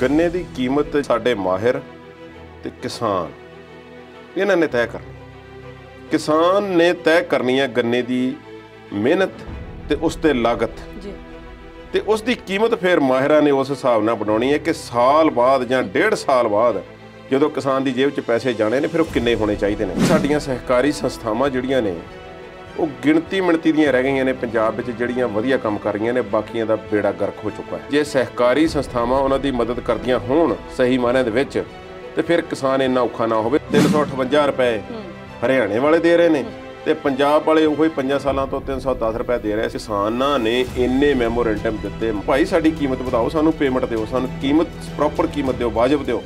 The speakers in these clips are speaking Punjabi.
ਗੰਨੇ ਦੀ ਕੀਮਤ ਸਾਡੇ ਮਾਹਿਰ ਤੇ ਕਿਸਾਨ ਇਹਨਾਂ ਨੇ ਤੈਅ ਕਰਨੀ ਕਿਸਾਨ ਨੇ ਤੈਅ ਕਰਨੀ ਹੈ ਗੰਨੇ ਦੀ ਮਿਹਨਤ ਤੇ ਉਸ ਤੇ ਲਾਗਤ ਜੀ ਤੇ ਉਸ ਦੀ ਕੀਮਤ ਫਿਰ ਮਾਹਿਰਾਂ ਨੇ ਉਸ ਹਿਸਾਬ ਨਾਲ ਬਣਾਉਣੀ ਹੈ ਕਿ ਸਾਲ ਬਾਅਦ ਜਾਂ ਡੇਢ ਸਾਲ ਬਾਅਦ ਜਦੋਂ ਕਿਸਾਨ ਦੀ ਜੇਬ 'ਚ ਪੈਸੇ ਜਾਣੇ ਨੇ ਫਿਰ ਉਹ ਕਿੰਨੇ ਹੋਣੇ ਚਾਹੀਦੇ ਨੇ ਸਾਡੀਆਂ ਸਹਿਕਾਰੀ ਸੰਸਥਾਵਾਂ ਜਿਹੜੀਆਂ ਨੇ ਉਹ ਗਿਣਤੀ ਮਿਣਤੀ ਦੀਆਂ ਰਹਿ ਗਈਆਂ ਨੇ ਪੰਜਾਬ ਵਿੱਚ ਜਿਹੜੀਆਂ ਵਧੀਆ ਕੰਮ ਕਰ ਰਹੀਆਂ ਨੇ ਬਾਕੀਆਂ ਦਾ ਬੇੜਾ ਗਰਕ ਹੋ ਚੁੱਕਾ ਹੈ ਜੇ ਸਹਿਕਾਰੀ ਸੰਸਥਾਵਾਂ ਉਹਨਾਂ ਦੀ ਮਦਦ ਕਰਦੀਆਂ ਹੋਣ ਸਹੀ ਮਾਇਨਿਆਂ ਦੇ ਵਿੱਚ ਤੇ ਫਿਰ ਕਿਸਾਨ ਇੰਨਾ ਔਖਾ ਨਾ ਹੋਵੇ 358 ਰੁਪਏ ਹਰਿਆਣੇ ਵਾਲੇ ਦੇ ਰਹੇ ਨੇ ਤੇ ਪੰਜਾਬ ਵਾਲੇ ਉਹੀ 5 ਸਾਲਾਂ ਤੋਂ 310 ਰੁਪਏ ਦੇ ਰਹੇ ਕਿਸਾਨਾਂ ਨੇ ਇੰਨੇ ਮੈਮੋਰੈਂਡਮ ਦਿੱਤੇ ਭਾਈ ਸਾਡੀ ਕੀਮਤ ਵਧਾਓ ਸਾਨੂੰ ਪੇਮੈਂਟ ਦਿਓ ਸਾਨੂੰ ਕੀਮਤ ਪ੍ਰੋਪਰ ਕੀਮਤ ਦਿਓ ਵਾਜਬ ਦਿਓ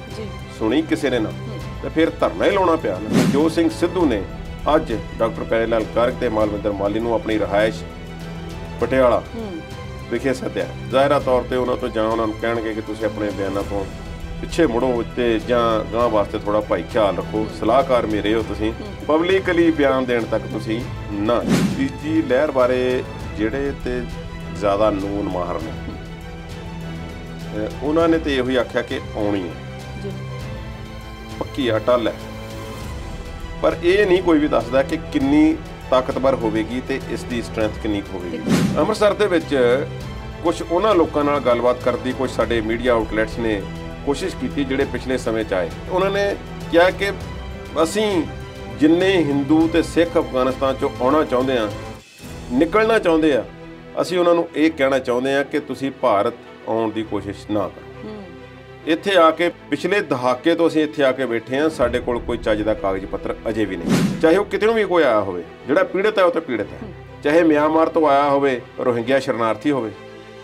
ਸੁਣੀ ਕਿਸੇ ਨੇ ਨਾ ਤੇ ਫਿਰ ਧਰਨਾ ਹੀ ਲਾਉਣਾ ਪਿਆ ਜੋ ਸਿੰਘ ਸਿੱਧੂ ਨੇ ਅੱਜ ਡਾਕਟਰ ਪੈਰੇ ਲਾਲ ਕਾਰਕ ਤੇ ਮਾਲਵਿੰਦਰ ਮਾਲੀ ਨੂੰ ਆਪਣੀ ਰਹਾਇਸ਼ ਪਟਿਆਲਾ ਹੂੰ ਵਿਖੇ ਸੱਦਿਆ ਜ਼ਾਹਿਰਾ ਤੌਰ ਤੇ ਉਹਨਾਂ ਤੋਂ ਜਾਂ ਉਹਨਾਂ ਨੂੰ ਕਹਿਣਗੇ ਕਿ ਤੁਸੀਂ ਆਪਣੇ ਬਿਆਨਾਂ ਤੋਂ ਪਿੱਛੇ ਮੁੜੋ ਤੇ ਜਾਂ ਗਾਂ ਵਾਸਤੇ ਥੋੜਾ ਭਾਈ ਖਿਆਲ ਰੱਖੋ ਸਲਾਹਕਾਰ ਮੇਰੇ ਹੋ ਤੁਸੀਂ ਪਬਲਿਕਲੀ ਬਿਆਨ ਦੇਣ ਤੱਕ ਤੁਸੀਂ ਨਾ ਤੀਜੀ ਲਹਿਰ ਬਾਰੇ ਜਿਹੜੇ ਤੇ ਜ਼ਿਆਦਾ ਨੂਨ ਮਾਹਰ ਨੇ ਉਹਨਾਂ ਨੇ ਤੇ ਇਹੋ ਹੀ ਆਖਿਆ ਕਿ ਆਉਣੀ ਹੈ ਜੀ ਪੱਕੀ ਅਟਲ ਹੈ ਪਰ ਇਹ ਨਹੀਂ ਕੋਈ ਵੀ ਦੱਸਦਾ ਕਿ ਕਿੰਨੀ ਤਾਕਤਵਰ ਹੋਵੇਗੀ ਤੇ ਇਸ ਦੀ ਸਟਰੈਂਥ ਕਿੰਨੀ ਹੋਵੇਗੀ ਅੰਮ੍ਰਿਤਸਰ ਦੇ ਵਿੱਚ ਕੁਝ ਉਹਨਾਂ ਲੋਕਾਂ ਨਾਲ ਗੱਲਬਾਤ ਕਰਦੀ ਕੁਝ ਸਾਡੇ ਮੀਡੀਆ ਆਊਟਲੈਟਸ ਨੇ ਕੋਸ਼ਿਸ਼ ਕੀਤੀ ਜਿਹੜੇ ਪਿਛਲੇ ਸਮੇਂ 'ਚ ਆਏ ਉਹਨਾਂ ਨੇ ਕਿਹਾ ਕਿ ਅਸੀਂ ਜਿੰਨੇ Hindu ਤੇ Sikh ਅਫਗਾਨਿਸਤਾਨ 'ਚੋਂ ਆਉਣਾ ਚਾਹੁੰਦੇ ਆ ਨਿਕਲਣਾ ਚਾਹੁੰਦੇ ਆ ਅਸੀਂ ਉਹਨਾਂ ਨੂੰ ਇਹ ਕਹਿਣਾ ਚਾਹੁੰਦੇ ਆ ਕਿ ਤੁਸੀਂ ਭਾਰਤ ਆਉਣ ਦੀ ਕੋਸ਼ਿਸ਼ ਨਾ ਕਰੋ ਇੱਥੇ ਆ ਕੇ ਪਿਛਲੇ ਦਹਾਕੇ ਤੋਂ ਅਸੀਂ ਇੱਥੇ ਆ ਕੇ ਬੈਠੇ ਆ ਸਾਡੇ ਕੋਲ ਕੋਈ ਚੱਜ ਦਾ ਕਾਗਜ਼ ਪੱਤਰ ਅਜੇ ਵੀ ਨਹੀਂ ਚਾਹੇ ਉਹ ਕਿਤੇ ਨੂੰ ਵੀ ਕੋਈ ਆਇਆ ਹੋਵੇ ਜਿਹੜਾ ਪੀੜਤ ਹੈ ਉਹ ਤਾਂ ਪੀੜਤ ਹੈ ਚਾਹੇ ਮਿਆਂਮਾਰ ਤੋਂ ਆਇਆ ਹੋਵੇ ਰੋਹਿੰਗਿਆ ਸ਼ਰਨਾਰਥੀ ਹੋਵੇ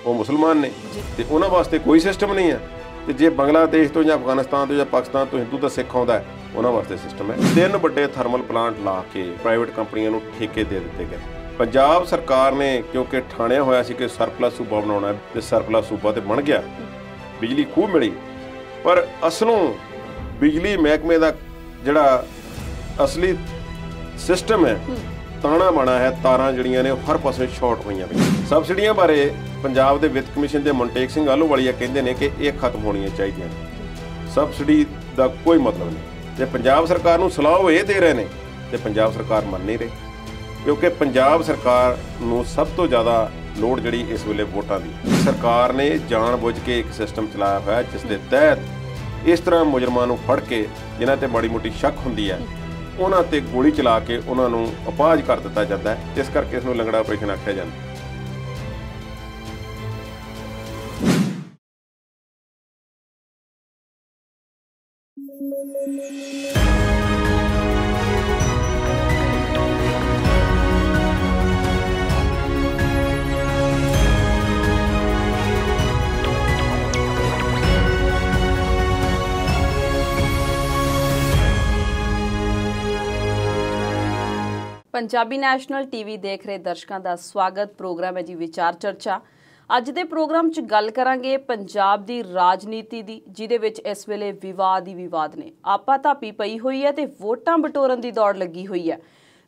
ਉਹ ਮੁਸਲਮਾਨ ਨੇ ਤੇ ਉਹਨਾਂ ਵਾਸਤੇ ਕੋਈ ਸਿਸਟਮ ਨਹੀਂ ਹੈ ਤੇ ਜੇ ਬੰਗਲਾਦੇਸ਼ ਤੋਂ ਜਾਂ ਅਫਗਾਨਿਸਤਾਨ ਤੋਂ ਜਾਂ ਪਾਕਿਸਤਾਨ ਤੋਂ ਹਿੰਦੂ ਦਾ ਸਿੱਖ ਆਉਂਦਾ ਹੈ ਉਹਨਾਂ ਵਾਸਤੇ ਸਿਸਟਮ ਹੈ ਤਿੰਨ ਵੱਡੇ ਥਰਮਲ ਪਲਾਂਟ ਲਾ ਕੇ ਪ੍ਰਾਈਵੇਟ ਕੰਪਨੀਆਂ ਨੂੰ ਠੇਕੇ ਦੇ ਦਿੱਤੇ ਗਏ ਪੰਜਾਬ ਸਰਕਾਰ ਨੇ ਕਿਉਂਕਿ ਠਾਣਿਆ ਹੋਇਆ ਸੀ ਕਿ ਸਰਪਲਸ ਸੂਬਾ ਬਣਾਉਣਾ ਹੈ ਤੇ ਸਰਪਲਸ ਸੂਬਾ ਤੇ ਬਣ ਗਿਆ ਬਿਜਲੀ ਖੂਬ ਮਿਲੀ ਪਰ ਅਸਲੋਂ ਬਿਜਲੀ ਮਹਿਕਮੇ ਦਾ ਜਿਹੜਾ ਅਸਲੀ ਸਿਸਟਮ ਹੈ ਤਾਣਾ ਬਣਾ ਹੈ ਤਾਰਾਂ ਜਿਹੜੀਆਂ ਨੇ ਹਰ ਪਾਸੇ ਸ਼ਾਰਟ ਹੋਈਆਂ ਨੇ ਸਬਸਿਡੀਆਂ ਬਾਰੇ ਪੰਜਾਬ ਦੇ ਵਿੱਤ ਕਮਿਸ਼ਨ ਦੇ ਮਨਟੇਕ ਸਿੰਘ ਆਲੂਵਾਲੀਆ ਕਹਿੰਦੇ ਨੇ ਕਿ ਇਹ ਖਤਮ ਹੋਣੀਆਂ ਚਾਹੀਦੀਆਂ ਸਬਸਿਡੀ ਦਾ ਕੋਈ ਮਤਲਬ ਨਹੀਂ ਤੇ ਪੰਜਾਬ ਸਰਕਾਰ ਨੂੰ ਸਲਾਹ ਇਹ ਦੇ ਰਹੇ ਨੇ ਤੇ ਪੰਜਾਬ ਸਰਕਾਰ ਮੰਨ ਨਹੀਂ ਰਹੀ ਕਿਉਂਕਿ ਪੰਜਾਬ ਸਰਕਾਰ ਨੂੰ ਸਭ ਤੋਂ ਜ਼ਿਆਦਾ ਲੋੜ ਜਿਹੜੀ ਇਸ ਵੇਲੇ ਵੋਟਾਂ ਦੀ ਸਰਕਾਰ ਨੇ ਜਾਣਬੁੱਝ ਕੇ ਇੱਕ ਸਿਸਟਮ ਚਲਾਇਆ ਹੋਇਆ ਜਿਸ ਦੇ ਤਹਿਤ ਇਸ ਤਰ੍ਹਾਂ ਮੁਜਰਮਾਂ ਨੂੰ ਫੜ ਕੇ ਜਿਨ੍ਹਾਂ ਤੇ ਮਾੜੀ ਮੋਟੀ ਸ਼ੱਕ ਹੁੰਦੀ ਹੈ ਉਹਨਾਂ ਤੇ ਗੋਲੀ ਚਲਾ ਕੇ ਉਹਨਾਂ ਨੂੰ ਅਪਾਜ ਕਰ ਦਿੱਤਾ ਜਾਂਦਾ ਹੈ ਇਸ ਕਰਕੇ ਇਸ ਨੂੰ ਲੰਗੜਾ ਆਪਰੇਸ਼ਨ ਆਖਿਆ ਜਾਂਦਾ ਹੈ ਪੰਜਾਬੀ ਨੈਸ਼ਨਲ ਟੀਵੀ ਦੇਖ ਰਹੇ ਦਰਸ਼ਕਾਂ ਦਾ ਸਵਾਗਤ ਪ੍ਰੋਗਰਾਮ ਹੈ ਜੀ ਵਿਚਾਰ ਚਰਚਾ ਅੱਜ ਦੇ ਪ੍ਰੋਗਰਾਮ 'ਚ ਗੱਲ ਕਰਾਂਗੇ ਪੰਜਾਬ ਦੀ ਰਾਜਨੀਤੀ ਦੀ ਜਿਹਦੇ ਵਿੱਚ ਇਸ ਵੇਲੇ ਵਿਵਾਦ ਹੀ ਵਿਵਾਦ ਨੇ ਆਪਾ ਧਾਪੀ ਪਈ ਹੋਈ ਹੈ ਤੇ ਵੋਟਾਂ ਬਟੋਰਨ ਦੀ ਦੌੜ ਲੱਗੀ ਹੋਈ ਹੈ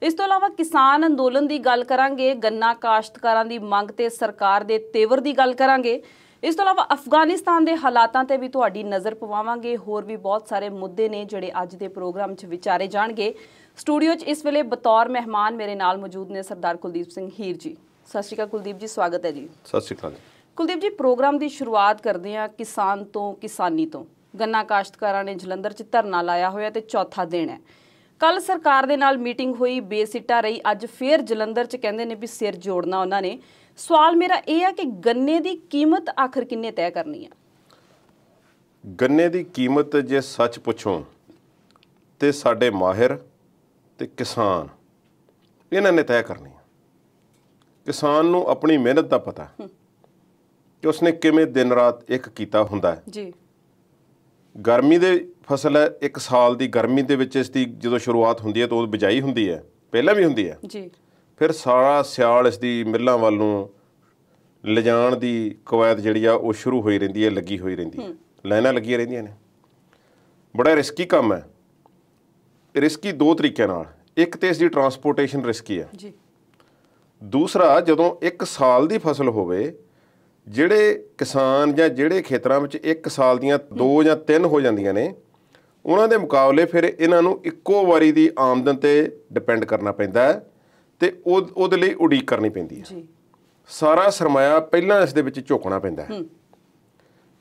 ਇਸ ਤੋਂ ਇਲਾਵਾ ਕਿਸਾਨ ਅੰਦੋਲਨ ਦੀ ਗੱਲ ਕਰਾਂਗੇ ਗੰਨਾ ਕਾਸ਼ਤਕਾਰਾਂ ਦੀ ਮੰਗ ਤੇ ਸਰਕਾਰ ਦੇ ਤੇਵਰ ਦੀ ਗੱਲ ਕਰਾਂਗੇ ਇਸ ਤੋਂ ਇਲਾਵਾ ਅਫਗਾਨਿਸਤਾਨ ਦੇ ਹਾਲਾਤਾਂ ਤੇ ਵੀ ਤੁਹਾਡੀ ਨਜ਼ਰ ਪਵਾਵਾਂਗੇ ਹੋਰ ਵੀ ਬਹੁਤ ਸਾਰੇ ਮੁੱਦੇ ਨੇ ਜਿਹੜੇ ਅੱਜ ਦੇ ਪ੍ਰੋਗਰਾਮ 'ਚ ਵਿਚਾਰੇ ਜਾਣਗੇ ਸਟੂਡੀਓ 'ਚ ਇਸ ਵੇਲੇ ਬਤੌਰ ਮਹਿਮਾਨ ਮੇਰੇ ਨਾਲ ਮੌਜੂਦ ਨੇ ਸਰਦਾਰ ਕੁਲਦੀਪ ਸਿੰਘ ਹੀਰ ਜੀ ਸਤਿ ਸ਼੍ਰੀ ਅਕਾਲ ਕੁਲਦੀਪ ਜੀ ਸਵਾਗਤ ਹੈ ਜੀ ਸਤਿ ਸ਼੍ਰੀ ਅਕਾਲ ਕੁਲਦੀਪ ਜੀ ਪ੍ਰੋਗਰਾਮ ਦੀ ਸ਼ੁਰੂਆਤ ਕਰਦੇ ਹਾਂ ਕਿਸਾਨ ਤੋਂ ਕਿਸਾਨੀ ਤੋਂ ਗੰਨਾ ਕਾਸ਼ਤਕਾਰਾਂ ਨੇ ਜਲੰਧਰ 'ਚ ਧਰਨਾ ਲਾਇਆ ਹੋਇਆ ਤੇ ਚੌਥਾ ਦਿਨ ਹੈ ਕੱਲ ਸਰਕਾਰ ਦੇ ਨਾਲ ਮੀਟਿੰਗ ਹੋਈ ਬੇਸਿੱਟਾ ਰਹੀ ਅੱਜ ਫੇਰ ਜਲੰਧਰ 'ਚ ਕਹਿੰਦੇ ਨੇ ਵੀ ਸਿਰ ਜੋੜਨਾ ਉਹਨਾਂ ਨੇ ਸਵਾਲ ਮੇਰਾ ਇਹ ਹੈ ਕਿ ਗੰਨੇ ਦੀ ਕੀਮਤ ਆਖਰ ਕਿੰਨੇ ਤੈਅ ਕਰਨੀ ਹੈ ਗੰਨੇ ਦੀ ਕੀਮਤ ਜੇ ਸੱਚ ਪੁੱਛੋ ਤੇ ਸਾਡੇ ਮਾਹਿਰ ਤੇ ਕਿਸਾਨ ਇਹਨਾਂ ਨੇ ਤੈਅ ਕਰਨੀ ਹੈ ਕਿਸਾਨ ਨੂੰ ਆਪਣੀ ਮਿਹਨਤ ਦਾ ਪਤਾ ਕਿ ਉਸਨੇ ਕਿਵੇਂ ਦਿਨ ਰਾਤ ਇੱਕ ਕੀਤਾ ਹੁੰਦਾ ਹੈ ਜੀ ਗਰਮੀ ਦੇ ਫਸਲ ਹੈ ਇੱਕ ਸਾਲ ਦੀ ਗਰਮੀ ਦੇ ਵਿੱਚ ਇਸ ਦੀ ਜਦੋਂ ਸ਼ੁਰੂਆਤ ਹੁੰਦੀ ਹੈ ਤਾਂ ਉਹ ਬਿਜਾਈ ਹੁੰਦੀ ਹੈ ਪਹਿਲਾਂ ਵੀ ਹੁੰਦੀ ਹੈ ਜੀ ਫਿਰ ਸਾਰਾ ਸਿਆਲ ਇਸ ਦੀ ਮਿੱਲਾਂ ਵੱਲ ਨੂੰ ਲਿਜਾਣ ਦੀ ਕਵਾਇਦ ਜਿਹੜੀ ਆ ਉਹ ਸ਼ੁਰੂ ਹੋਈ ਰਹਿੰਦੀ ਹੈ ਲੱਗੀ ਹੋਈ ਰਹਿੰਦੀ ਹੈ ਲਾਈਨਾਂ ਲੱਗੀਆਂ ਰਹਿੰਦੀਆਂ ਨੇ ਬੜਾ ਰਿਸਕੀ ਕੰਮ ਹੈ ਰਿਸਕੀ ਦੋ ਤਰੀਕਿਆਂ ਨਾਲ ਇੱਕ ਤੇ ਇਸ ਦੀ ਟਰਾਂਸਪੋਰਟੇਸ਼ਨ ਰਿਸਕੀ ਹੈ ਜੀ ਦੂਸਰਾ ਜਦੋਂ ਇੱਕ ਸਾਲ ਦੀ ਫਸਲ ਹੋਵੇ ਜਿਹੜੇ ਕਿਸਾਨ ਜਾਂ ਜਿਹੜੇ ਖੇਤਰਾਂ ਵਿੱਚ ਇੱਕ ਸਾਲ ਦੀਆਂ ਦੋ ਜਾਂ ਤਿੰਨ ਹੋ ਜਾਂਦੀਆਂ ਨੇ ਉਹਨਾਂ ਦੇ ਮੁਕਾਬਲੇ ਫਿਰ ਇਹਨਾਂ ਨੂੰ ਇੱਕੋ ਵਾਰੀ ਦੀ ਆਮਦਨ ਤੇ ਡਿਪੈਂਡ ਕਰਨਾ ਪੈਂਦਾ ਹੈ ਤੇ ਉਹਦੇ ਲਈ ਉਡੀਕ ਕਰਨੀ ਪੈਂਦੀ ਹੈ ਜੀ ਸਾਰਾ ਸਰਮਾਇਆ ਪਹਿਲਾਂ ਇਸ ਦੇ ਵਿੱਚ ਝੋਕਣਾ ਪੈਂਦਾ ਹੈ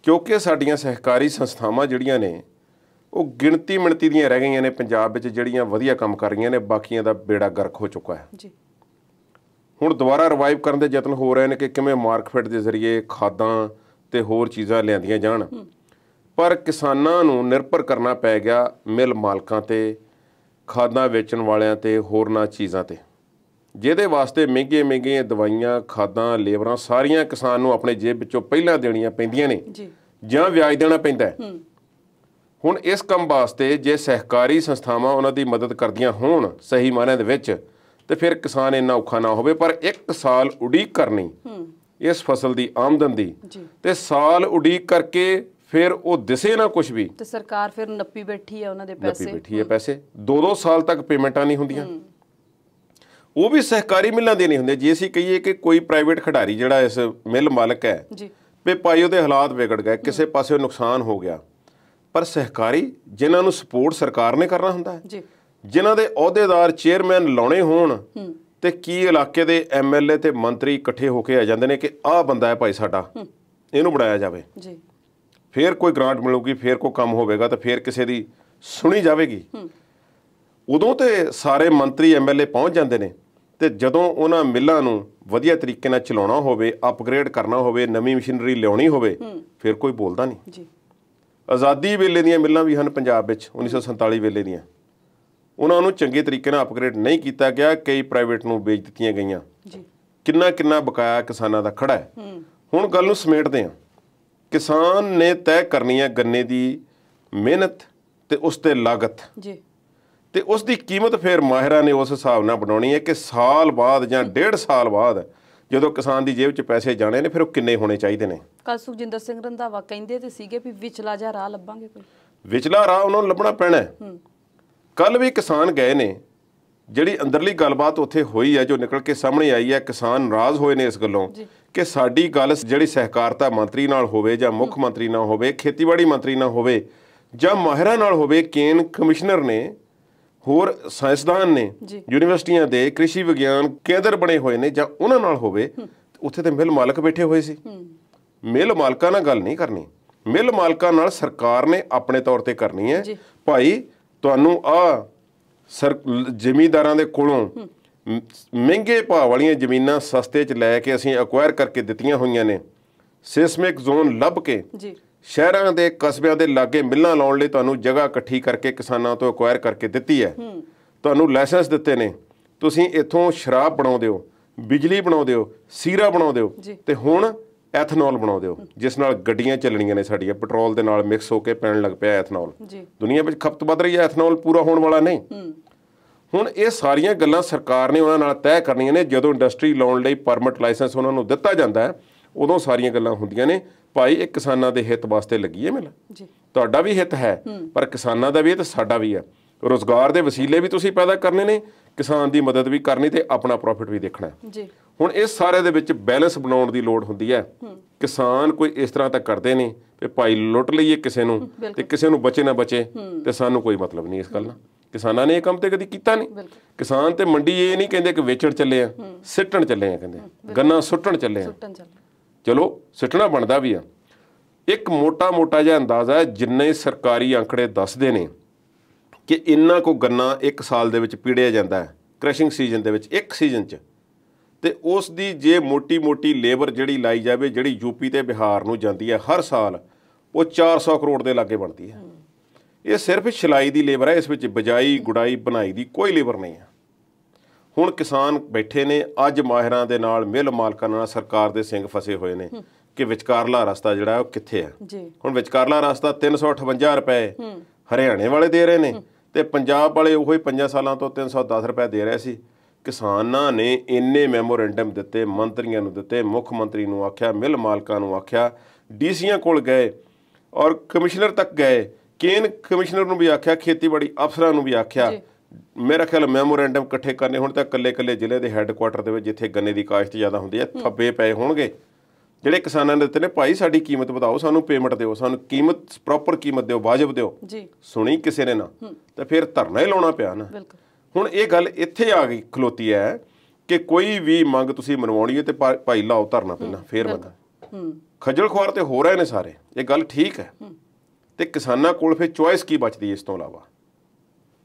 ਕਿਉਂਕਿ ਸਾਡੀਆਂ ਸਹਿਕਾਰੀ ਸੰਸਥਾਵਾਂ ਜਿਹੜੀਆਂ ਨੇ ਉਹ ਗਿਣਤੀ ਮਿਣਤੀ ਦੀਆਂ ਰਹਿ ਗਈਆਂ ਨੇ ਪੰਜਾਬ ਵਿੱਚ ਜਿਹੜੀਆਂ ਵਧੀਆ ਕੰਮ ਕਰ ਰਹੀਆਂ ਨੇ ਬਾਕੀਆਂ ਦਾ ਬੇੜਾ ਗਰਕ ਹੋ ਚੁੱਕਾ ਹੈ ਜੀ ਹੁਣ ਦੁਬਾਰਾ ਰਿਵਾਈਵ ਕਰਨ ਦੇ ਯਤਨ ਹੋ ਰਹੇ ਨੇ ਕਿ ਕਿਵੇਂ ਮਾਰਕਫੈਟ ਦੇ ਜ਼ਰੀਏ ਖਾਦਾਂ ਤੇ ਹੋਰ ਚੀਜ਼ਾਂ ਲਿਆਂਦੀਆਂ ਜਾਣ ਪਰ ਕਿਸਾਨਾਂ ਨੂੰ ਨਿਰਭਰ ਕਰਨਾ ਪੈ ਗਿਆ ਮਿਲ ਮਾਲਕਾਂ ਤੇ ਖਾਦਾਂ ਵੇਚਣ ਵਾਲਿਆਂ ਤੇ ਹੋਰਨਾਂ ਚੀਜ਼ਾਂ ਤੇ ਜਿਹਦੇ ਵਾਸਤੇ ਮਹਿੰਗੇ ਮਹਿੰਗੇ ਦਵਾਈਆਂ ਖਾਦਾਂ ਲੇਬਰਾਂ ਸਾਰੀਆਂ ਕਿਸਾਨ ਨੂੰ ਆਪਣੇ ਜੇਬ ਵਿੱਚੋਂ ਪਹਿਲਾਂ ਦੇਣੀਆਂ ਪੈਂਦੀਆਂ ਨੇ ਜੀ ਜਾਂ ਵਿਆਜ ਦੇਣਾ ਪੈਂਦਾ ਹੈ ਹੁਣ ਇਸ ਕੰਮ ਵਾਸਤੇ ਜੇ ਸਹਿਕਾਰੀ ਸੰਸਥਾਵਾਂ ਉਹਨਾਂ ਦੀ ਮਦਦ ਕਰਦੀਆਂ ਹੋਣ ਸਹੀ ਮਾਨੇ ਦੇ ਵਿੱਚ ਤੇ ਫਿਰ ਕਿਸਾਨ ਇੰਨਾ ਔਖਾ ਨਾ ਹੋਵੇ ਪਰ ਇੱਕ ਸਾਲ ਉਡੀਕ ਕਰਨੀ ਇਸ ਫਸਲ ਦੀ ਆਮਦਨ ਦੀ ਤੇ ਸਾਲ ਉਡੀਕ ਕਰਕੇ ਫਿਰ ਉਹ ਦਿਸੇ ਨਾ ਕੁਝ ਵੀ ਤੇ ਸਰਕਾਰ ਫਿਰ ਨੱਪੀ ਬੈਠੀ ਹੈ ਉਹਨਾਂ ਦੇ ਪੈਸੇ ਨੱਪੀ ਬੈਠੀ ਹੈ ਪੈਸੇ 2-2 ਸਾਲ ਤੱਕ ਪੇਮੈਂਟਾਂ ਨਹੀਂ ਹੁੰਦੀਆਂ ਉਹ ਵੀ ਸਹਿਕਾਰੀ ਮਿੱਲਾਂ ਦੇ ਨਹੀਂ ਹੁੰਦੇ ਜੇ ਅਸੀਂ ਕਹੀਏ ਕਿ ਕੋਈ ਪ੍ਰਾਈਵੇਟ ਖਿਡਾਰੀ ਜਿਹੜਾ ਇਸ ਮਿਲ ਮਾਲਕ ਹੈ ਜੀ ਵੀ ਭਾਈ ਉਹਦੇ ਹਾਲਾਤ ਵਿਗੜ ਗਏ ਕਿਸੇ ਪਾਸੇ ਨੁਕਸਾਨ ਹੋ ਗਿਆ ਪਰ ਸਹਿਕਾਰੀ ਜਿਨ੍ਹਾਂ ਨੂੰ ਸਪੋਰਟ ਸਰਕਾਰ ਨੇ ਕਰਨਾ ਹੁੰਦਾ ਹੈ ਜੀ ਜਿਨ੍ਹਾਂ ਦੇ ਅਹੁਦੇਦਾਰ ਚੇਅਰਮੈਨ ਲਾਉਣੇ ਹੋਣ ਤੇ ਕੀ ਇਲਾਕੇ ਦੇ ਐਮਐਲਏ ਤੇ ਮੰਤਰੀ ਇਕੱਠੇ ਹੋ ਕੇ ਆ ਜਾਂਦੇ ਨੇ ਕਿ ਆਹ ਬੰਦਾ ਹੈ ਭਾਈ ਸਾਡਾ ਇਹਨੂੰ ਬੜਾਇਆ ਜਾਵੇ ਜੀ ਫੇਰ ਕੋਈ ਗ੍ਰਾਂਟ ਮਿਲੂਗੀ ਫੇਰ ਕੋਈ ਕੰਮ ਹੋਵੇਗਾ ਤਾਂ ਫੇਰ ਕਿਸੇ ਦੀ ਸੁਣੀ ਜਾਵੇਗੀ ਉਦੋਂ ਤੇ ਸਾਰੇ ਮੰਤਰੀ ਐਮਐਲਏ ਪਹੁੰਚ ਜਾਂਦੇ ਨੇ ਤੇ ਜਦੋਂ ਉਹਨਾਂ ਮਿੱਲਾਂ ਨੂੰ ਵਧੀਆ ਤਰੀਕੇ ਨਾਲ ਚਲਾਉਣਾ ਹੋਵੇ ਅਪਗ੍ਰੇਡ ਕਰਨਾ ਹੋਵੇ ਨਵੀਂ ਮਸ਼ੀਨਰੀ ਲਿਆਉਣੀ ਹੋਵੇ ਫੇਰ ਕੋਈ ਬੋਲਦਾ ਨਹੀਂ ਜੀ ਆਜ਼ਾਦੀ ਵੇਲੇ ਦੀਆਂ ਮਿੱਲਾਂ ਵੀ ਹਨ ਪੰਜਾਬ ਵਿੱਚ 1947 ਵੇਲੇ ਦੀਆਂ ਉਹਨਾਂ ਨੂੰ ਚੰਗੇ ਤਰੀਕੇ ਨਾਲ ਅਪਗ੍ਰੇਡ ਨਹੀਂ ਕੀਤਾ ਗਿਆ ਕਈ ਪ੍ਰਾਈਵੇਟ ਨੂੰ ਵੇਚ ਦਿੱਤੀਆਂ ਗਈਆਂ ਜੀ ਕਿੰਨਾ ਕਿੰਨਾ ਬਕਾਇਆ ਕਿਸਾਨਾਂ ਦਾ ਖੜਾ ਹੈ ਹੁਣ ਗੱਲ ਨੂੰ ਸਮੇਟਦੇ ਹਾਂ ਕਿਸਾਨ ਨੇ ਤੈਅ ਕਰਨੀ ਹੈ ਗੰਨੇ ਦੀ ਮਿਹਨਤ ਤੇ ਉਸ ਤੇ ਲਾਗਤ ਜੀ ਤੇ ਉਸ ਦੀ ਕੀਮਤ ਫਿਰ ਮਾਹਿਰਾਂ ਨੇ ਉਸ ਹਿਸਾਬ ਨਾਲ ਬਣਾਉਣੀ ਹੈ ਕਿ ਸਾਲ ਬਾਅਦ ਜਾਂ ਡੇਢ ਸਾਲ ਬਾਅਦ ਜਦੋਂ ਕਿਸਾਨ ਦੀ ਜੇਬ 'ਚ ਪੈਸੇ ਜਾਣੇ ਨੇ ਫਿਰ ਉਹ ਕਿੰਨੇ ਹੋਣੇ ਚਾਹੀਦੇ ਨੇ ਕੱਲ ਸੁਖਜਿੰਦਰ ਸਿੰਘ ਰੰਧਾਵਾ ਕਹਿੰਦੇ ਤੇ ਸੀਗੇ ਵੀ ਵਿਚਲਾ ਜਾ ਰਾਹ ਲੱਭਾਂਗੇ ਕੋਈ ਵਿਚਲਾ ਰਾਹ ਉਹਨਾਂ ਨੂੰ ਲੱਭਣਾ ਪੈਣਾ ਕੱਲ ਵੀ ਕਿਸਾਨ ਗਏ ਨੇ ਜਿਹੜੀ ਅੰਦਰਲੀ ਗੱਲਬਾਤ ਉੱਥੇ ਹੋਈ ਹੈ ਜੋ ਨਿਕਲ ਕੇ ਸਾਹਮਣੇ ਆਈ ਹੈ ਕਿਸਾਨ ਨਾਰਾਜ਼ ਹੋਏ ਨੇ ਇਸ ਗੱਲੋਂ ਕਿ ਸਾਡੀ ਗੱਲ ਜਿਹੜੀ ਸਹਿਕਾਰਤਾ ਮੰਤਰੀ ਨਾਲ ਹੋਵੇ ਜਾਂ ਮੁੱਖ ਮੰਤਰੀ ਨਾਲ ਹੋਵੇ ਖੇਤੀਬਾੜੀ ਮੰਤਰੀ ਨਾਲ ਹੋਵੇ ਜਾਂ ਮਾਹਿਰਾਂ ਨਾਲ ਹੋਵੇ ਕੇਨ ਕਮਿਸ਼ਨਰ ਨੇ ਹੋਰ ਸਾਇੰਸਦਾਨ ਨੇ ਯੂਨੀਵਰਸਿਟੀਆਂ ਦੇ ਕ੍ਰਿਸ਼ੀ ਵਿਗਿਆਨ ਕੇਂਦਰ ਬਣੇ ਹੋਏ ਨੇ ਜਾਂ ਉਹਨਾਂ ਨਾਲ ਹੋਵੇ ਉੱਥੇ ਤੇ ਮਿਲ ਮਾਲਕ ਬੈਠੇ ਹੋਏ ਸੀ ਮਿਲ ਮਾਲਕਾਂ ਨਾਲ ਗੱਲ ਨਹੀਂ ਕਰਨੀ ਮਿਲ ਮਾਲਕਾਂ ਨਾਲ ਸਰਕਾਰ ਨੇ ਆਪਣੇ ਤੌਰ ਤੇ ਕਰਨੀ ਹੈ ਭਾਈ ਤੁਹਾਨੂੰ ਆ ਸਰ ਜ਼ਿਮੀਦਾਰਾਂ ਦੇ ਕੋਲੋਂ ਮਹਿੰਗੇ ਭਾਅ ਵਾਲੀਆਂ ਜ਼ਮੀਨਾਂ ਸਸਤੇ 'ਚ ਲੈ ਕੇ ਅਸੀਂ ਅਕਵਾਇਰ ਕਰਕੇ ਦਿੱਤੀਆਂ ਹੋਈਆਂ ਨੇ ਸਿਸਮਿਕ ਜ਼ੋਨ ਲੱਭ ਕੇ ਜੀ ਸ਼ਹਿਰਾਂ ਦੇ ਕਸਬਿਆਂ ਦੇ ਲਾਗੇ ਮਿੱਲਾਂ ਲਾਉਣ ਲਈ ਤੁਹਾਨੂੰ ਜਗ੍ਹਾ ਇਕੱਠੀ ਕਰਕੇ ਕਿਸਾਨਾਂ ਤੋਂ ਐਕਵਾਇਰ ਕਰਕੇ ਦਿੱਤੀ ਹੈ ਤੁਹਾਨੂੰ ਲਾਇਸੈਂਸ ਦਿੱਤੇ ਨੇ ਤੁਸੀਂ ਇੱਥੋਂ ਸ਼ਰਾਬ ਬਣਾਉਂਦੇ ਹੋ ਬਿਜਲੀ ਬਣਾਉਂਦੇ ਹੋ ਸੀਰਾ ਬਣਾਉਂਦੇ ਹੋ ਤੇ ਹੁਣ ਐਥਨੋਲ ਬਣਾਉਂਦੇ ਹੋ ਜਿਸ ਨਾਲ ਗੱਡੀਆਂ ਚੱਲਣੀਆਂ ਨੇ ਸਾਡੀਆਂ ਪੈਟਰੋਲ ਦੇ ਨਾਲ ਮਿਕਸ ਹੋ ਕੇ ਪੈਣ ਲੱਗ ਪਿਆ ਐਥਨੋਲ ਦੁਨੀਆ ਵਿੱਚ ਖਪਤ ਵਧ ਰਹੀ ਹੈ ਐਥਨੋਲ ਪੂਰਾ ਹੋਣ ਵਾਲਾ ਨਹੀਂ ਹੁਣ ਇਹ ਸਾਰੀਆਂ ਗੱਲਾਂ ਸਰਕਾਰ ਨੇ ਉਹਨਾਂ ਨਾਲ ਤੈਅ ਕਰਨੀਆਂ ਨੇ ਜਦੋਂ ਇੰਡਸਟਰੀ ਲਾਉਣ ਲਈ ਪਰਮਿਟ ਲਾਇਸੈਂਸ ਉਹਨਾਂ ਨੂੰ ਦਿੱਤਾ ਜਾਂਦਾ ਹੈ ਉਦੋਂ ਸਾਰੀਆਂ ਗੱਲਾਂ ਹੁੰਦੀਆਂ ਨੇ ਭਾਈ ਇਹ ਕਿਸਾਨਾਂ ਦੇ ਹਿੱਤ ਵਾਸਤੇ ਲੱਗੀ ਹੈ ਮਿਲ ਜੀ ਤੁਹਾਡਾ ਵੀ ਹਿੱਤ ਹੈ ਪਰ ਕਿਸਾਨਾਂ ਦਾ ਵੀ ਤੇ ਸਾਡਾ ਵੀ ਹੈ ਰੋਜ਼ਗਾਰ ਦੇ ਵਸੀਲੇ ਵੀ ਤੁਸੀਂ ਪੈਦਾ ਕਰਨੇ ਨੇ ਕਿਸਾਨ ਦੀ ਮਦਦ ਵੀ ਕਰਨੀ ਤੇ ਆਪਣਾ ਪ੍ਰੋਫਿਟ ਵੀ ਦੇਖਣਾ ਜੀ ਹੁਣ ਇਸ ਸਾਰੇ ਦੇ ਵਿੱਚ ਬੈਲੈਂਸ ਬਣਾਉਣ ਦੀ ਲੋੜ ਹੁੰਦੀ ਹੈ ਕਿਸਾਨ ਕੋਈ ਇਸ ਤਰ੍ਹਾਂ ਤਾਂ ਕਰਦੇ ਨੇ ਕਿ ਭਾਈ ਲੁੱਟ ਲਈਏ ਕਿਸੇ ਨੂੰ ਤੇ ਕਿਸੇ ਨੂੰ ਬਚੇ ਨਾ ਬਚੇ ਤੇ ਸਾਨੂੰ ਕੋਈ ਮਤਲਬ ਨਹੀਂ ਇਸ ਗੱਲ ਨਾਲ ਕਿਸਾਨਾਂ ਨੇ ਇਹ ਕੰਮ ਤੇ ਕਦੀ ਕੀਤਾ ਨਹੀਂ ਕਿਸਾਨ ਤੇ ਮੰਡੀ ਇਹ ਨਹੀਂ ਕਹਿੰਦੇ ਕਿ ਵੇਚਣ ਚੱਲੇ ਆ ਸਿੱਟਣ ਚੱਲੇ ਆ ਕਹਿੰਦੇ ਗੰਨਾ ਸੁੱਟਣ ਚੱਲੇ ਆ ਚਲੋ ਸਿੱਟਣਾ ਬਣਦਾ ਵੀ ਆ ਇੱਕ ਮੋਟਾ-ਮੋਟਾ ਜਿਹਾ ਅੰਦਾਜ਼ਾ ਹੈ ਜਿੰਨੇ ਸਰਕਾਰੀ ਅੰਕੜੇ ਦੱਸਦੇ ਨੇ ਕਿ ਇੰਨਾ ਕੋ ਗੰਨਾ ਇੱਕ ਸਾਲ ਦੇ ਵਿੱਚ ਪੀੜਿਆ ਜਾਂਦਾ ਹੈ ਕ੍ਰੈਸ਼ਿੰਗ ਸੀਜ਼ਨ ਦੇ ਵਿੱਚ ਇੱਕ ਸੀਜ਼ਨ 'ਚ ਤੇ ਉਸ ਦੀ ਜੇ ਮੋਟੀ-ਮੋਟੀ ਲੇਬਰ ਜਿਹੜੀ ਲਾਈ ਜਾਵੇ ਜਿਹੜੀ ਯੂਪੀ ਤੇ ਬਿਹਾਰ ਨੂੰ ਜਾਂਦੀ ਹੈ ਹਰ ਸਾਲ ਉਹ 400 ਕਰੋੜ ਦੇ ਲਾਗੇ ਬਣਦੀ ਹੈ ਇਹ ਸਿਰਫ ਛਲਾਈ ਦੀ ਲੇਬਰ ਹੈ ਇਸ ਵਿੱਚ ਬਜਾਈ ਗੁਡਾਈ ਬਣਾਈ ਦੀ ਕੋਈ ਲੇਬਰ ਨਹੀਂ ਹੈ ਹੁਣ ਕਿਸਾਨ ਬੈਠੇ ਨੇ ਅੱਜ ਮਾਹਿਰਾਂ ਦੇ ਨਾਲ ਮਿਲ ਮਾਲਕਾਂ ਨਾਲ ਸਰਕਾਰ ਦੇ ਸਿੰਘ ਫਸੇ ਹੋਏ ਨੇ ਕਿ ਵਿਚਕਾਰਲਾ ਰਸਤਾ ਜਿਹੜਾ ਉਹ ਕਿੱਥੇ ਜੀ ਹੁਣ ਵਿਚਕਾਰਲਾ ਰਸਤਾ 358 ਰੁਪਏ ਹਰਿਆਣੇ ਵਾਲੇ ਦੇ ਰਹੇ ਨੇ ਤੇ ਪੰਜਾਬ ਵਾਲੇ ਉਹ ਹੀ 5 ਸਾਲਾਂ ਤੋਂ 310 ਰੁਪਏ ਦੇ ਰਹੇ ਸੀ ਕਿਸਾਨਾਂ ਨੇ ਇੰਨੇ ਮੈਮੋਰੈਂਡਮ ਦਿੱਤੇ ਮੰਤਰੀਆਂ ਨੂੰ ਦਿੱਤੇ ਮੁੱਖ ਮੰਤਰੀ ਨੂੰ ਆਖਿਆ ਮਿਲ ਮਾਲਕਾਂ ਨੂੰ ਆਖਿਆ ਡੀਸੀਆਂ ਕੋਲ ਗਏ ਔਰ ਕਮਿਸ਼ਨਰ ਤੱਕ ਗਏ ਕੇਨ ਕਮਿਸ਼ਨਰ ਨੂੰ ਵੀ ਆਖਿਆ ਖੇਤੀਬਾੜੀ ਅਫਸਰਾਂ ਨੂੰ ਵੀ ਆਖਿਆ ਮੇਰਾ ਖਿਆਲ ਮੈਮੋਰੈਂਡਮ ਇਕੱਠੇ ਕਰਨੇ ਹੁਣ ਤਾਂ ਕੱਲੇ-ਕੱਲੇ ਜ਼ਿਲ੍ਹੇ ਦੇ ਹੈੱਡਕੁਆਟਰ ਦੇ ਵਿੱਚ ਜਿੱਥੇ ਗੰਨੇ ਦੀ ਕਾਸ਼ਤ ਜ਼ਿਆਦਾ ਹੁੰਦੀ ਹੈ ਥੱਬੇ ਪਏ ਹੋਣਗੇ ਜਿਹੜੇ ਕਿਸਾਨਾਂ ਨੇ ਦਿੱਤੇ ਨੇ ਭਾਈ ਸਾਡੀ ਕੀਮਤ ਵਧਾਓ ਸਾਨੂੰ ਪੇਮੈਂਟ ਦਿਓ ਸਾਨੂੰ ਕੀਮਤ ਪ੍ਰੋਪਰ ਕੀਮਤ ਦਿਓ ਵਾਜਬ ਦਿਓ ਜੀ ਸੁਣੀ ਕਿਸੇ ਨੇ ਨਾ ਤਾਂ ਫਿਰ ਧਰਨਾ ਹੀ ਲਾਉਣਾ ਪਿਆ ਨਾ ਹੁਣ ਇਹ ਗੱਲ ਇੱਥੇ ਆ ਗਈ ਖਲੋਤੀ ਹੈ ਕਿ ਕੋਈ ਵੀ ਮੰਗ ਤੁਸੀਂ ਮਨਵਾਉਣੀ ਹੈ ਤੇ ਭਾਈ ਲਾਓ ਧਰਨਾ ਪਹਿਲਾਂ ਫੇਰ ਮੰਗਾ ਖੱਜਲ ਖੁਆਰ ਤੇ ਹੋ ਰਹੇ ਨੇ ਸਾਰੇ ਇਹ ਗੱਲ ਠੀਕ ਹੈ ਤੇ ਕਿਸਾਨਾਂ ਕੋਲ ਫਿਰ ਚੁਆਇਸ ਕੀ ਬਚਦੀ ਹੈ ਇਸ ਤੋਂ ਇਲਾਵਾ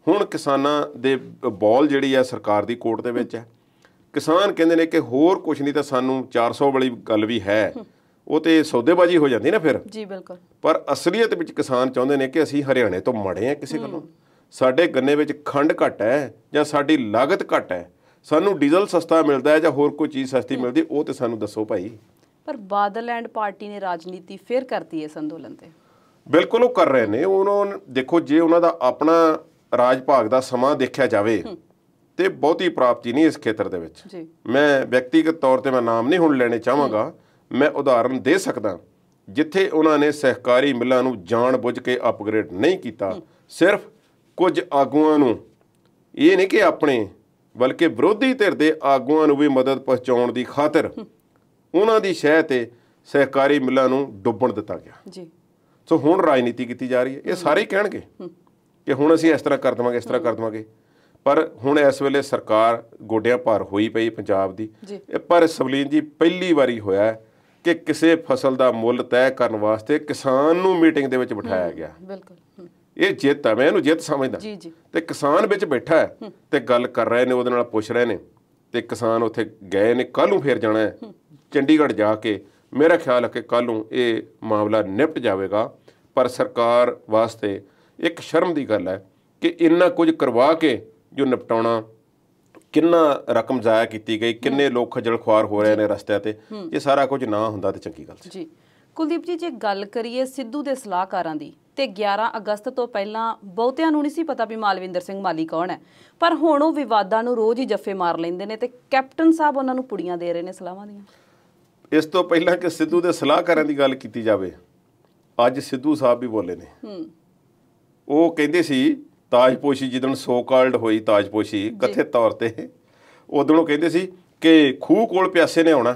ਹੁਣ ਕਿਸਾਨਾਂ ਦੇ ਬੋਲ ਜਿਹੜੀ ਹੈ ਸਰਕਾਰ ਦੀ ਕੋਰਟ ਦੇ ਵਿੱਚ ਹੈ ਕਿਸਾਨ ਕਹਿੰਦੇ ਨੇ ਕਿ ਹੋਰ ਕੁਝ ਨਹੀਂ ਤਾਂ ਸਾਨੂੰ 400 ਵਾਲੀ ਗੱਲ ਵੀ ਹੈ ਉਹ ਤੇ ਸੌਦੇਬਾਜ਼ੀ ਹੋ ਜਾਂਦੀ ਨਾ ਫਿਰ ਜੀ ਬਿਲਕੁਲ ਪਰ ਅਸਲੀਅਤ ਵਿੱਚ ਕਿਸਾਨ ਚਾਹੁੰਦੇ ਨੇ ਕਿ ਅਸੀਂ ਹਰਿਆਣੇ ਤੋਂ ਮੜੇ ਆ ਕਿਸੇ ਕੋਲੋਂ ਸਾਡੇ ਗੰਨੇ ਵਿੱਚ ਖੰਡ ਘਟ ਹੈ ਜਾਂ ਸਾਡੀ ਲਾਗਤ ਘਟ ਹੈ ਸਾਨੂੰ ਡੀਜ਼ਲ ਸਸਤਾ ਮਿਲਦਾ ਹੈ ਜਾਂ ਹੋਰ ਕੋਈ ਚੀਜ਼ ਸਸਤੀ ਮਿਲਦੀ ਉਹ ਤੇ ਸਾਨੂੰ ਦੱਸੋ ਭਾਈ ਪਰ ਬਾਦਲੈਂਡ ਪਾਰਟੀ ਨੇ ਰਾਜਨੀਤੀ ਫੇਰ ਕਰਤੀ ਇਸ ਅੰਦੋਲਨ ਤੇ ਬਿਲਕੁਲ ਉਹ ਕਰ ਰਹੇ ਨੇ ਉਹਨਾਂ ਦੇਖੋ ਜੇ ਉਹਨਾਂ ਦਾ ਆਪਣਾ ਰਾਜ ਭਾਗ ਦਾ ਸਮਾਂ ਦੇਖਿਆ ਜਾਵੇ ਤੇ ਬਹੁਤੀ ਪ੍ਰਾਪਤੀ ਨਹੀਂ ਇਸ ਖੇਤਰ ਦੇ ਵਿੱਚ ਮੈਂ ਵਿਅਕਤੀਗਤ ਤੌਰ ਤੇ ਮੈਂ ਨਾਮ ਨਹੀਂ ਹੁਣ ਲੈਣੇ ਚਾਹਾਂਗਾ ਮੈਂ ਉਦਾਹਰਨ ਦੇ ਸਕਦਾ ਜਿੱਥੇ ਉਹਨਾਂ ਨੇ ਸਹਿਕਾਰੀ ਮਿੱਲਾਂ ਨੂੰ ਜਾਣ ਬੁੱਝ ਕੇ ਅਪਗ੍ਰੇਡ ਨਹੀਂ ਕੀਤਾ ਸਿਰਫ ਕੁਝ ਆਗੂਆਂ ਨੂੰ ਇਹ ਨਹੀਂ ਕਿ ਆਪਣੇ ਬਲਕਿ ਵਿਰੋਧੀ ਧਿਰ ਦੇ ਆਗੂਆਂ ਨੂੰ ਵੀ ਮਦਦ ਪਹੁੰਚਾਉਣ ਦੀ ਖਾਤਰ ਉਹਨਾਂ ਦੀ ਸ਼ਹਿ ਤੇ ਸਹਿਕਾਰੀ ਮਿੱਲਾਂ ਨੂੰ ਡੁੱਬਣ ਦਿੱਤਾ ਗਿਆ ਜੀ ਸੋ ਹੁਣ ਰਾਜਨੀਤੀ ਕੀਤੀ ਜਾ ਰਹੀ ਹੈ ਇਹ ਸਾਰੇ ਕਹਿਣਗੇ ਕਿ ਹੁਣ ਅਸੀਂ ਇਸ ਤਰ੍ਹਾਂ ਕਰ ਦਵਾਂਗੇ ਇਸ ਤਰ੍ਹਾਂ ਕਰ ਦਵਾਂਗੇ ਪਰ ਹੁਣ ਇਸ ਵੇਲੇ ਸਰਕਾਰ ਗੋਡਿਆਂ ਭਾਰ ਹੋਈ ਪਈ ਪੰਜਾਬ ਦੀ ਪਰ ਸਵਲੀਨ ਜੀ ਪਹਿਲੀ ਵਾਰੀ ਹੋਇਆ ਕਿ ਕਿਸੇ ਫਸਲ ਦਾ ਮੁੱਲ ਤੈਅ ਕਰਨ ਵਾਸਤੇ ਕਿਸਾਨ ਨੂੰ ਮੀਟਿੰਗ ਦੇ ਵਿੱਚ ਬਿਠਾਇਆ ਗਿਆ ਬਿਲਕੁਲ ਇਹ ਜਿੱਤ ਹੈ ਮੈਂ ਇਹਨੂੰ ਜਿੱਤ ਸਮਝਦਾ ਜੀ ਜੀ ਤੇ ਕਿਸਾਨ ਵਿੱਚ ਬੈਠਾ ਹੈ ਤੇ ਗੱਲ ਕਰ ਰਹੇ ਨੇ ਉਹਦੇ ਨਾਲ ਪੁੱਛ ਰਹੇ ਨੇ ਤੇ ਕਿਸਾਨ ਉੱਥੇ ਗਏ ਨੇ ਕੱਲ ਨੂੰ ਫੇਰ ਜਾਣਾ ਹੈ ਚੰਡੀਗੜ੍ਹ ਜਾ ਕੇ ਮੇਰਾ ਖਿਆਲ ਹੈ ਕਿ ਕੱਲ ਨੂੰ ਇਹ ਮਾਮਲਾ ਨਿਪਟ ਜਾਵੇਗਾ ਪਰ ਸਰਕਾਰ ਵਾਸਤੇ ਇੱਕ ਸ਼ਰਮ ਦੀ ਗੱਲ ਹੈ ਕਿ ਇੰਨਾ ਕੁਝ ਕਰਵਾ ਕੇ ਜੋ ਨਿਪਟਾਉਣਾ ਕਿੰਨਾ ਰਕਮ ਜ਼ਾਇਆ ਕੀਤੀ ਗਈ ਕਿੰਨੇ ਲੋਕ ਖਜਲ ਖੁਆਰ ਹੋ ਰਹੇ ਨੇ ਰਸਤੇ ਤੇ ਇਹ ਸਾਰਾ ਕੁਝ ਨਾ ਹੁੰਦਾ ਤੇ ਚੰਗੀ ਗੱਲ ਸੀ ਜੀ ਕੁਲਦੀਪ ਜੀ ਜੇ ਗੱਲ ਕਰੀਏ ਸਿੱਧੂ ਦੇ ਸਲਾਹਕਾਰਾਂ ਦੀ ਤੇ 11 ਅਗਸਤ ਤੋਂ ਪਹਿਲਾਂ ਬਹੁਤਿਆਂ ਨੂੰ ਨਹੀਂ ਸੀ ਪਤਾ ਵੀ ਮਾਲਵਿੰਦਰ ਸਿੰਘ ਮਾਲੀ ਕੌਣ ਹੈ ਪਰ ਹੁਣ ਉਹ ਵਿਵਾਦਾਂ ਨੂੰ ਰੋਜ਼ ਹੀ ਜੱਫੇ ਮਾਰ ਲੈਂਦੇ ਨੇ ਤੇ ਕੈਪਟਨ ਸਾਹਿਬ ਉਹਨਾਂ ਨੂੰ ਪੁੜੀਆਂ ਦੇ ਰਹੇ ਨੇ ਸਲਾਹਾਂ ਦੀਆਂ ਇਸ ਤੋਂ ਪਹਿਲਾਂ ਕਿ ਸਿੱਧੂ ਦੇ ਸਲਾਹਕਾਰਾਂ ਦੀ ਗੱਲ ਕੀਤੀ ਜਾਵੇ ਅੱਜ ਸਿੱਧੂ ਸਾਹਿਬ ਵੀ ਬੋਲੇ ਨੇ ਹੂੰ ਉਹ ਕਹਿੰਦੇ ਸੀ ਤਾਜਪੋਸ਼ੀ ਜਿੱਦਣ ਸੋ ਕਾਲਡ ਹੋਈ ਤਾਜਪੋਸ਼ੀ ਕਥਿਤ ਤੌਰ ਤੇ ਉਦੋਂ ਉਹ ਕਹਿੰਦੇ ਸੀ ਕਿ ਖੂਹ ਕੋਲ ਪਿਆਸੇ ਨੇ ਆਉਣਾ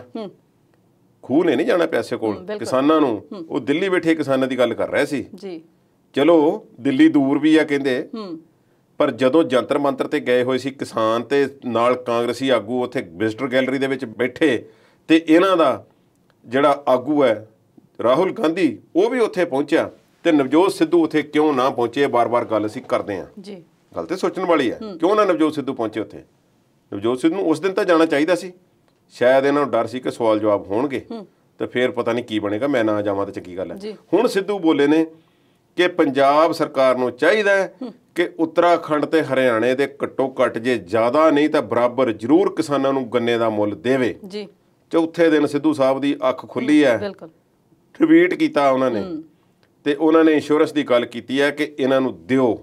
ਖੂਹ ਨੇ ਨਹੀਂ ਜਾਣਾ ਪਿਆਸੇ ਕੋਲ ਕਿਸਾਨਾਂ ਨੂੰ ਉਹ ਦਿੱਲੀ ਬੈਠੇ ਕਿਸਾਨਾਂ ਦੀ ਗੱਲ ਕਰ ਰਿਹਾ ਸੀ ਜੀ ਚਲੋ ਦਿੱਲੀ ਦੂਰ ਵੀ ਆ ਕਹਿੰਦੇ ਪਰ ਜਦੋਂ ਜੰਤਰ ਮੰਤਰ ਤੇ ਗਏ ਹੋਏ ਸੀ ਕਿਸਾਨ ਤੇ ਨਾਲ ਕਾਂਗਰਸੀ ਆਗੂ ਉੱਥੇ ਵਿਜ਼ਟਰ ਗੈਲਰੀ ਦੇ ਵਿੱਚ ਬੈਠੇ ਤੇ ਇਹਨਾਂ ਦਾ ਜਿਹੜਾ ਆਗੂ ਹੈ ਰਾਹੁਲ ਗਾਂਧੀ ਉਹ ਵੀ ਉੱਥੇ ਪਹੁੰਚਿਆ ਤੇ ਨਵਜੋਤ ਸਿੱਧੂ ਉਥੇ ਕਿਉਂ ਨਾ ਪਹੁੰਚੇ ਬਾਰ-ਬਾਰ ਗੱਲ ਅਸੀਂ ਕਰਦੇ ਆਂ ਜੀ ਗੱਲ ਤੇ ਸੋਚਣ ਵਾਲੀ ਹੈ ਕਿਉਂ ਨਾ ਨਵਜੋਤ ਸਿੱਧੂ ਪਹੁੰਚੇ ਉਥੇ ਨਵਜੋਤ ਸਿੱਧੂ ਨੂੰ ਉਸ ਦਿਨ ਤਾਂ ਜਾਣਾ ਚਾਹੀਦਾ ਸੀ ਸ਼ਾਇਦ ਇਹਨਾਂ ਨੂੰ ਡਰ ਸੀ ਕਿ ਸਵਾਲ ਜਵਾਬ ਹੋਣਗੇ ਤੇ ਫੇਰ ਪਤਾ ਨਹੀਂ ਕੀ ਬਣੇਗਾ ਮੈਂ ਨਾ ਜਾਵਾਂ ਤਾਂ ਚੰਗੀ ਗੱਲ ਹੈ ਹੁਣ ਸਿੱਧੂ ਬੋਲੇ ਨੇ ਕਿ ਪੰਜਾਬ ਸਰਕਾਰ ਨੂੰ ਚਾਹੀਦਾ ਹੈ ਕਿ ਉੱਤਰਾਖੰਡ ਤੇ ਹਰਿਆਣੇ ਦੇ ਘਟੋ ਕਟ ਜੇ ਜ਼ਿਆਦਾ ਨਹੀਂ ਤਾਂ ਬਰਾਬਰ ਜ਼ਰੂਰ ਕਿਸਾਨਾਂ ਨੂੰ ਗੰਨੇ ਦਾ ਮੁੱਲ ਦੇਵੇ ਜੀ ਚੌਥੇ ਦਿਨ ਸਿੱਧੂ ਸਾਹਿਬ ਦੀ ਅੱਖ ਖੁੱਲੀ ਹੈ ਬਿਲਕੁਲ ਟਵੀਟ ਕੀਤਾ ਉਹਨਾਂ ਨੇ ਤੇ ਉਹਨਾਂ ਨੇ ਇੰਸ਼ੋਰੈਂਸ ਦੀ ਗੱਲ ਕੀਤੀ ਹੈ ਕਿ ਇਹਨਾਂ ਨੂੰ ਦਿਓ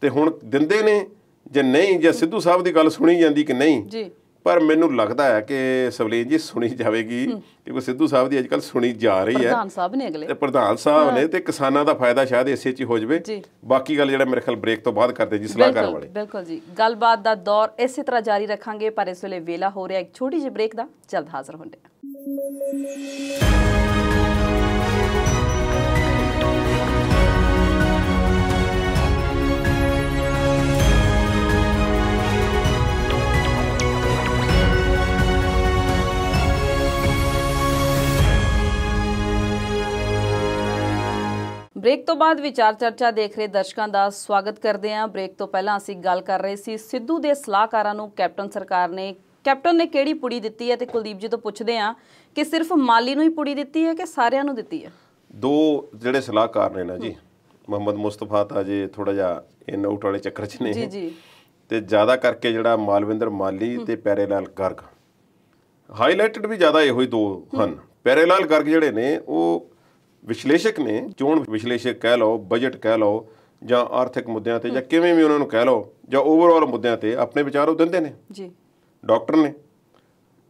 ਤੇ ਹੁਣ ਦਿੰਦੇ ਨੇ ਜੇ ਨਹੀਂ ਜੇ ਸਿੱਧੂ ਸਾਹਿਬ ਦੀ ਗੱਲ ਸੁਣੀ ਜਾਂਦੀ ਕਿ ਨਹੀਂ ਜੀ ਪਰ ਮੈਨੂੰ ਲੱਗਦਾ ਹੈ ਕਿ ਸਵਲੀਨ ਜੀ ਸੁਣੀ ਜਾਵੇਗੀ ਕਿਉਂਕਿ ਸਿੱਧੂ ਸਾਹਿਬ ਦੀ ਅੱਜਕੱਲ ਸੁਣੀ ਜਾ ਰਹੀ ਹੈ ਪ੍ਰਧਾਨ ਸਾਹਿਬ ਨੇ ਅਗਲੇ ਤੇ ਪ੍ਰਧਾਨ ਸਾਹਿਬ ਨੇ ਤੇ ਕਿਸਾਨਾਂ ਦਾ ਫਾਇਦਾ ਸ਼ਾਇਦ ਇਸੇ 'ਚ ਹੋ ਜਵੇ ਬਾਕੀ ਗੱਲ ਜਿਹੜਾ ਮੇਰੇ ਖਿਆਲ ਬ੍ਰੇਕ ਤੋਂ ਬਾਅਦ ਕਰਦੇ ਜੀ ਸਲਾਹ ਕਰਨ ਵਾਲੇ ਬਿਲਕੁਲ ਜੀ ਗੱਲਬਾਤ ਦਾ ਦੌਰ ਇਸੇ ਤਰ੍ਹਾਂ ਜਾਰੀ ਰੱਖਾਂਗੇ ਪਰ ਇਸ ਵੇਲੇ ਵੇਲਾ ਹੋ ਰਿਹਾ ਇੱਕ ਛੋਟੀ ਜਿਹੀ ਬ੍ਰੇਕ ਦਾ ਜਲਦ ਹਾਜ਼ਰ ਹੁੰਦੇ ਹਾਂ ਬ੍ਰੇਕ ਤੋਂ ਬਾਅਦ ਵਿਚਾਰ ਚਰਚਾ ਦੇਖ ਰਹੇ ਦਰਸ਼ਕਾਂ ਦਾ ਸਵਾਗਤ ਕਰਦੇ ਹਾਂ ਬ੍ਰੇਕ ਤੋਂ ਪਹਿਲਾਂ ਅਸੀਂ ਗੱਲ ਕਰ ਰਹੇ ਸੀ ਸਿੱਧੂ ਦੇ ਸਲਾਹਕਾਰਾਂ ਨੂੰ ਕੈਪਟਨ ਸਰਕਾਰ ਨੇ ਕੈਪਟਨ ਨੇ ਕਿਹੜੀ ਪੁੜੀ ਦਿੱਤੀ ਹੈ ਤੇ ਕੁਲਦੀਪ ਜੀ ਤੋਂ ਪੁੱਛਦੇ ਹਾਂ ਕਿ ਸਿਰਫ ਮਾਲੀ ਨੂੰ ਹੀ ਪੁੜੀ ਦਿੱਤੀ ਹੈ ਕਿ ਸਾਰਿਆਂ ਨੂੰ ਦਿੱਤੀ ਹੈ ਦੋ ਜਿਹੜੇ ਸਲਾਹਕਾਰ ਨੇ ਨਾ ਜੀ ਮੁਹੰਮਦ ਮੁਸਤਫਾ ਤਾਂ ਜੇ ਥੋੜਾ ਜਿਹਾ ਇਨ ਆਊਟ ਵਾਲੇ ਚੱਕਰ 'ਚ ਨੇ ਜੀ ਜੀ ਤੇ ਜ਼ਿਆਦਾ ਕਰਕੇ ਜਿਹੜਾ ਮਾਲਵਿੰਦਰ ਮਾਲੀ ਤੇ ਪੈਰੇਲਲ ਗਰਗ ਹਾਈਲਾਈਟਡ ਵੀ ਜ਼ਿਆਦਾ ਇਹੋ ਹੀ ਦੋ ਹਨ ਪੈਰੇਲਲ ਗਰਗ ਜਿਹੜੇ ਨੇ ਉਹ ਵਿਸ਼ਲੇਸ਼ਕ ਨੇ ਚੋਣ ਵਿਸ਼ਲੇਸ਼ਕ ਕਹਿ ਲਓ ਬਜਟ ਕਹਿ ਲਓ ਜਾਂ ਆਰਥਿਕ ਮੁੱਦਿਆਂ ਤੇ ਜਾਂ ਕਿਵੇਂ ਵੀ ਉਹਨਾਂ ਨੂੰ ਕਹਿ ਲਓ ਜਾਂ ਓਵਰਆਲ ਮੁੱਦਿਆਂ ਤੇ ਆਪਣੇ ਵਿਚਾਰ ਉਹ ਦਿੰਦੇ ਨੇ ਜੀ ਡਾਕਟਰ ਨੇ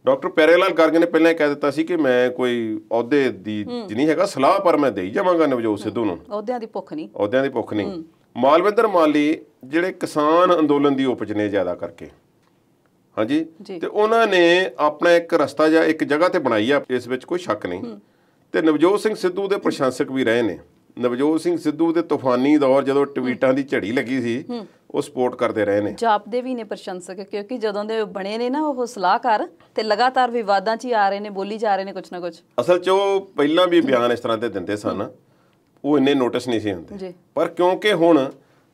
ਡਾਕਟਰ ਪੈਰੇਲਲ ਗਰਗ ਨੇ ਪਹਿਲਾਂ ਕਹਿ ਦਿੱਤਾ ਸੀ ਕਿ ਮੈਂ ਕੋਈ ਅਹੁਦੇ ਦੀ ਨਹੀਂ ਹੈਗਾ ਸਲਾਹ ਪਰ ਮੈਂ ਦੇਈ ਜਾਵਾਂਗਾ ਨਵਜੋਤ ਸਿੱਧੂ ਨੂੰ ਅਹੁਦਿਆਂ ਦੀ ਭੁੱਖ ਨਹੀਂ ਅਹੁਦਿਆਂ ਦੀ ਭੁੱਖ ਨਹੀਂ ਮਾਲਵਿੰਦਰ ਮਾਲੀ ਜਿਹੜੇ ਕਿਸਾਨ ਅੰਦੋਲਨ ਦੀ ਉਪਜ ਨੇ ਜ਼ਿਆਦਾ ਕਰਕੇ ਹਾਂਜੀ ਤੇ ਉਹਨਾਂ ਨੇ ਆਪਣਾ ਇੱਕ ਰਸਤਾ ਜਾਂ ਇੱਕ ਜਗ੍ਹਾ ਤੇ ਬਣਾਈ ਆ ਇਸ ਵਿੱਚ ਕੋਈ ਸ਼ੱਕ ਨਹੀਂ ਤੇ ਨਵਜੋਤ ਸਿੰਘ ਸਿੱਧੂ ਦੇ ਪ੍ਰਸ਼ੰਸਕ ਵੀ ਰਹੇ ਨੇ ਨਵਜੋਤ ਸਿੰਘ ਸਿੱਧੂ ਦੇ ਤੂਫਾਨੀ ਦੌਰ ਜਦੋਂ ਟਵੀਟਾਂ ਦੀ ਝੜੀ ਲੱਗੀ ਸੀ ਉਹ ਸਪੋਰਟ ਕਰਦੇ ਰਹੇ ਨੇ ਜਾਪਦੇ ਵੀ ਨੇ ਪ੍ਰਸ਼ੰਸਕ ਕਿਉਂਕਿ ਜਦੋਂ ਦੇ ਬਣੇ ਨੇ ਨਾ ਉਹ ਸਲਾਹਕਾਰ ਤੇ ਲਗਾਤਾਰ ਵਿਵਾਦਾਂ 'ਚ ਹੀ ਆ ਰਹੇ ਨੇ ਬੋਲੀ ਜਾ ਰਹੇ ਨੇ ਕੁਝ ਨਾ ਕੁਝ ਅਸਲ 'ਚ ਉਹ ਪਹਿਲਾਂ ਵੀ ਬਿਆਨ ਇਸ ਤਰ੍ਹਾਂ ਦੇ ਦਿੰਦੇ ਸਨ ਉਹ ਇੰਨੇ ਨੋਟਿਸ ਨਹੀਂ ਸੀ ਹੁੰਦੇ ਪਰ ਕਿਉਂਕਿ ਹੁਣ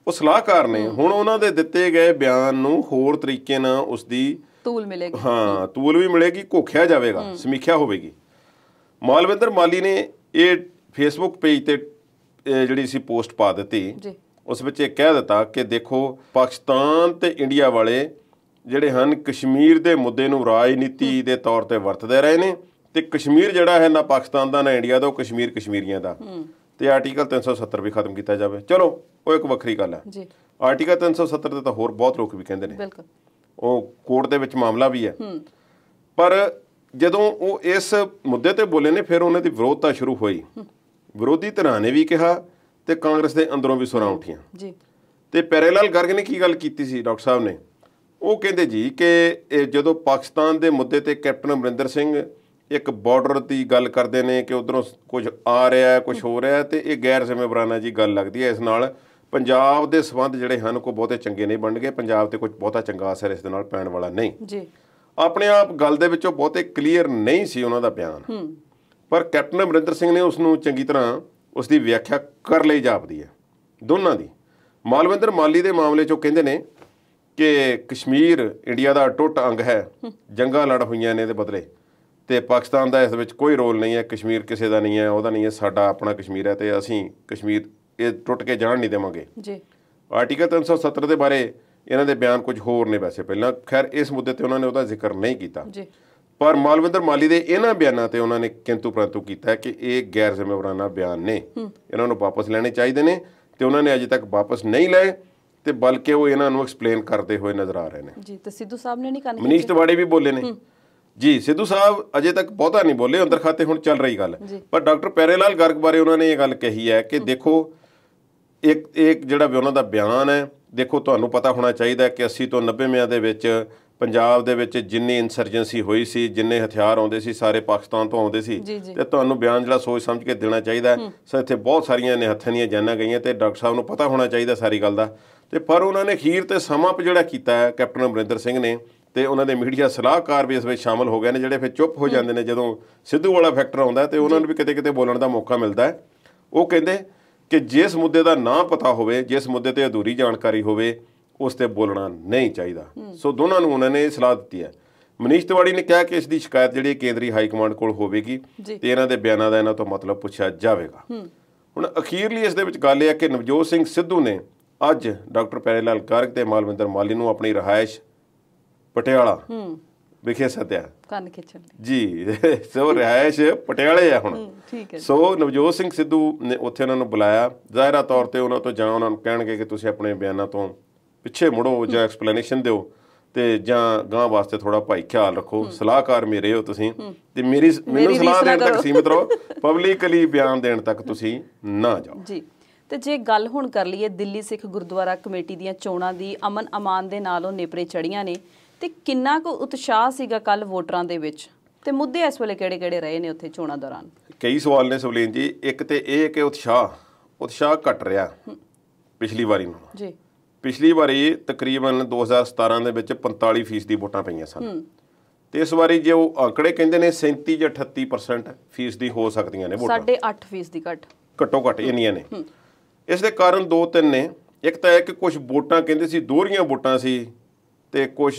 ਉਹ ਸਲਾਹਕਾਰ ਨੇ ਹੁਣ ਉਹਨਾਂ ਦੇ ਦਿੱਤੇ ਗਏ ਬਿਆਨ ਨੂੰ ਹੋਰ ਤਰੀਕੇ ਨਾਲ ਉਸ ਦੀ ਤੂਲ ਮਿਲੇਗੀ ਹਾਂ ਤੂਲ ਵੀ ਮਿਲੇਗੀ ਘੋਖਿਆ ਜਾਵੇਗਾ ਸਮੀਖਿਆ ਹੋਵੇਗੀ ਮਾਲਵਿੰਦਰ ਮਾਲੀ ਨੇ ਇਹ ਫੇਸਬੁੱਕ ਪੇਜ ਤੇ ਜਿਹੜੀ ਸੀ ਪੋਸਟ ਪਾ ਦਿੱਤੀ ਜੀ ਉਸ ਵਿੱਚ ਇਹ ਕਹਿ ਦਿੱਤਾ ਕਿ ਦੇਖੋ ਪਾਕਿਸਤਾਨ ਤੇ ਇੰਡੀਆ ਵਾਲੇ ਜਿਹੜੇ ਹਨ ਕਸ਼ਮੀਰ ਦੇ ਮੁੱਦੇ ਨੂੰ ਰਾਜਨੀਤੀ ਦੇ ਤੌਰ ਤੇ ਵਰਤਦੇ ਰਹੇ ਨੇ ਤੇ ਕਸ਼ਮੀਰ ਜਿਹੜਾ ਹੈ ਨਾ ਪਾਕਿਸਤਾਨ ਦਾ ਨਾ ਇੰਡੀਆ ਦਾ ਉਹ ਕਸ਼ਮੀਰ ਕਸ਼ਮੀਰੀਆਂ ਦਾ ਤੇ ਆਰਟੀਕਲ 370 ਵੀ ਖਤਮ ਕੀਤਾ ਜਾਵੇ ਚਲੋ ਉਹ ਇੱਕ ਵੱਖਰੀ ਗੱਲ ਹੈ ਜੀ ਆਰਟੀਕਲ 370 ਤੇ ਤਾਂ ਹੋਰ ਬਹੁਤ ਲੋਕ ਵੀ ਕਹਿੰਦੇ ਨੇ ਬਿਲਕੁਲ ਉਹ ਕੋਰਟ ਦੇ ਵਿੱਚ ਮਾਮਲਾ ਵੀ ਹੈ ਪਰ ਜਦੋਂ ਉਹ ਇਸ ਮੁੱਦੇ ਤੇ ਬੋਲੇ ਨੇ ਫਿਰ ਉਹਨਾਂ ਦੀ ਵਿਰੋਧਤਾ ਸ਼ੁਰੂ ਹੋਈ ਵਿਰੋਧੀ ਧਿਰਾਂ ਨੇ ਵੀ ਕਿਹਾ ਤੇ ਕਾਂਗਰਸ ਦੇ ਅੰਦਰੋਂ ਵੀ ਸੁਰਾਂ ਉੱਠੀਆਂ ਜੀ ਤੇ ਪੈਰਲਲ ਗਰਗ ਨੇ ਕੀ ਗੱਲ ਕੀਤੀ ਸੀ ਡਾਕਟਰ ਸਾਹਿਬ ਨੇ ਉਹ ਕਹਿੰਦੇ ਜੀ ਕਿ ਜਦੋਂ ਪਾਕਿਸਤਾਨ ਦੇ ਮੁੱਦੇ ਤੇ ਕੈਪਟਨ ਅਮਰਿੰਦਰ ਸਿੰਘ ਇੱਕ ਬਾਰਡਰ ਦੀ ਗੱਲ ਕਰਦੇ ਨੇ ਕਿ ਉਧਰੋਂ ਕੁਝ ਆ ਰਿਹਾ ਹੈ ਕੁਝ ਹੋ ਰਿਹਾ ਤੇ ਇਹ ਗੈਰ ਜ਼ਿੰਮੇਵਾਰਾਨਾ ਜੀ ਗੱਲ ਲੱਗਦੀ ਹੈ ਇਸ ਨਾਲ ਪੰਜਾਬ ਦੇ ਸਬੰਧ ਜਿਹੜੇ ਹਨ ਕੋ ਬਹੁਤੇ ਚੰਗੇ ਨਹੀਂ ਬਣ ਗਏ ਪੰਜਾਬ ਤੇ ਕੁਝ ਬਹੁਤਾ ਚੰਗਾ ਅਸਰ ਇਸ ਦੇ ਨਾਲ ਪੈਣ ਵਾਲਾ ਨਹੀਂ ਜੀ ਆਪਣੇ ਆਪ ਗੱਲ ਦੇ ਵਿੱਚੋਂ ਬਹੁਤੇ ਕਲੀਅਰ ਨਹੀਂ ਸੀ ਉਹਨਾਂ ਦਾ ਬਿਆਨ ਪਰ ਕੈਪਟਨ ਅਮਰਿੰਦਰ ਸਿੰਘ ਨੇ ਉਸ ਨੂੰ ਚੰਗੀ ਤਰ੍ਹਾਂ ਉਸ ਦੀ ਵਿਆਖਿਆ ਕਰ ਲਈ ਜਾਪਦੀ ਹੈ ਦੋਨਾਂ ਦੀ ਮਾਲਵਿੰਦਰ ਮਾਲੀ ਦੇ ਮਾਮਲੇ 'ਚੋਂ ਕਹਿੰਦੇ ਨੇ ਕਿ ਕਸ਼ਮੀਰ ਇੰਡੀਆ ਦਾ ਟੁੱਟ ਅੰਗ ਹੈ ਜੰਗਾਂ ਲੜ ਹੋਈਆਂ ਨੇ ਇਹਦੇ ਬਦਲੇ ਤੇ ਪਾਕਿਸਤਾਨ ਦਾ ਇਸ ਵਿੱਚ ਕੋਈ ਰੋਲ ਨਹੀਂ ਹੈ ਕਸ਼ਮੀਰ ਕਿਸੇ ਦਾ ਨਹੀਂ ਹੈ ਉਹਦਾ ਨਹੀਂ ਹੈ ਸਾਡਾ ਆਪਣਾ ਕਸ਼ਮੀਰ ਹੈ ਤੇ ਅਸੀਂ ਕਸ਼ਮੀਰ ਇਹ ਟੁੱਟ ਕੇ ਜਾਣ ਨਹੀਂ ਦੇਵਾਂਗੇ ਜੀ ਆਰਟੀਕਲ 370 ਦੇ ਬਾਰੇ ਇਹਨਾਂ ਦੇ ਬਿਆਨ ਕੁਝ ਹੋਰ ਨੇ ਵੈਸੇ ਪਹਿਲਾਂ ਖੈਰ ਇਸ ਮੁੱਦੇ ਤੇ ਉਹਨਾਂ ਨੇ ਉਹਦਾ ਜ਼ਿਕਰ ਨਹੀਂ ਕੀਤਾ ਜੀ ਪਰ ਮਾਲਵਿੰਦਰ ਮਾਲੀ ਦੇ ਇਹਨਾਂ ਬਿਆਨਾਂ ਤੇ ਉਹਨਾਂ ਨੇ ਕਿੰਤੂ ਪ੍ਰੰਤੂ ਕੀਤਾ ਕਿ ਇਹ ਗੈਰ ਜ਼ਿੰਮੇਵਾਰਾਨਾ ਬਿਆਨ ਨੇ ਇਹਨਾਂ ਨੂੰ ਵਾਪਸ ਲੈਣੇ ਚਾਹੀਦੇ ਨੇ ਤੇ ਉਹਨਾਂ ਨੇ ਅਜੇ ਤੱਕ ਵਾਪਸ ਨਹੀਂ ਲਏ ਤੇ ਬਲਕਿ ਉਹ ਇਹਨਾਂ ਨੂੰ ਐਕਸਪਲੇਨ ਕਰਦੇ ਹੋਏ ਨਜ਼ਰ ਆ ਰਹੇ ਨੇ ਜੀ ਤੇ ਸਿੱਧੂ ਸਾਹਿਬ ਨੇ ਨਹੀਂ ਕਰਨੀ ਮਨੀਸ਼ ਤਿਵਾੜੀ ਵੀ ਬੋਲੇ ਨੇ ਜੀ ਸਿੱਧੂ ਸਾਹਿਬ ਅਜੇ ਤੱਕ ਬਹੁਤਾ ਨਹੀਂ ਬੋਲੇ ਅੰਦਰ ਖਾਤੇ ਹੁਣ ਚੱਲ ਰਹੀ ਗੱਲ ਪਰ ਡਾਕਟਰ ਪੈਰੇਲਾਲ ਗਰਗ ਬਾਰੇ ਉਹਨਾਂ ਨੇ ਇਹ ਗੱਲ ਕਹੀ ਹੈ ਕਿ ਦੇਖੋ ਇੱਕ ਇੱਕ ਜਿਹੜਾ ਵੀ ਉਹਨਾਂ ਦਾ ਬਿਆਨ ਹੈ ਦੇਖੋ ਤੁਹਾਨੂੰ ਪਤਾ ਹੋਣਾ ਚਾਹੀਦਾ ਕਿ 80 ਤੋਂ 90 ਮਿਆਂ ਦੇ ਵਿੱਚ ਪੰਜਾਬ ਦੇ ਵਿੱਚ ਜਿੰਨੀ ਇਨਸਰਜੈਂਸੀ ਹੋਈ ਸੀ ਜਿੰਨੇ ਹਥਿਆਰ ਆਉਂਦੇ ਸੀ ਸਾਰੇ ਪਾਕਿਸਤਾਨ ਤੋਂ ਆਉਂਦੇ ਸੀ ਤੇ ਤੁਹਾਨੂੰ ਬਿਆਨ ਜਿਹੜਾ ਸੋਚ ਸਮਝ ਕੇ ਦੇਣਾ ਚਾਹੀਦਾ ਸੋ ਇੱਥੇ ਬਹੁਤ ਸਾਰੀਆਂ ਨੇ ਹੱਥਾਂ ਦੀਆਂ ਜਾਨਾਂ ਗਈਆਂ ਤੇ ਡਾਕਟਰ ਸਾਹਿਬ ਨੂੰ ਪਤਾ ਹੋਣਾ ਚਾਹੀਦਾ ਸਾਰੀ ਗੱਲ ਦਾ ਤੇ ਪਰ ਉਹਨਾਂ ਨੇ ਖੀਰ ਤੇ ਸਮਾਂ ਜਿਹੜਾ ਕੀਤਾ ਹੈ ਕੈਪਟਨ ਅਮਰਿੰਦਰ ਸਿੰਘ ਨੇ ਤੇ ਉਹਨਾਂ ਦੇ ਮੀਡੀਆ ਸਲਾਹਕਾਰ ਵੀ ਇਸ ਵਿੱਚ ਸ਼ਾਮਲ ਹੋ ਗਏ ਨੇ ਜਿਹੜੇ ਫਿਰ ਚੁੱਪ ਹੋ ਜਾਂਦੇ ਨੇ ਜਦੋਂ ਸਿੱਧੂ ਵਾਲਾ ਫੈਕਟਰ ਆਉਂਦਾ ਤੇ ਉਹਨਾਂ ਨੂੰ ਵੀ ਕਿਤੇ-ਕਿਤੇ ਬੋਲਣ ਦਾ ਮੌਕਾ ਮਿਲਦਾ ਹੈ ਉਹ ਕਹਿੰਦੇ ਕਿ ਜਿਸ ਮੁੱਦੇ ਦਾ ਨਾਂ ਪਤਾ ਹੋਵੇ ਜਿਸ ਮੁੱਦੇ ਤੇ ਅਧੂਰੀ ਜਾਣਕਾਰੀ ਹੋਵੇ ਉਸ ਤੇ ਬੋਲਣਾ ਨਹੀਂ ਚਾਹੀਦਾ ਸੋ ਦੋਨਾਂ ਨੂੰ ਉਹਨਾਂ ਨੇ ਸਲਾਹ ਦਿੱਤੀ ਹੈ ਮਨੀਸ਼ ਤਿਵਾੜੀ ਨੇ ਕਿਹਾ ਕਿ ਇਸ ਦੀ ਸ਼ਿਕਾਇਤ ਜਿਹੜੀ ਕੇਂਦਰੀ ਹਾਈ ਕਮਾਂਡ ਕੋਲ ਹੋਵੇਗੀ ਤੇ ਇਹਨਾਂ ਦੇ ਬਿਆਨਾਂ ਦਾ ਇਹਨਾਂ ਤੋਂ ਮਤਲਬ ਪੁੱਛਿਆ ਜਾਵੇਗਾ ਹੁਣ ਅਖੀਰਲੀ ਇਸ ਦੇ ਵਿੱਚ ਗੱਲ ਇਹ ਹੈ ਕਿ ਨਵਜੋਤ ਸਿੰਘ ਸਿੱਧੂ ਨੇ ਅੱਜ ਡਾਕਟਰ ਪੈਰੇਲਾਲ ਕਾਰਕ ਤੇ ਮਾਲਵਿੰਦਰ ਮਾਲੀ ਨੂੰ ਆਪਣੀ ਰਹਾਇਸ਼ ਪਟਿਆਲਾ ਵਿਖੇ ਸੱਦਿਆ ਕੰਨ ਖਿੱਚਣ ਜੀ ਸੋ ਰਹਾਇਸ਼ ਪਟਿਆਲੇ ਆ ਹੁਣ ਠੀਕ ਹੈ ਸੋ ਨਵਜੋਤ ਸਿੰਘ ਸਿੱਧੂ ਨੇ ਉੱਥੇ ਉਹਨਾਂ ਨੂੰ ਬੁਲਾਇਆ ਜ਼ਾਹਿਰਾ ਤੌਰ ਤੇ ਉਹਨਾਂ ਤੋਂ ਜਾਂ ਉਹਨਾਂ ਨੂੰ ਕਹਿਣਗੇ ਕਿ ਤੁਸੀਂ ਆਪਣੇ ਬਿਆਨਾਂ ਤੋਂ ਪਿੱਛੇ ਮੁੜੋ ਜਾਂ ਐਕਸਪਲੇਨੇਸ਼ਨ ਦਿਓ ਤੇ ਜਾਂ ਗਾਂ ਵਾਸਤੇ ਥੋੜਾ ਭਾਈ ਖਿਆਲ ਰੱਖੋ ਸਲਾਹਕਾਰ ਮੇਰੇ ਹੋ ਤੁਸੀਂ ਤੇ ਮੇਰੀ ਮੈਨੂੰ ਸਲਾਹ ਦੇਣ ਤੱਕ ਸੀਮਿਤ ਰਹੋ ਪਬਲਿਕਲੀ ਬਿਆਨ ਦੇਣ ਤੱਕ ਤੁਸੀਂ ਨਾ ਜਾਓ ਜੀ ਤੇ ਜੇ ਗੱਲ ਹੁਣ ਕਰ ਲਈਏ ਦਿੱਲੀ ਸਿੱਖ ਗੁਰਦੁਆਰਾ ਕਮੇਟੀ ਦੀਆਂ ਚੋਣਾਂ ਦੀ ਅਮਨ ਅਮਾਨ ਦੇ ਨਾਲ ਉਹ ਨੇਪਰੇ ਚੜੀਆਂ ਨੇ ਤੇ ਕਿੰਨਾ ਕੁ ਉਤਸ਼ਾਹ ਸੀਗਾ ਕੱਲ ਵੋਟਰਾਂ ਦੇ ਵਿੱਚ ਤੇ ਮੁੱਦੇ ਇਸ ਵੇਲੇ ਕਿਹੜੇ-ਕਿਹੜੇ ਰਹੇ ਨੇ ਉੱਥੇ ਚੋਣਾਂ ਦੌਰਾਨ ਕਈ ਸਵਾਲ ਨੇ ਸੁਬਲੀਨ ਜੀ ਇੱਕ ਤੇ ਇਹ ਕਿ ਉਤਸ਼ਾਹ ਉਤਸ਼ਾਹ ਘਟ ਰਿਹਾ ਪਿਛਲੀ ਵਾਰੀ ਨਾਲੋਂ ਜੀ ਪਿਛਲੀ ਵਾਰੀ ਤਕਰੀਬਨ 2017 ਦੇ ਵਿੱਚ 45% ਦੀ ਵੋਟਾਂ ਪਈਆਂ ਸਨ ਤੇ ਇਸ ਵਾਰੀ ਜੇ ਉਹ ਆંકੜੇ ਕਹਿੰਦੇ ਨੇ 37 ਜਾਂ 38% ਫੀਸਦੀ ਹੋ ਸਕਦੀਆਂ ਨੇ ਵੋਟਾਂ 8% ਦੀ ਘਟ ਘਟੋ ਘਟ ਇੰਨੀਆਂ ਨੇ ਇਸ ਦੇ ਕਾਰਨ ਦੋ ਤਿੰਨ ਨੇ ਇੱਕ ਤਾਂ ਇਹ ਕਿ ਕੁਝ ਵੋਟਾਂ ਕਹਿੰਦੇ ਸੀ ਦੋਹਰੀਆਂ ਵੋਟਾਂ ਸੀ ਤੇ ਕੁਝ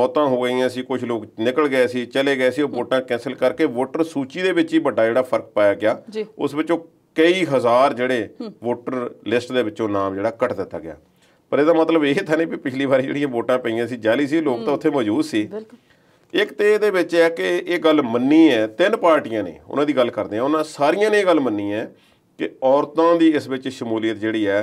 ਮੌਤਾਂ ਹੋ ਗਈਆਂ ਸੀ ਕੁਝ ਲੋਕ ਨਿਕਲ ਗਏ ਸੀ ਚਲੇ ਗਏ ਸੀ ਉਹ ਵੋਟਾਂ ਕੈਨਸਲ ਕਰਕੇ ਵੋਟਰ ਸੂਚੀ ਦੇ ਵਿੱਚ ਹੀ ਵੱਡਾ ਜਿਹੜਾ ਫਰਕ ਪਾਇਆ ਗਿਆ ਉਸ ਵਿੱਚੋਂ ਕਈ ਹਜ਼ਾਰ ਜਿਹੜੇ ਵੋਟਰ ਲਿਸਟ ਦੇ ਵਿੱਚੋਂ ਨਾਮ ਜਿਹੜਾ ਕੱਟ ਦਿੱਤਾ ਗਿਆ ਪਰ ਇਹਦਾ ਮਤਲਬ ਇਹ ਤਾਂ ਨਹੀਂ ਵੀ ਪਿਛਲੀ ਵਾਰੀ ਜਿਹੜੀਆਂ ਵੋਟਾਂ ਪਈਆਂ ਸੀ ਜਾਲੀ ਸੀ ਲੋਕ ਤਾਂ ਉੱਥੇ ਮੌਜੂਦ ਸੀ ਇੱਕ ਤੇ ਇਹਦੇ ਵਿੱਚ ਹੈ ਕਿ ਇਹ ਗੱਲ ਮੰਨੀ ਹੈ ਤਿੰਨ ਪਾਰਟੀਆਂ ਨੇ ਉਹਨਾਂ ਦੀ ਗੱਲ ਕਰਦੇ ਆ ਉਹਨਾਂ ਸਾਰੀਆਂ ਨੇ ਇਹ ਗੱਲ ਮੰਨੀ ਹੈ ਕਿ ਔਰਤਾਂ ਦੀ ਇਸ ਵਿੱਚ ਸ਼ਮੂਲੀਅਤ ਜਿਹੜੀ ਹੈ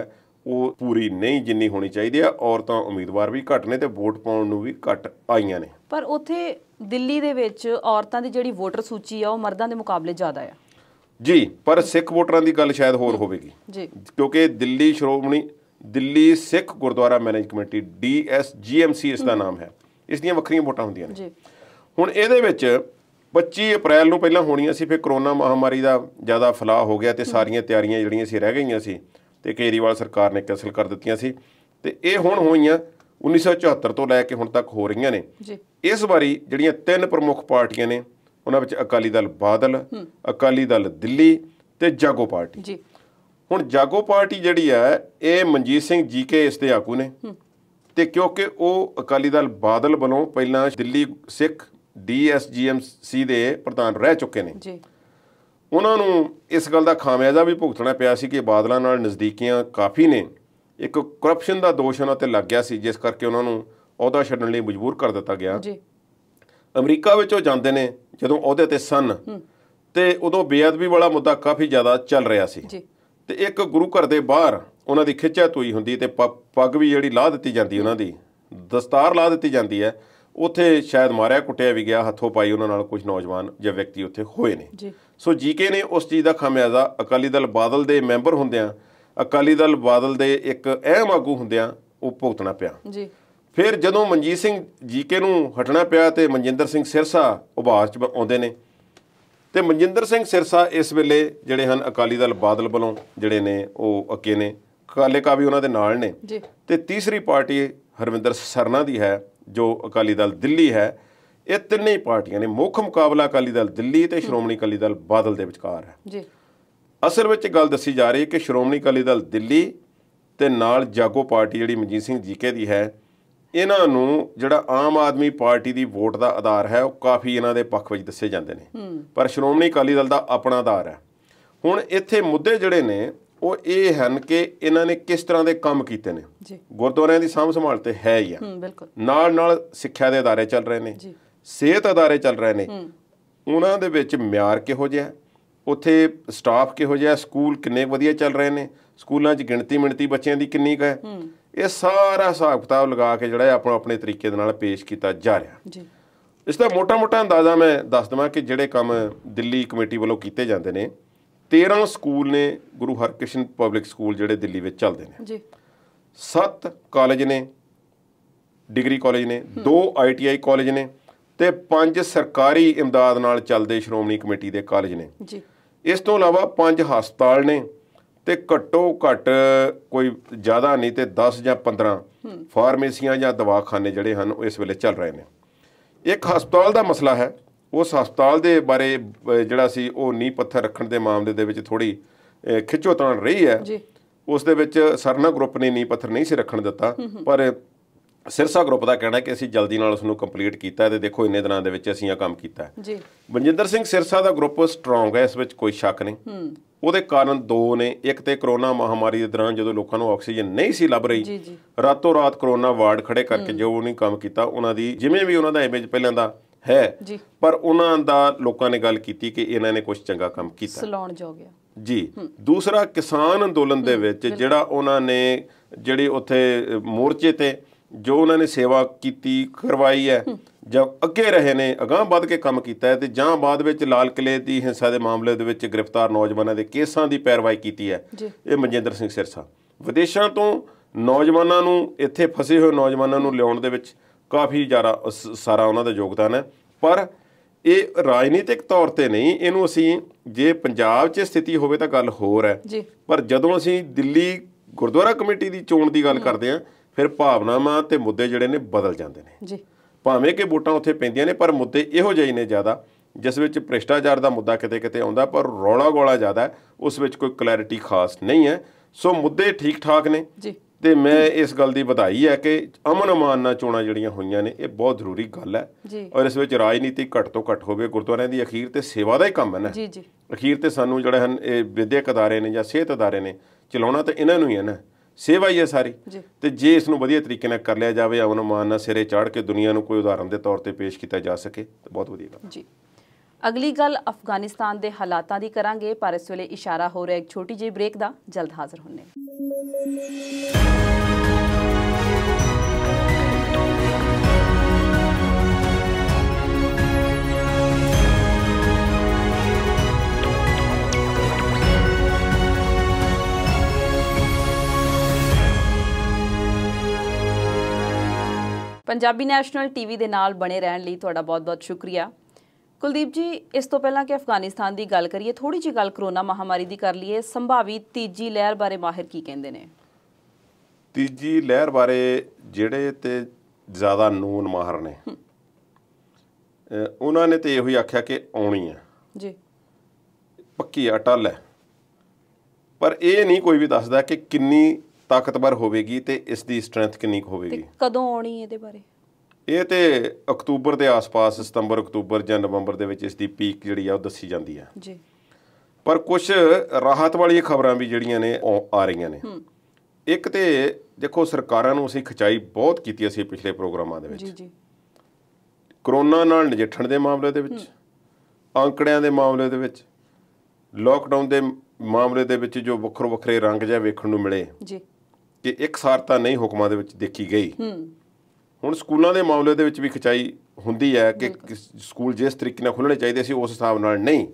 ਉਹ ਪੂਰੀ ਨਹੀਂ ਜਿੰਨੀ ਹੋਣੀ ਚਾਹੀਦੀ ਹੈ ਔਰਤਾਂ ਉਮੀਦਵਾਰ ਵੀ ਘੱਟ ਨੇ ਤੇ ਵੋਟ ਪਾਉਣ ਨੂੰ ਵੀ ਘੱਟ ਆਈਆਂ ਨੇ ਪਰ ਉੱਥੇ ਦਿੱਲੀ ਦੇ ਵਿੱਚ ਔਰਤਾਂ ਦੀ ਜਿਹੜੀ ਵੋਟਰ ਸੂਚੀ ਆ ਉਹ ਮਰਦਾਂ ਦੇ ਮੁਕਾਬਲੇ ਜ਼ਿਆਦਾ ਆ ਜੀ ਪਰ ਸਿੱਖ ਵੋਟਰਾਂ ਦੀ ਗੱਲ ਸ਼ਾਇਦ ਹੋਰ ਹੋਵੇਗੀ ਜੀ ਕਿਉਂਕਿ Delhi Shiromani Delhi Sikh Gurdwara manage committee DSGMC ਇਸ ਦਾ ਨਾਮ ਹੈ ਇਸ ਦੀਆਂ ਵੱਖਰੀਆਂ ਵੋਟਾਂ ਹੁੰਦੀਆਂ ਨੇ ਜੀ ਹੁਣ ਇਹਦੇ ਵਿੱਚ 25 ਅਪ੍ਰੈਲ ਨੂੰ ਪਹਿਲਾਂ ਹੋਣੀਆਂ ਸੀ ਫਿਰ ਕਰੋਨਾ ਮਹਾਮਾਰੀ ਦਾ ਜ਼ਿਆਦਾ ਫਲਾਅ ਹੋ ਗਿਆ ਤੇ ਸਾਰੀਆਂ ਤਿਆਰੀਆਂ ਜਿਹੜੀਆਂ ਸੀ ਰਹਿ ਗਈਆਂ ਸੀ ਤੇ ਕੇਰੀਵਾਲ ਸਰਕਾਰ ਨੇ ਕੈਨਸਲ ਕਰ ਦਿੱਤੀਆਂ ਸੀ ਤੇ ਇਹ ਹੁਣ ਹੋਈਆਂ 1974 ਤੋਂ ਲੈ ਕੇ ਹੁਣ ਤੱਕ ਹੋ ਰਹੀਆਂ ਨੇ ਜੀ ਇਸ ਵਾਰੀ ਜਿਹੜੀਆਂ ਤਿੰਨ ਪ੍ਰਮੁੱਖ ਪਾਰਟੀਆਂ ਨੇ ਉਹਨਾਂ ਵਿੱਚ ਅਕਾਲੀ ਦਲ ਬਾਦਲ ਅਕਾਲੀ ਦਲ ਦਿੱਲੀ ਤੇ ਜਾਗੋ ਪਾਰਟੀ ਜੀ ਹੁਣ ਜਾਗੋ ਪਾਰਟੀ ਜਿਹੜੀ ਹੈ ਇਹ ਮਨਜੀਤ ਸਿੰਘ ਜੀਕੇ ਇਸ ਦੇ ਆਗੂ ਨੇ ਤੇ ਕਿਉਂਕਿ ਉਹ ਅਕਾਲੀ ਦਲ ਬਾਦਲ ਵੱਲੋਂ ਪਹਿਲਾਂ ਦਿੱਲੀ ਸਿੱਖ ਡੀਐਸਜੀਐਮਸੀ ਦੇ ਪ੍ਰਧਾਨ ਰਹਿ ਚੁੱਕੇ ਨੇ ਜੀ ਉਹਨਾਂ ਨੂੰ ਇਸ ਗੱਲ ਦਾ ਖਾਮਿਆਜ਼ਾ ਵੀ ਭੁਗਤਣਾ ਪਿਆ ਸੀ ਕਿ ਬਾਦਲਾਂ ਨਾਲ ਨਜ਼ਦੀਕੀਆਂ ਕਾਫੀ ਨੇ ਇੱਕ ਕਰਪਸ਼ਨ ਦਾ ਦੋਸ਼ ਉਹਨਾਂ ਤੇ ਲੱਗ ਗਿਆ ਸੀ ਜਿਸ ਕਰਕੇ ਉਹਨਾਂ ਨੂੰ ਅਹੁਦਾ ਛੱਡਣ ਲਈ ਮਜਬੂਰ ਕਰ ਦਿੱਤਾ ਗਿਆ ਜੀ ਅਮਰੀਕਾ ਵਿੱਚ ਉਹ ਜਾਂਦੇ ਨੇ ਜਦੋਂ ਅਹੁਦੇ ਤੇ ਸਨ ਤੇ ਉਦੋਂ ਬੇਅਦਬੀ ਵਾਲਾ ਮੁੱਦਾ ਕਾਫੀ ਜ਼ਿਆਦਾ ਚੱਲ ਰਿਹਾ ਸੀ ਜੀ ਤੇ ਇੱਕ ਗੁਰੂ ਘਰ ਦੇ ਬਾਹਰ ਉਹਨਾਂ ਦੀ ਖਿੱਚਾ ਤੋਈ ਹੁੰਦੀ ਤੇ ਪੱਗ ਵੀ ਜਿਹੜੀ ਲਾਹ ਦਿੱਤੀ ਜਾਂਦੀ ਉਹਨਾਂ ਦੀ ਦਸਤਾਰ ਲਾ ਦਿੱਤੀ ਜਾਂਦੀ ਹੈ ਉੱਥੇ ਸ਼ਾਇਦ ਮਾਰਿਆ ਕੁੱਟਿਆ ਵੀ ਗਿਆ ਹੱਥੋਂ ਪਾਈ ਉਹਨਾਂ ਨਾਲ ਕੁਝ ਨੌਜਵਾਨ ਜਾਂ ਵਿਅਕਤੀ ਉੱਥੇ ਹੋਏ ਨੇ ਸੋ ਜੀਕੇ ਨੇ ਉਸ ਚੀਜ਼ ਦਾ ਖਮਿਆਜ਼ਾ ਅਕਾਲੀ ਦਲ ਬਾਦਲ ਦੇ ਮੈਂਬਰ ਹੁੰਦਿਆਂ ਅਕਾਲੀ ਦਲ ਬਾਦਲ ਦੇ ਇੱਕ ਅਹਿਮ ਆਗੂ ਹੁੰਦਿਆਂ ਉਹ ਭੁਗਤਣਾ ਪਿਆ ਜੀ ਫਿਰ ਜਦੋਂ ਮਨਜੀਤ ਸਿੰਘ ਜੀਕੇ ਨੂੰ ਹਟਣਾ ਪਿਆ ਤੇ ਮਨਜਿੰਦਰ ਸਿੰਘ ਸਿਰਸਾ ਉਭਾਰ ਚ ਆਉਂਦੇ ਨੇ ਤੇ ਮਨਜਿੰਦਰ ਸਿੰਘ ਸਿਰਸਾ ਇਸ ਵੇਲੇ ਜਿਹੜੇ ਹਨ ਅਕਾਲੀ ਦਲ ਬਾਦਲ ਵੱਲੋਂ ਜਿਹੜੇ ਨੇ ਉਹ ਅੱਕੇ ਨੇ ਕਾਲੇ ਕਾ ਵੀ ਉਹਨਾਂ ਦੇ ਨਾਲ ਨੇ ਤੇ ਤੀਸਰੀ ਪਾਰਟੀ ਹਰਵਿੰਦਰ ਸਰਨਾ ਦੀ ਹੈ ਜੋ ਅਕਾਲੀ ਦਲ ਦਿੱਲੀ ਹੈ ਇਹ ਤਿੰਨੇ ਪਾਰਟੀਆਂ ਨੇ ਮੁੱਖ ਮੁਕਾਬਲਾ ਅਕਾਲੀ ਦਲ ਦਿੱਲੀ ਤੇ ਸ਼੍ਰੋਮਣੀ ਅਕਾਲੀ ਦਲ ਬਾਦਲ ਦੇ ਵਿਚਕਾਰ ਹੈ ਜੀ ਅਸਲ ਵਿੱਚ ਗੱਲ ਦੱਸੀ ਜਾ ਰਹੀ ਹੈ ਕਿ ਸ਼੍ਰੋਮਣੀ ਅਕਾਲੀ ਦਲ ਦਿੱਲੀ ਤੇ ਨਾਲ ਜਾਗੋ ਪਾਰਟੀ ਜਿਹੜੀ ਮਨਜੀਤ ਸਿੰਘ ਜੀਕੇ ਦੀ ਹੈ ਇਹਨਾਂ ਨੂੰ ਜਿਹੜਾ ਆਮ ਆਦਮੀ ਪਾਰਟੀ ਦੀ ਵੋਟ ਦਾ ਆਧਾਰ ਹੈ ਉਹ ਕਾਫੀ ਇਹਨਾਂ ਦੇ ਪੱਖ ਵਿੱਚ ਦੱਸੇ ਜਾਂਦੇ ਨੇ ਪਰ ਸ਼੍ਰੋਮਣੀ ਅਕਾਲੀ ਦਲ ਦਾ ਆਪਣਾ ਆਧਾਰ ਹੈ ਹੁਣ ਇੱਥੇ ਮੁੱਦੇ ਜਿਹੜੇ ਨੇ ਉਹ ਇਹ ਹਨ ਕਿ ਇਹਨਾਂ ਨੇ ਕਿਸ ਤਰ੍ਹਾਂ ਦੇ ਕੰਮ ਕੀਤੇ ਨੇ ਗੁਰਦੁਆਰਿਆਂ ਦੀ ਸਾਂਭ ਸੰਭਾਲ ਤੇ ਹੈ ਹੀ ਆ ਨਾਲ ਨਾਲ ਸਿੱਖਿਆ ਦੇ ادارے ਚੱਲ ਰਹੇ ਨੇ ਸਿਹਤ ਅਦਾਰੇ ਚੱਲ ਰਹੇ ਨੇ ਉਹਨਾਂ ਦੇ ਵਿੱਚ ਮਿਆਰ ਕਿਹੋ ਜਿਹਾ ਉੱਥੇ ਸਟਾਫ ਕਿਹੋ ਜਿਹਾ ਸਕੂਲ ਕਿੰਨੇ ਵਧੀਆ ਚੱਲ ਰਹੇ ਨੇ ਸਕੂਲਾਂ 'ਚ ਗਿਣਤੀ ਮਿਣਤੀ ਬੱਚਿਆਂ ਦੀ ਕਿੰਨੀ ਕੁ ਹੈ ਇਹ ਸਾਰਾ ਹਿਸਾਬ ਕਿਤਾਬ ਲਗਾ ਕੇ ਜਿਹੜਾ ਆਪਣਾ ਆਪਣੇ ਤਰੀਕੇ ਦੇ ਨਾਲ ਪੇਸ਼ ਕੀਤਾ ਜਾ ਰਿਹਾ ਜੀ ਇਸ ਦਾ ਮੋਟਾ-ਮੋਟਾ ਅੰਦਾਜ਼ਾ ਮੈਂ ਦੱਸ ਦਵਾਂ ਕਿ ਜਿਹੜੇ ਕੰਮ ਦਿੱਲੀ ਕਮੇਟੀ ਵੱਲੋਂ ਕੀਤੇ ਜਾਂਦੇ ਨੇ 13 ਸਕੂਲ ਨੇ ਗੁਰੂ ਹਰਕ੍ਰਿਸ਼ਨ ਪਬਲਿਕ ਸਕੂਲ ਜਿਹੜੇ ਦਿੱਲੀ ਵਿੱਚ ਚੱਲਦੇ ਨੇ ਜੀ 7 ਕਾਲਜ ਨੇ ਡਿਗਰੀ ਕਾਲਜ ਨੇ 2 ਆਈਟੀਆਈ ਕਾਲਜ ਨੇ ਤੇ 5 ਸਰਕਾਰੀ ਇਮਦਾਦ ਨਾਲ ਚੱਲਦੇ ਸ਼੍ਰੋਮਣੀ ਕਮੇਟੀ ਦੇ ਕਾਲਜ ਨੇ ਜੀ ਇਸ ਤੋਂ ਇਲਾਵਾ 5 ਹਸਪਤਾਲ ਨੇ ਤੇ ਘੱਟੋ ਘੱਟ ਕੋਈ ਜ਼ਿਆਦਾ ਨਹੀਂ ਤੇ 10 ਜਾਂ 15 ਫਾਰਮੇਸੀਆਂ ਜਾਂ ਦਵਾਖਾਨੇ ਜਿਹੜੇ ਹਨ ਉਹ ਇਸ ਵੇਲੇ ਚੱਲ ਰਹੇ ਨੇ ਇੱਕ ਹਸਪਤਾਲ ਦਾ ਮਸਲਾ ਹੈ ਉਸ ਹਸਪਤਾਲ ਦੇ ਬਾਰੇ ਜਿਹੜਾ ਸੀ ਉਹ ਨੀ ਪੱਥਰ ਰੱਖਣ ਦੇ ਮਾਮਲੇ ਦੇ ਵਿੱਚ ਥੋੜੀ ਖਿੱਚੋਤਾਣ ਰਹੀ ਹੈ ਜੀ ਉਸ ਦੇ ਵਿੱਚ ਸਰਨਾ ਗਰੁੱਪ ਨੇ ਨੀ ਪੱਥਰ ਨਹੀਂ ਸੀ ਰੱਖਣ ਦਿੱਤਾ ਪਰ ਸਿਰਸਾ ਗਰੁੱਪ ਦਾ ਕਹਿਣਾ ਕਿ ਅਸੀਂ ਜਲਦੀ ਨਾਲ ਉਸ ਨੂੰ ਕੰਪਲੀਟ ਕੀਤਾ ਤੇ ਦੇਖੋ ਇੰਨੇ ਦਿਨਾਂ ਦੇ ਵਿੱਚ ਅਸੀਂ ਇਹ ਕੰਮ ਕੀਤਾ ਜੀ ਬਨਜਿੰਦਰ ਸਿੰਘ ਸਿਰਸਾ ਦਾ ਗਰੁੱਪ ਸਟਰੋਂਗ ਹੈ ਇਸ ਵਿੱਚ ਕੋਈ ਸ਼ੱਕ ਨਹੀਂ ਹੂੰ ਉਹਦੇ ਕਾਰਨ ਦੋ ਨੇ ਇੱਕ ਤੇ ਕਰੋਨਾ ਮਹਾਮਾਰੀ ਦੇ ਦੌਰਾਨ ਜਦੋਂ ਲੋਕਾਂ ਨੂੰ ਆਕਸੀਜਨ ਨਹੀਂ ਸੀ ਲੱਭ ਰਹੀ ਰਾਤੋਂ ਰਾਤ ਕਰੋਨਾ ਵਾਰਡ ਖੜੇ ਕਰਕੇ ਜੋ ਉਹਨੇ ਕੰਮ ਕੀਤਾ ਉਹਨਾਂ ਦੀ ਜਿਵੇਂ ਵੀ ਉਹਨਾਂ ਦਾ ਇਮੇਜ ਪਹਿਲਾਂ ਦਾ ਹੈ ਪਰ ਉਹਨਾਂ ਦਾ ਲੋਕਾਂ ਨੇ ਗੱਲ ਕੀਤੀ ਕਿ ਇਹਨਾਂ ਨੇ ਕੁਝ ਚੰਗਾ ਕੰਮ ਕੀਤਾ ਸਲਾਉਣ ਜੋ ਗਿਆ ਜੀ ਦੂਸਰਾ ਕਿਸਾਨ ਅੰਦੋਲਨ ਦੇ ਵਿੱਚ ਜਿਹੜਾ ਉਹਨਾਂ ਨੇ ਜਿਹੜੇ ਉੱਥੇ ਮੋਰਚੇ ਤੇ ਜੋ ਉਹਨਾਂ ਨੇ ਸੇਵਾ ਕੀਤੀ ਕਰਵਾਈ ਹੈ ਜਾਂ ਅੱਗੇ ਰਹੇ ਨੇ ਅਗਾਹ ਵੱਧ ਕੇ ਕੰਮ ਕੀਤਾ ਹੈ ਤੇ ਜਾਂ ਬਾਅਦ ਵਿੱਚ ਲਾਲ ਕਿਲੇ ਦੀ ਹਿੰਸਾ ਦੇ ਮਾਮਲੇ ਦੇ ਵਿੱਚ ਗ੍ਰਿਫਤਾਰ ਨੌਜਵਾਨਾਂ ਦੇ ਕੇਸਾਂ ਦੀ ਪੈਰਵਾਈ ਕੀਤੀ ਹੈ ਇਹ ਮਨਜਿੰਦਰ ਸਿੰਘ ਸਿਰਸਾ ਵਿਦੇਸ਼ਾਂ ਤੋਂ ਨੌਜਵਾਨਾਂ ਨੂੰ ਇੱਥੇ ਫਸੇ ਹੋਏ ਨੌਜਵਾਨਾਂ ਨੂੰ ਲਿਆਉਣ ਦੇ ਵਿੱਚ ਕਾਫੀ ਜ਼ਿਆਦਾ ਸਾਰਾ ਉਹਨਾਂ ਦਾ ਯੋਗਦਾਨ ਹੈ ਪਰ ਇਹ ਰਾਜਨੀਤਿਕ ਤੌਰ ਤੇ ਨਹੀਂ ਇਹਨੂੰ ਅਸੀਂ ਜੇ ਪੰਜਾਬ 'ਚ ਸਥਿਤੀ ਹੋਵੇ ਤਾਂ ਗੱਲ ਹੋਰ ਹੈ ਪਰ ਜਦੋਂ ਅਸੀਂ ਦਿੱਲੀ ਗੁਰਦੁਆਰਾ ਕਮੇਟੀ ਦੀ ਚੋਣ ਦੀ ਗੱਲ ਕਰਦੇ ਹਾਂ ਫਿਰ ਭਾਵਨਾਵਾਂ ਤੇ ਮੁੱਦੇ ਜਿਹੜੇ ਨੇ ਬਦਲ ਜਾਂਦੇ ਨੇ ਜੀ ਭਾਵੇਂ ਕਿ ਵੋਟਾਂ ਉੱਥੇ ਪੈਂਦੀਆਂ ਨੇ ਪਰ ਮੁੱਦੇ ਇਹੋ ਜਿਹੇ ਨੇ ਜ਼ਿਆਦਾ ਜਿਸ ਵਿੱਚ ਭ੍ਰਿਸ਼ਟਾਚਾਰ ਦਾ ਮੁੱਦਾ ਕਿਤੇ ਕਿਤੇ ਆਉਂਦਾ ਪਰ ਰੌਲਾ ਗੋਲਾ ਜ਼ਿਆਦਾ ਹੈ ਉਸ ਵਿੱਚ ਕੋਈ ਕਲੈਰਿਟੀ ਖਾਸ ਨਹੀਂ ਹੈ ਸੋ ਮੁੱਦੇ ਠੀਕ ਠਾਕ ਨੇ ਜੀ ਤੇ ਮੈਂ ਇਸ ਗੱਲ ਦੀ ਵਧਾਈ ਹੈ ਕਿ ਅਮਨ ਅਮਾਨ ਨਾਲ ਚੋਣਾਂ ਜਿਹੜੀਆਂ ਹੋਈਆਂ ਨੇ ਇਹ ਬਹੁਤ ਜ਼ਰੂਰੀ ਗੱਲ ਹੈ ਔਰ ਇਸ ਵਿੱਚ ਰਾਜਨੀਤੀ ਘੱਟ ਤੋਂ ਘੱਟ ਹੋਵੇ ਗੁਰਦੁਆਰਿਆਂ ਦੀ ਅਖੀਰ ਤੇ ਸੇਵਾ ਦਾ ਹੀ ਕੰਮ ਹੈ ਨਾ ਜੀ ਜੀ ਅਖੀਰ ਤੇ ਸਾਨੂੰ ਜਿਹੜੇ ਹਨ ਇਹ ਵਿਦਿਅਕ ادارے ਨੇ ਜਾਂ ਸਿਹਤ ادارے ਨੇ ਚਲਾਉਣਾ ਤਾਂ ਇਹਨਾਂ ਨੂੰ ਹੀ ਹੈ ਨਾ ਸੇਵਾ ਹੀ ਹੈ ਸਾਰੀ ਤੇ ਜੇ ਇਸ ਨੂੰ ਵਧੀਆ ਤਰੀਕੇ ਨਾਲ ਕਰ ਲਿਆ ਜਾਵੇ ਅਮਨ ਮਾਨ ਨਾਲ ਸਿਰੇ ਚਾੜ ਕੇ ਦੁਨੀਆ ਨੂੰ ਕੋਈ ਉਦਾਹਰਨ ਦੇ ਤੌਰ ਤੇ ਪੇਸ਼ ਕੀਤਾ ਜਾ ਸਕੇ ਤਾਂ ਬਹੁਤ ਵਧੀਆ ਗੱਲ ਜੀ ਅਗਲੀ ਗੱਲ ਅਫਗਾਨਿਸਤਾਨ ਦੇ ਹਾਲਾਤਾਂ ਦੀ ਕਰਾਂਗੇ ਪਰ ਇਸ ਵੇਲੇ ਇਸ਼ਾਰਾ ਹੋ ਰਿਹਾ ਇੱਕ ਛੋਟੀ ਜਿਹੀ ਬ੍ਰੇਕ ਦਾ ਜਲਦ ਹਾਜ਼ਰ ਹੁੰਨੇ ਪੰਜਾਬੀ ਨੈਸ਼ਨਲ ਟੀਵੀ ਦੇ ਨਾਲ ਬਣੇ ਰਹਿਣ ਲਈ ਤੁਹਾਡਾ ਬਹੁਤ-ਬਹੁਤ ਸ਼ੁਕਰੀਆ ਕੁਲਦੀਪ ਜੀ ਇਸ ਤੋਂ ਪਹਿਲਾਂ ਕਿ ਅਫਗਾਨਿਸਤਾਨ ਦੀ ਗੱਲ ਕਰੀਏ ਥੋੜੀ ਜਿਹੀ ਗੱਲ ਕਰੋਨਾ ਮਹਾਮਾਰੀ ਦੀ ਕਰ ਲਈਏ ਸੰਭਾਵੀ ਤੀਜੀ ਲਹਿਰ ਬਾਰੇ ਮਾਹਿਰ ਕੀ ਕਹਿੰਦੇ ਨੇ ਤੀਜੀ ਲਹਿਰ ਬਾਰੇ ਜਿਹੜੇ ਤੇ ਜ਼ਿਆਦਾ ਨੂਨ ਮਾਹਰ ਨੇ ਉਹਨਾਂ ਨੇ ਤੇ ਇਹੋ ਹੀ ਆਖਿਆ ਕਿ ਆਉਣੀ ਹੈ ਜੀ ਪੱਕੀ ਅਟਲ ਹੈ ਪਰ ਇਹ ਨਹੀਂ ਕੋਈ ਵੀ ਦੱਸਦਾ ਕਿ ਕਿੰਨੀ ਤਾਕਤਵਰ ਹੋਵੇਗੀ ਤੇ ਇਸ ਦੀ ਸਟਰੈਂਥ ਕਿੰਨੀ ਹੋਵੇਗੀ ਤੇ ਕਦੋਂ ਆਉਣੀ ਇਹਦੇ ਬਾਰੇ ਇਹ ਤੇ ਅਕਤੂਬਰ ਦੇ ਆਸ-ਪਾਸ ਸਤੰਬਰ ਅਕਤੂਬਰ ਜਾਂ ਨਵੰਬਰ ਦੇ ਵਿੱਚ ਇਸ ਦੀ ਪੀਕ ਜਿਹੜੀ ਆ ਉਹ ਦੱਸੀ ਜਾਂਦੀ ਆ ਜੀ ਪਰ ਕੁਝ ਰਾਹਤ ਵਾਲੀਆਂ ਖਬਰਾਂ ਵੀ ਜਿਹੜੀਆਂ ਨੇ ਆ ਰਹੀਆਂ ਨੇ ਇੱਕ ਤੇ ਦੇਖੋ ਸਰਕਾਰਾਂ ਨੂੰ ਅਸੀਂ ਖਚਾਈ ਬਹੁਤ ਕੀਤੀ ਅਸੀਂ ਪਿਛਲੇ ਪ੍ਰੋਗਰਾਮਾਂ ਦੇ ਵਿੱਚ ਜੀ ਜੀ ਕਰੋਨਾ ਨਾਲ ਨਜਿੱਠਣ ਦੇ ਮਾਮਲੇ ਦੇ ਵਿੱਚ ਅੰਕੜਿਆਂ ਦੇ ਮਾਮਲੇ ਦੇ ਵਿੱਚ ਲਾਕਡਾਊਨ ਦੇ ਮਾਮਲੇ ਦੇ ਵਿੱਚ ਜੋ ਵੱਖਰੋ ਵੱਖਰੇ ਰੰਗ ਜਿਹਾ ਵੇਖਣ ਨੂੰ ਮਿਲੇ ਜੀ ਕਿ ਇੱਕਸਾਰਤਾ ਨਹੀਂ ਹੁਕਮਾਂ ਦੇ ਵਿੱਚ ਦੇਖੀ ਗਈ ਹੁਣ ਸਕੂਲਾਂ ਦੇ ਮਾਮਲੇ ਦੇ ਵਿੱਚ ਵੀ ਖਚਾਈ ਹੁੰਦੀ ਹੈ ਕਿ ਸਕੂਲ ਜਿਸ ਤਰੀਕੇ ਨਾਲ ਖੁੱਲਣੇ ਚਾਹੀਦੇ ਸੀ ਉਸ ਹਿਸਾਬ ਨਾਲ ਨਹੀਂ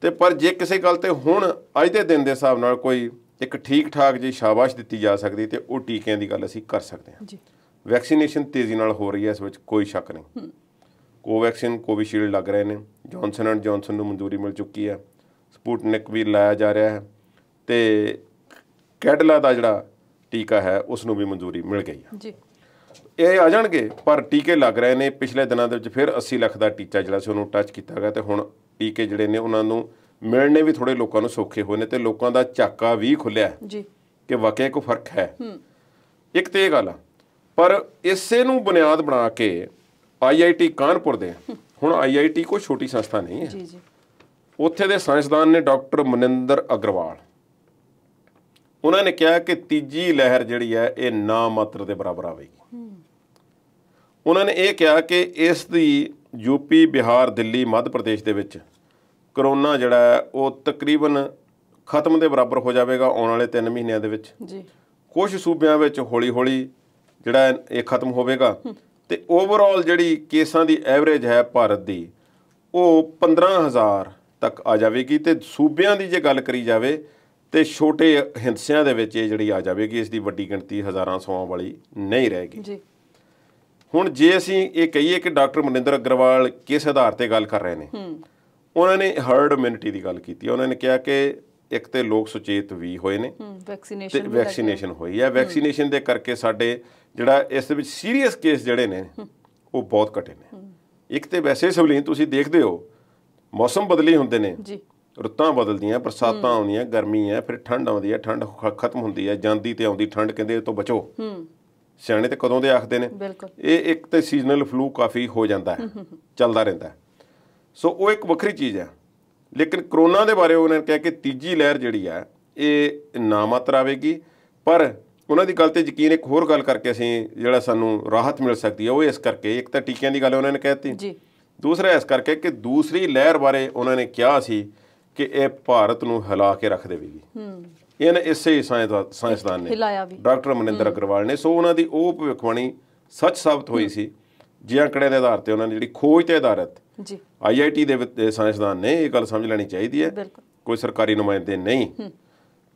ਤੇ ਪਰ ਜੇ ਕਿਸੇ ਗੱਲ ਤੇ ਹੁਣ ਅੱਜ ਦੇ ਦਿਨ ਦੇ ਹਿਸਾਬ ਨਾਲ ਕੋਈ ਇੱਕ ਠੀਕ ਠਾਕ ਜੀ ਸ਼ਾਬਾਸ਼ ਦਿੱਤੀ ਜਾ ਸਕਦੀ ਤੇ ਉਹ ਟੀਕਿਆਂ ਦੀ ਗੱਲ ਅਸੀਂ ਕਰ ਸਕਦੇ ਹਾਂ ਜੀ ਵੈਕਸੀਨੇਸ਼ਨ ਤੇਜ਼ੀ ਨਾਲ ਹੋ ਰਹੀ ਹੈ ਇਸ ਵਿੱਚ ਕੋਈ ਸ਼ੱਕ ਨਹੀਂ ਕੋਵੈਕਸਿਨ ਕੋਵਿਸ਼ੀਲਡ ਲੱਗ ਰਹੇ ਨੇ ਜੌਨਸਨ ਐਂਡ ਜੌਨਸਨ ਨੂੰ ਮਨਜ਼ੂਰੀ ਮਿਲ ਚੁੱਕੀ ਹੈ ਸਪੂਟਨਿਕ ਵੀ ਲਾਇਆ ਜਾ ਰਿਹਾ ਹੈ ਤੇ ਕੈਡਲਾ ਦਾ ਜਿਹੜਾ ਟੀਕਾ ਹੈ ਉਸ ਨੂੰ ਵੀ ਮਨਜ਼ੂਰੀ ਮਿਲ ਗਈ ਹੈ ਜੀ ਇਹ ਆ ਜਾਣਗੇ ਪਰ ਟੀਕੇ ਲੱਗ ਰਹੇ ਨੇ ਪਿਛਲੇ ਦਿਨਾਂ ਦੇ ਵਿੱਚ ਫਿਰ 80 ਲੱਖ ਦਾ ਟੀਚਾ ਜਿਹੜਾ ਸੀ ਉਹਨੂੰ ਟੱਚ ਕੀਤਾ ਗਿਆ ਤੇ ਹੁਣ ਟੀਕੇ ਜਿਹੜੇ ਨੇ ਉਹਨਾਂ ਨੂੰ ਮਿਲਣੇ ਵੀ ਥੋੜੇ ਲੋਕਾਂ ਨੂੰ ਸੌਖੇ ਹੋਏ ਨੇ ਤੇ ਲੋਕਾਂ ਦਾ ਚਾਕਾ ਵੀ ਖੁੱਲਿਆ ਜੀ ਕਿ ਵਾਕਿਆ ਕੋਈ ਫਰਕ ਹੈ ਇੱਕ ਤੇ ਇਹ ਗੱਲ ਆ ਪਰ ਇਸੇ ਨੂੰ ਬੁਨਿਆਦ ਬਣਾ ਕੇ ਆਈਆਈਟੀ ਕਾਨਪੁਰ ਦੇ ਹੁਣ ਆਈਆਈਟੀ ਕੋਈ ਛੋਟੀ ਸੰਸਥਾ ਨਹੀਂ ਹੈ ਜੀ ਜੀ ਉੱਥੇ ਦੇ ਸਾਇੰਸਦਾਨ ਨੇ ਡਾਕਟਰ ਮਨਿੰਦਰ ਅਗਰਵਾਲ ਉਹਨਾਂ ਨੇ ਕਿਹਾ ਕਿ ਤੀਜੀ ਲਹਿਰ ਜਿਹੜੀ ਹੈ ਇਹ ਨਾ ਮਾਤਰ ਦੇ ਬਰਾਬਰ ਆਵੇਗੀ ਉਹਨਾਂ ਨੇ ਇਹ ਕਿਹਾ ਕਿ ਇਸ ਦੀ ਯੂਪੀ ਬਿਹਾਰ ਦਿੱਲੀ ਮੱਧ ਪ੍ਰਦੇਸ਼ ਦੇ ਵਿੱਚ ਕਰੋਨਾ ਜਿਹੜਾ ਉਹ ਤਕਰੀਬਨ ਖਤਮ ਦੇ ਬਰਾਬਰ ਹੋ ਜਾਵੇਗਾ ਆਉਣ ਵਾਲੇ 3 ਮਹੀਨਿਆਂ ਦੇ ਵਿੱਚ ਜੀ ਕੁਝ ਸੂਬਿਆਂ ਵਿੱਚ ਹੌਲੀ-ਹੌਲੀ ਜਿਹੜਾ ਇਹ ਖਤਮ ਹੋਵੇਗਾ ਤੇ ਓਵਰਆਲ ਜਿਹੜੀ ਕੇਸਾਂ ਦੀ ਐਵਰੇਜ ਹੈ ਭਾਰਤ ਦੀ ਉਹ 15000 ਤੱਕ ਆ ਜਾਵੇਗੀ ਤੇ ਸੂਬਿਆਂ ਦੀ ਜੇ ਗੱਲ ਕਰੀ ਜਾਵੇ ਤੇ ਛੋਟੇ ਹਿੰਸਿਆਂ ਦੇ ਵਿੱਚ ਇਹ ਜਿਹੜੀ ਆ ਜਾਵੇਗੀ ਇਸ ਦੀ ਵੱਡੀ ਗਿਣਤੀ ਹਜ਼ਾਰਾਂ ਸੌਆਂ ਵਾਲੀ ਨਹੀਂ ਰਹੇਗੀ ਜੀ ਹੁਣ ਜੇ ਅਸੀਂ ਇਹ ਕਹੀਏ ਕਿ ਡਾਕਟਰ ਮਨਿੰਦਰ ਅਗਰਵਾਲ ਕਿਸ ਆਧਾਰ ਤੇ ਗੱਲ ਕਰ ਰਹੇ ਨੇ ਹੂੰ ਉਹਨਾਂ ਨੇ ਹਰਡ ਇਮਿਊਨਿਟੀ ਦੀ ਗੱਲ ਕੀਤੀ ਉਹਨਾਂ ਨੇ ਕਿਹਾ ਕਿ ਇੱਕ ਤੇ ਲੋਕ ਸੁਚੇਤ ਵੀ ਹੋਏ ਨੇ ਵੈਕਸੀਨੇਸ਼ਨ ਵੈਕਸੀਨੇਸ਼ਨ ਹੋਈ ਹੈ ਵੈਕਸੀਨੇਸ਼ਨ ਦੇ ਕਰਕੇ ਸਾਡੇ ਜਿਹੜਾ ਇਸ ਦੇ ਵਿੱਚ ਸੀਰੀਅਸ ਕੇਸ ਜਿਹੜੇ ਨੇ ਉਹ ਬਹੁਤ ਘਟੇ ਨੇ ਇੱਕ ਤੇ ਵੈਸੇ ਲਈ ਤੁਸੀਂ ਦੇਖਦੇ ਹੋ ਮੌਸਮ ਬਦਲੀ ਹੁੰਦੇ ਨੇ ਜੀ ਰੁੱਤਾਂ ਬਦਲਦੀਆਂ ਬਰਸਾਤਾਂ ਆਉਂਦੀਆਂ ਗਰਮੀ ਹੈ ਫਿਰ ਠੰਡ ਆਉਂਦੀ ਹੈ ਠੰਡ ਖਤਮ ਹੁੰਦੀ ਹੈ ਜਾਂਦੀ ਤੇ ਆਉਂਦੀ ਠੰਡ ਕਹਿੰਦੇ ਤੋਂ ਬਚੋ ਹੂੰ ਸਿਆਣੇ ਤੇ ਕਦੋਂ ਦੇ ਆਖਦੇ ਨੇ ਬਿਲਕੁਲ ਇਹ ਇੱਕ ਤੇ ਸੀਜ਼ਨਲ ਫਲੂ ਕਾਫੀ ਹੋ ਜਾਂਦਾ ਹੈ ਚੱਲਦਾ ਰਹਿੰਦਾ ਸੋ ਉਹ ਇੱਕ ਵੱਖਰੀ ਚੀਜ਼ ਹੈ ਲੇਕਿਨ ਕਰੋਨਾ ਦੇ ਬਾਰੇ ਉਹਨਾਂ ਨੇ ਕਿਹਾ ਕਿ ਤੀਜੀ ਲਹਿਰ ਜਿਹੜੀ ਹੈ ਇਹ ਨਾਮਾਤਰ ਆਵੇਗੀ ਪਰ ਉਹਨਾਂ ਦੀ ਗੱਲ ਤੇ ਯਕੀਨ ਇੱਕ ਹੋਰ ਗੱਲ ਕਰਕੇ ਅਸੀਂ ਜਿਹੜਾ ਸਾਨੂੰ ਰਾਹਤ ਮਿਲ ਸਕਦੀ ਹੈ ਉਹ ਇਸ ਕਰਕੇ ਇੱਕ ਤਾਂ ਟੀਕਿਆਂ ਦੀ ਗੱਲ ਉਹਨਾਂ ਨੇ ਕਹਿਤੀ ਜੀ ਦੂਸਰਾ ਇਸ ਕਰਕੇ ਕਿ ਦੂਸਰੀ ਲਹਿਰ ਬਾਰੇ ਉਹਨਾਂ ਨੇ ਕਿਹਾ ਸੀ ਕਿ ਇਹ ਭਾਰਤ ਨੂੰ ਹਿਲਾ ਕੇ ਰੱਖ ਦੇਵੇਗੀ ਹੂੰ ਇਹਨਾਂ ਇਸੇ ਸਾਇੰਸਦਾਨ ਨੇ ਹਿਲਾਇਆ ਵੀ ਡਾਕਟਰ ਮਨਿੰਦਰ ਅਗਰਵਾਲ ਨੇ ਸੋ ਉਹਨਾਂ ਦੀ ਉਹ ਭਵਿੱਖਬਾਣੀ ਸੱਚ ਸਾਬਤ ਹੋਈ ਸੀ ਜੀ ਅੰਕੜਿਆਂ ਦੇ ਆਧਾਰ ਤੇ ਉਹਨਾਂ ਨੇ ਜਿਹੜੀ ਖੋਜ ਤੇ ਆਧਾਰਿਤ ਜੀ ਆਈਆਈਟੀ ਦੇ ਸਾਇੰਸਦਾਨ ਨੇ ਇਹ ਗੱਲ ਸਮਝ ਲੈਣੀ ਚਾਹੀਦੀ ਹੈ ਕੋਈ ਸਰਕਾਰੀ ਨੁਮਾਇੰਦੇ ਨਹੀਂ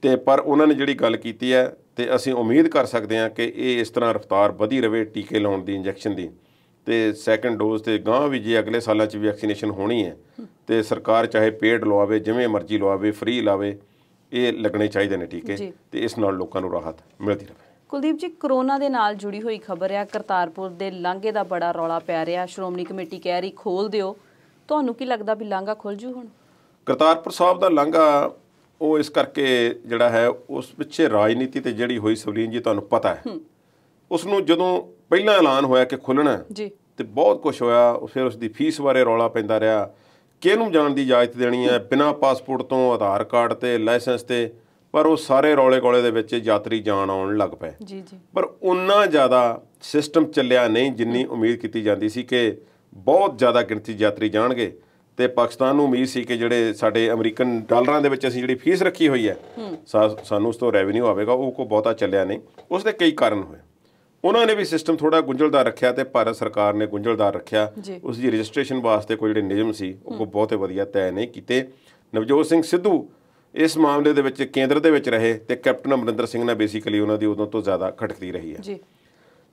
ਤੇ ਪਰ ਉਹਨਾਂ ਨੇ ਜਿਹੜੀ ਗੱਲ ਕੀਤੀ ਹੈ ਤੇ ਅਸੀਂ ਉਮੀਦ ਕਰ ਸਕਦੇ ਹਾਂ ਕਿ ਇਹ ਇਸ ਤਰ੍ਹਾਂ ਰਫ਼ਤਾਰ ਵਧੀ ਰਵੇ ਟੀਕੇ ਲਾਉਣ ਦੀ ਇੰਜੈਕਸ਼ਨ ਦੀ ਤੇ ਸੈਕੰਡ ਡੋਜ਼ ਤੇ ਗਾਂ ਵੀ ਜੇ ਅਗਲੇ ਸਾਲਾਂ 'ਚ ਵੈਕਸੀਨੇਸ਼ਨ ਹੋਣੀ ਹੈ ਤੇ ਸਰਕਾਰ ਚਾਹੇ ਪੇਡ ਲਵਾਵੇ ਜਿਵੇਂ ਮਰਜ਼ੀ ਲਵਾਵੇ ਫ੍ਰੀ ਲਾਵੇ ਇਹ ਲੱਗਣੇ ਚਾਹੀਦੇ ਨੇ ਠੀਕ ਹੈ ਤੇ ਇਸ ਨਾਲ ਲੋਕਾਂ ਨੂੰ ਰਾਹਤ ਮਿਲਦੀ ਰਹੇ ਕੁਲਦੀਪ ਜੀ ਕਰੋਨਾ ਦੇ ਨਾਲ ਜੁੜੀ ਹੋਈ ਖਬਰ ਆ ਕਰਤਾਰਪੁਰ ਦੇ ਲਾਂਘੇ ਦਾ ਬੜਾ ਰੌਲਾ ਪੈ ਰਿਹਾ ਸ਼੍ਰੋਮਣੀ ਕਮੇਟੀ ਕਹਿ ਰਹੀ ਖੋਲ ਦਿਓ ਤੁਹਾਨੂੰ ਕੀ ਲੱਗਦਾ ਵੀ ਲਾਂਘਾ ਖੁੱਲ ਜੂ ਹੁਣ ਕਰਤਾਰਪੁਰ ਸਾਹਿਬ ਦਾ ਲਾਂਘਾ ਉਹ ਇਸ ਕਰਕੇ ਜਿਹੜਾ ਹੈ ਉਸ ਪਿੱਛੇ ਰਾਜਨੀਤੀ ਤੇ ਜਿਹੜੀ ਹੋਈ ਸਵਲੀਨ ਜੀ ਤੁਹਾਨੂੰ ਪਤਾ ਹੈ ਉਸ ਨੂੰ ਜਦੋਂ ਪਹਿਲਾਂ ਐਲਾਨ ਹੋਇਆ ਕਿ ਖੁੱਲਣਾ ਜੀ ਤੇ ਬਹੁਤ ਕੁਝ ਹੋਇਆ ਫਿਰ ਉਸ ਦੀ ਫੀਸ ਬਾਰੇ ਰੌਲਾ ਪੈਂਦਾ ਰਿਹਾ ਕਿਹਨੂੰ ਜਾਣ ਦੀ ਇਜਾਜ਼ਤ ਦੇਣੀ ਹੈ ਬਿਨਾ ਪਾਸਪੋਰਟ ਤੋਂ ਆਧਾਰ ਕਾਰਡ ਤੇ ਲਾਇਸੈਂਸ ਤੇ ਪਰ ਉਹ ਸਾਰੇ ਰੌਲੇ ਕੋਲੇ ਦੇ ਵਿੱਚ ਯਾਤਰੀ ਜਾਣ ਆਉਣ ਲੱਗ ਪਏ ਜੀ ਜੀ ਪਰ ਉਨਾ ਜ਼ਿਆਦਾ ਸਿਸਟਮ ਚੱਲਿਆ ਨਹੀਂ ਜਿੰਨੀ ਉਮੀਦ ਕੀਤੀ ਜਾਂਦੀ ਸੀ ਕਿ ਬਹੁਤ ਜ਼ਿਆਦਾ ਗਿਣਤੀ ਯਾਤਰੀ ਜਾਣਗੇ ਤੇ ਪਾਕਿਸਤਾਨ ਨੂੰ ਉਮੀਦ ਸੀ ਕਿ ਜਿਹੜੇ ਸਾਡੇ ਅਮਰੀਕਨ ਡਾਲਰਾਂ ਦੇ ਵਿੱਚ ਅਸੀਂ ਜਿਹੜੀ ਫੀਸ ਰੱਖੀ ਹੋਈ ਹੈ ਸਾਨੂੰ ਉਸ ਤੋਂ ਰੈਵਨਿਊ ਆਵੇਗਾ ਉਹ ਕੋ ਬਹੁਤਾ ਚੱਲਿਆ ਨਹੀਂ ਉਸ ਦੇ ਕਈ ਕਾਰਨ ਹੋਏ ਉਹਨਾਂ ਨੇ ਵੀ ਸਿਸਟਮ ਥੋੜਾ ਗੁੰਝਲਦਾਰ ਰੱਖਿਆ ਤੇ ਭਾਰਤ ਸਰਕਾਰ ਨੇ ਗੁੰਝਲਦਾਰ ਰੱਖਿਆ ਉਸ ਦੀ ਰਜਿਸਟ੍ਰੇਸ਼ਨ ਵਾਸਤੇ ਕੋਈ ਜਿਹੜੇ ਨਿਯਮ ਸੀ ਉਹ ਕੋ ਬਹੁਤੇ ਵਧੀਆ ਤੈਅ ਨਹੀਂ ਕੀਤੇ ਨਵਜੋਤ ਸਿੰਘ ਸਿੱਧੂ ਇਸ ਮਾਮਲੇ ਦੇ ਵਿੱਚ ਕੇਂਦਰ ਦੇ ਵਿੱਚ ਰਹੇ ਤੇ ਕੈਪਟਨ ਅਮਰਿੰਦਰ ਸਿੰਘ ਨੇ ਬੇਸਿਕਲੀ ਉਹਨਾਂ ਦੀ ਉਦੋਂ ਤੋਂ ਜ਼ਿਆਦਾ ਖਟਕਦੀ ਰਹੀ ਹੈ ਜੀ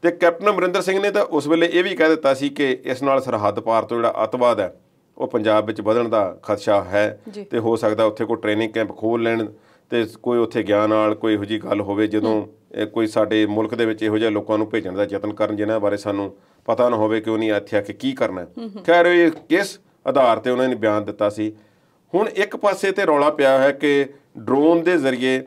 ਤੇ ਕੈਪਟਨ ਅਮਰਿੰਦਰ ਸਿੰਘ ਨੇ ਤਾਂ ਉਸ ਵੇਲੇ ਇਹ ਵੀ ਕਹਿ ਦਿੱਤਾ ਸੀ ਕਿ ਇਸ ਨਾਲ ਸਰਹੱਦ ਪਾਰ ਤੋਂ ਜਿਹੜਾ ਅਤਵਾਦ ਹੈ ਉਹ ਪੰਜਾਬ ਵਿੱਚ ਵਧਣ ਦਾ ਖਦਸ਼ਾ ਹੈ ਤੇ ਹੋ ਸਕਦਾ ਉੱਥੇ ਕੋਈ ਟ੍ਰੇਨਿੰਗ ਕੈਂਪ ਖੋਲ ਲੈਣ ਤੇ ਕੋਈ ਉੱਥੇ ਗਿਆਨ ਨਾਲ ਕੋਈ ਇਹੋ ਜੀ ਗੱਲ ਹੋਵੇ ਜਦੋਂ ਕੋਈ ਸਾਡੇ ਮੁਲਕ ਦੇ ਵਿੱਚ ਇਹੋ ਜਿਹੇ ਲੋਕਾਂ ਨੂੰ ਭੇਜਣ ਦਾ ਯਤਨ ਕਰਨ ਜਿਨ੍ਹਾਂ ਬਾਰੇ ਸਾਨੂੰ ਪਤਾ ਨਾ ਹੋਵੇ ਕਿ ਨਹੀਂ ਇੱਥੇ ਆ ਕੇ ਕੀ ਕਰਨਾ ਖੈਰ ਇਹ ਕਿਸ ਆਧਾਰ ਤੇ ਉਹਨਾਂ ਨੇ ਬਿਆਨ ਦਿੱਤਾ ਸੀ ਹੁਣ ਇੱਕ ਪਾਸੇ ਤੇ ਰੌਲਾ ਪਿਆ ਹੈ ਕਿ ਡਰੋਨ ਦੇ ਜ਼ਰੀਏ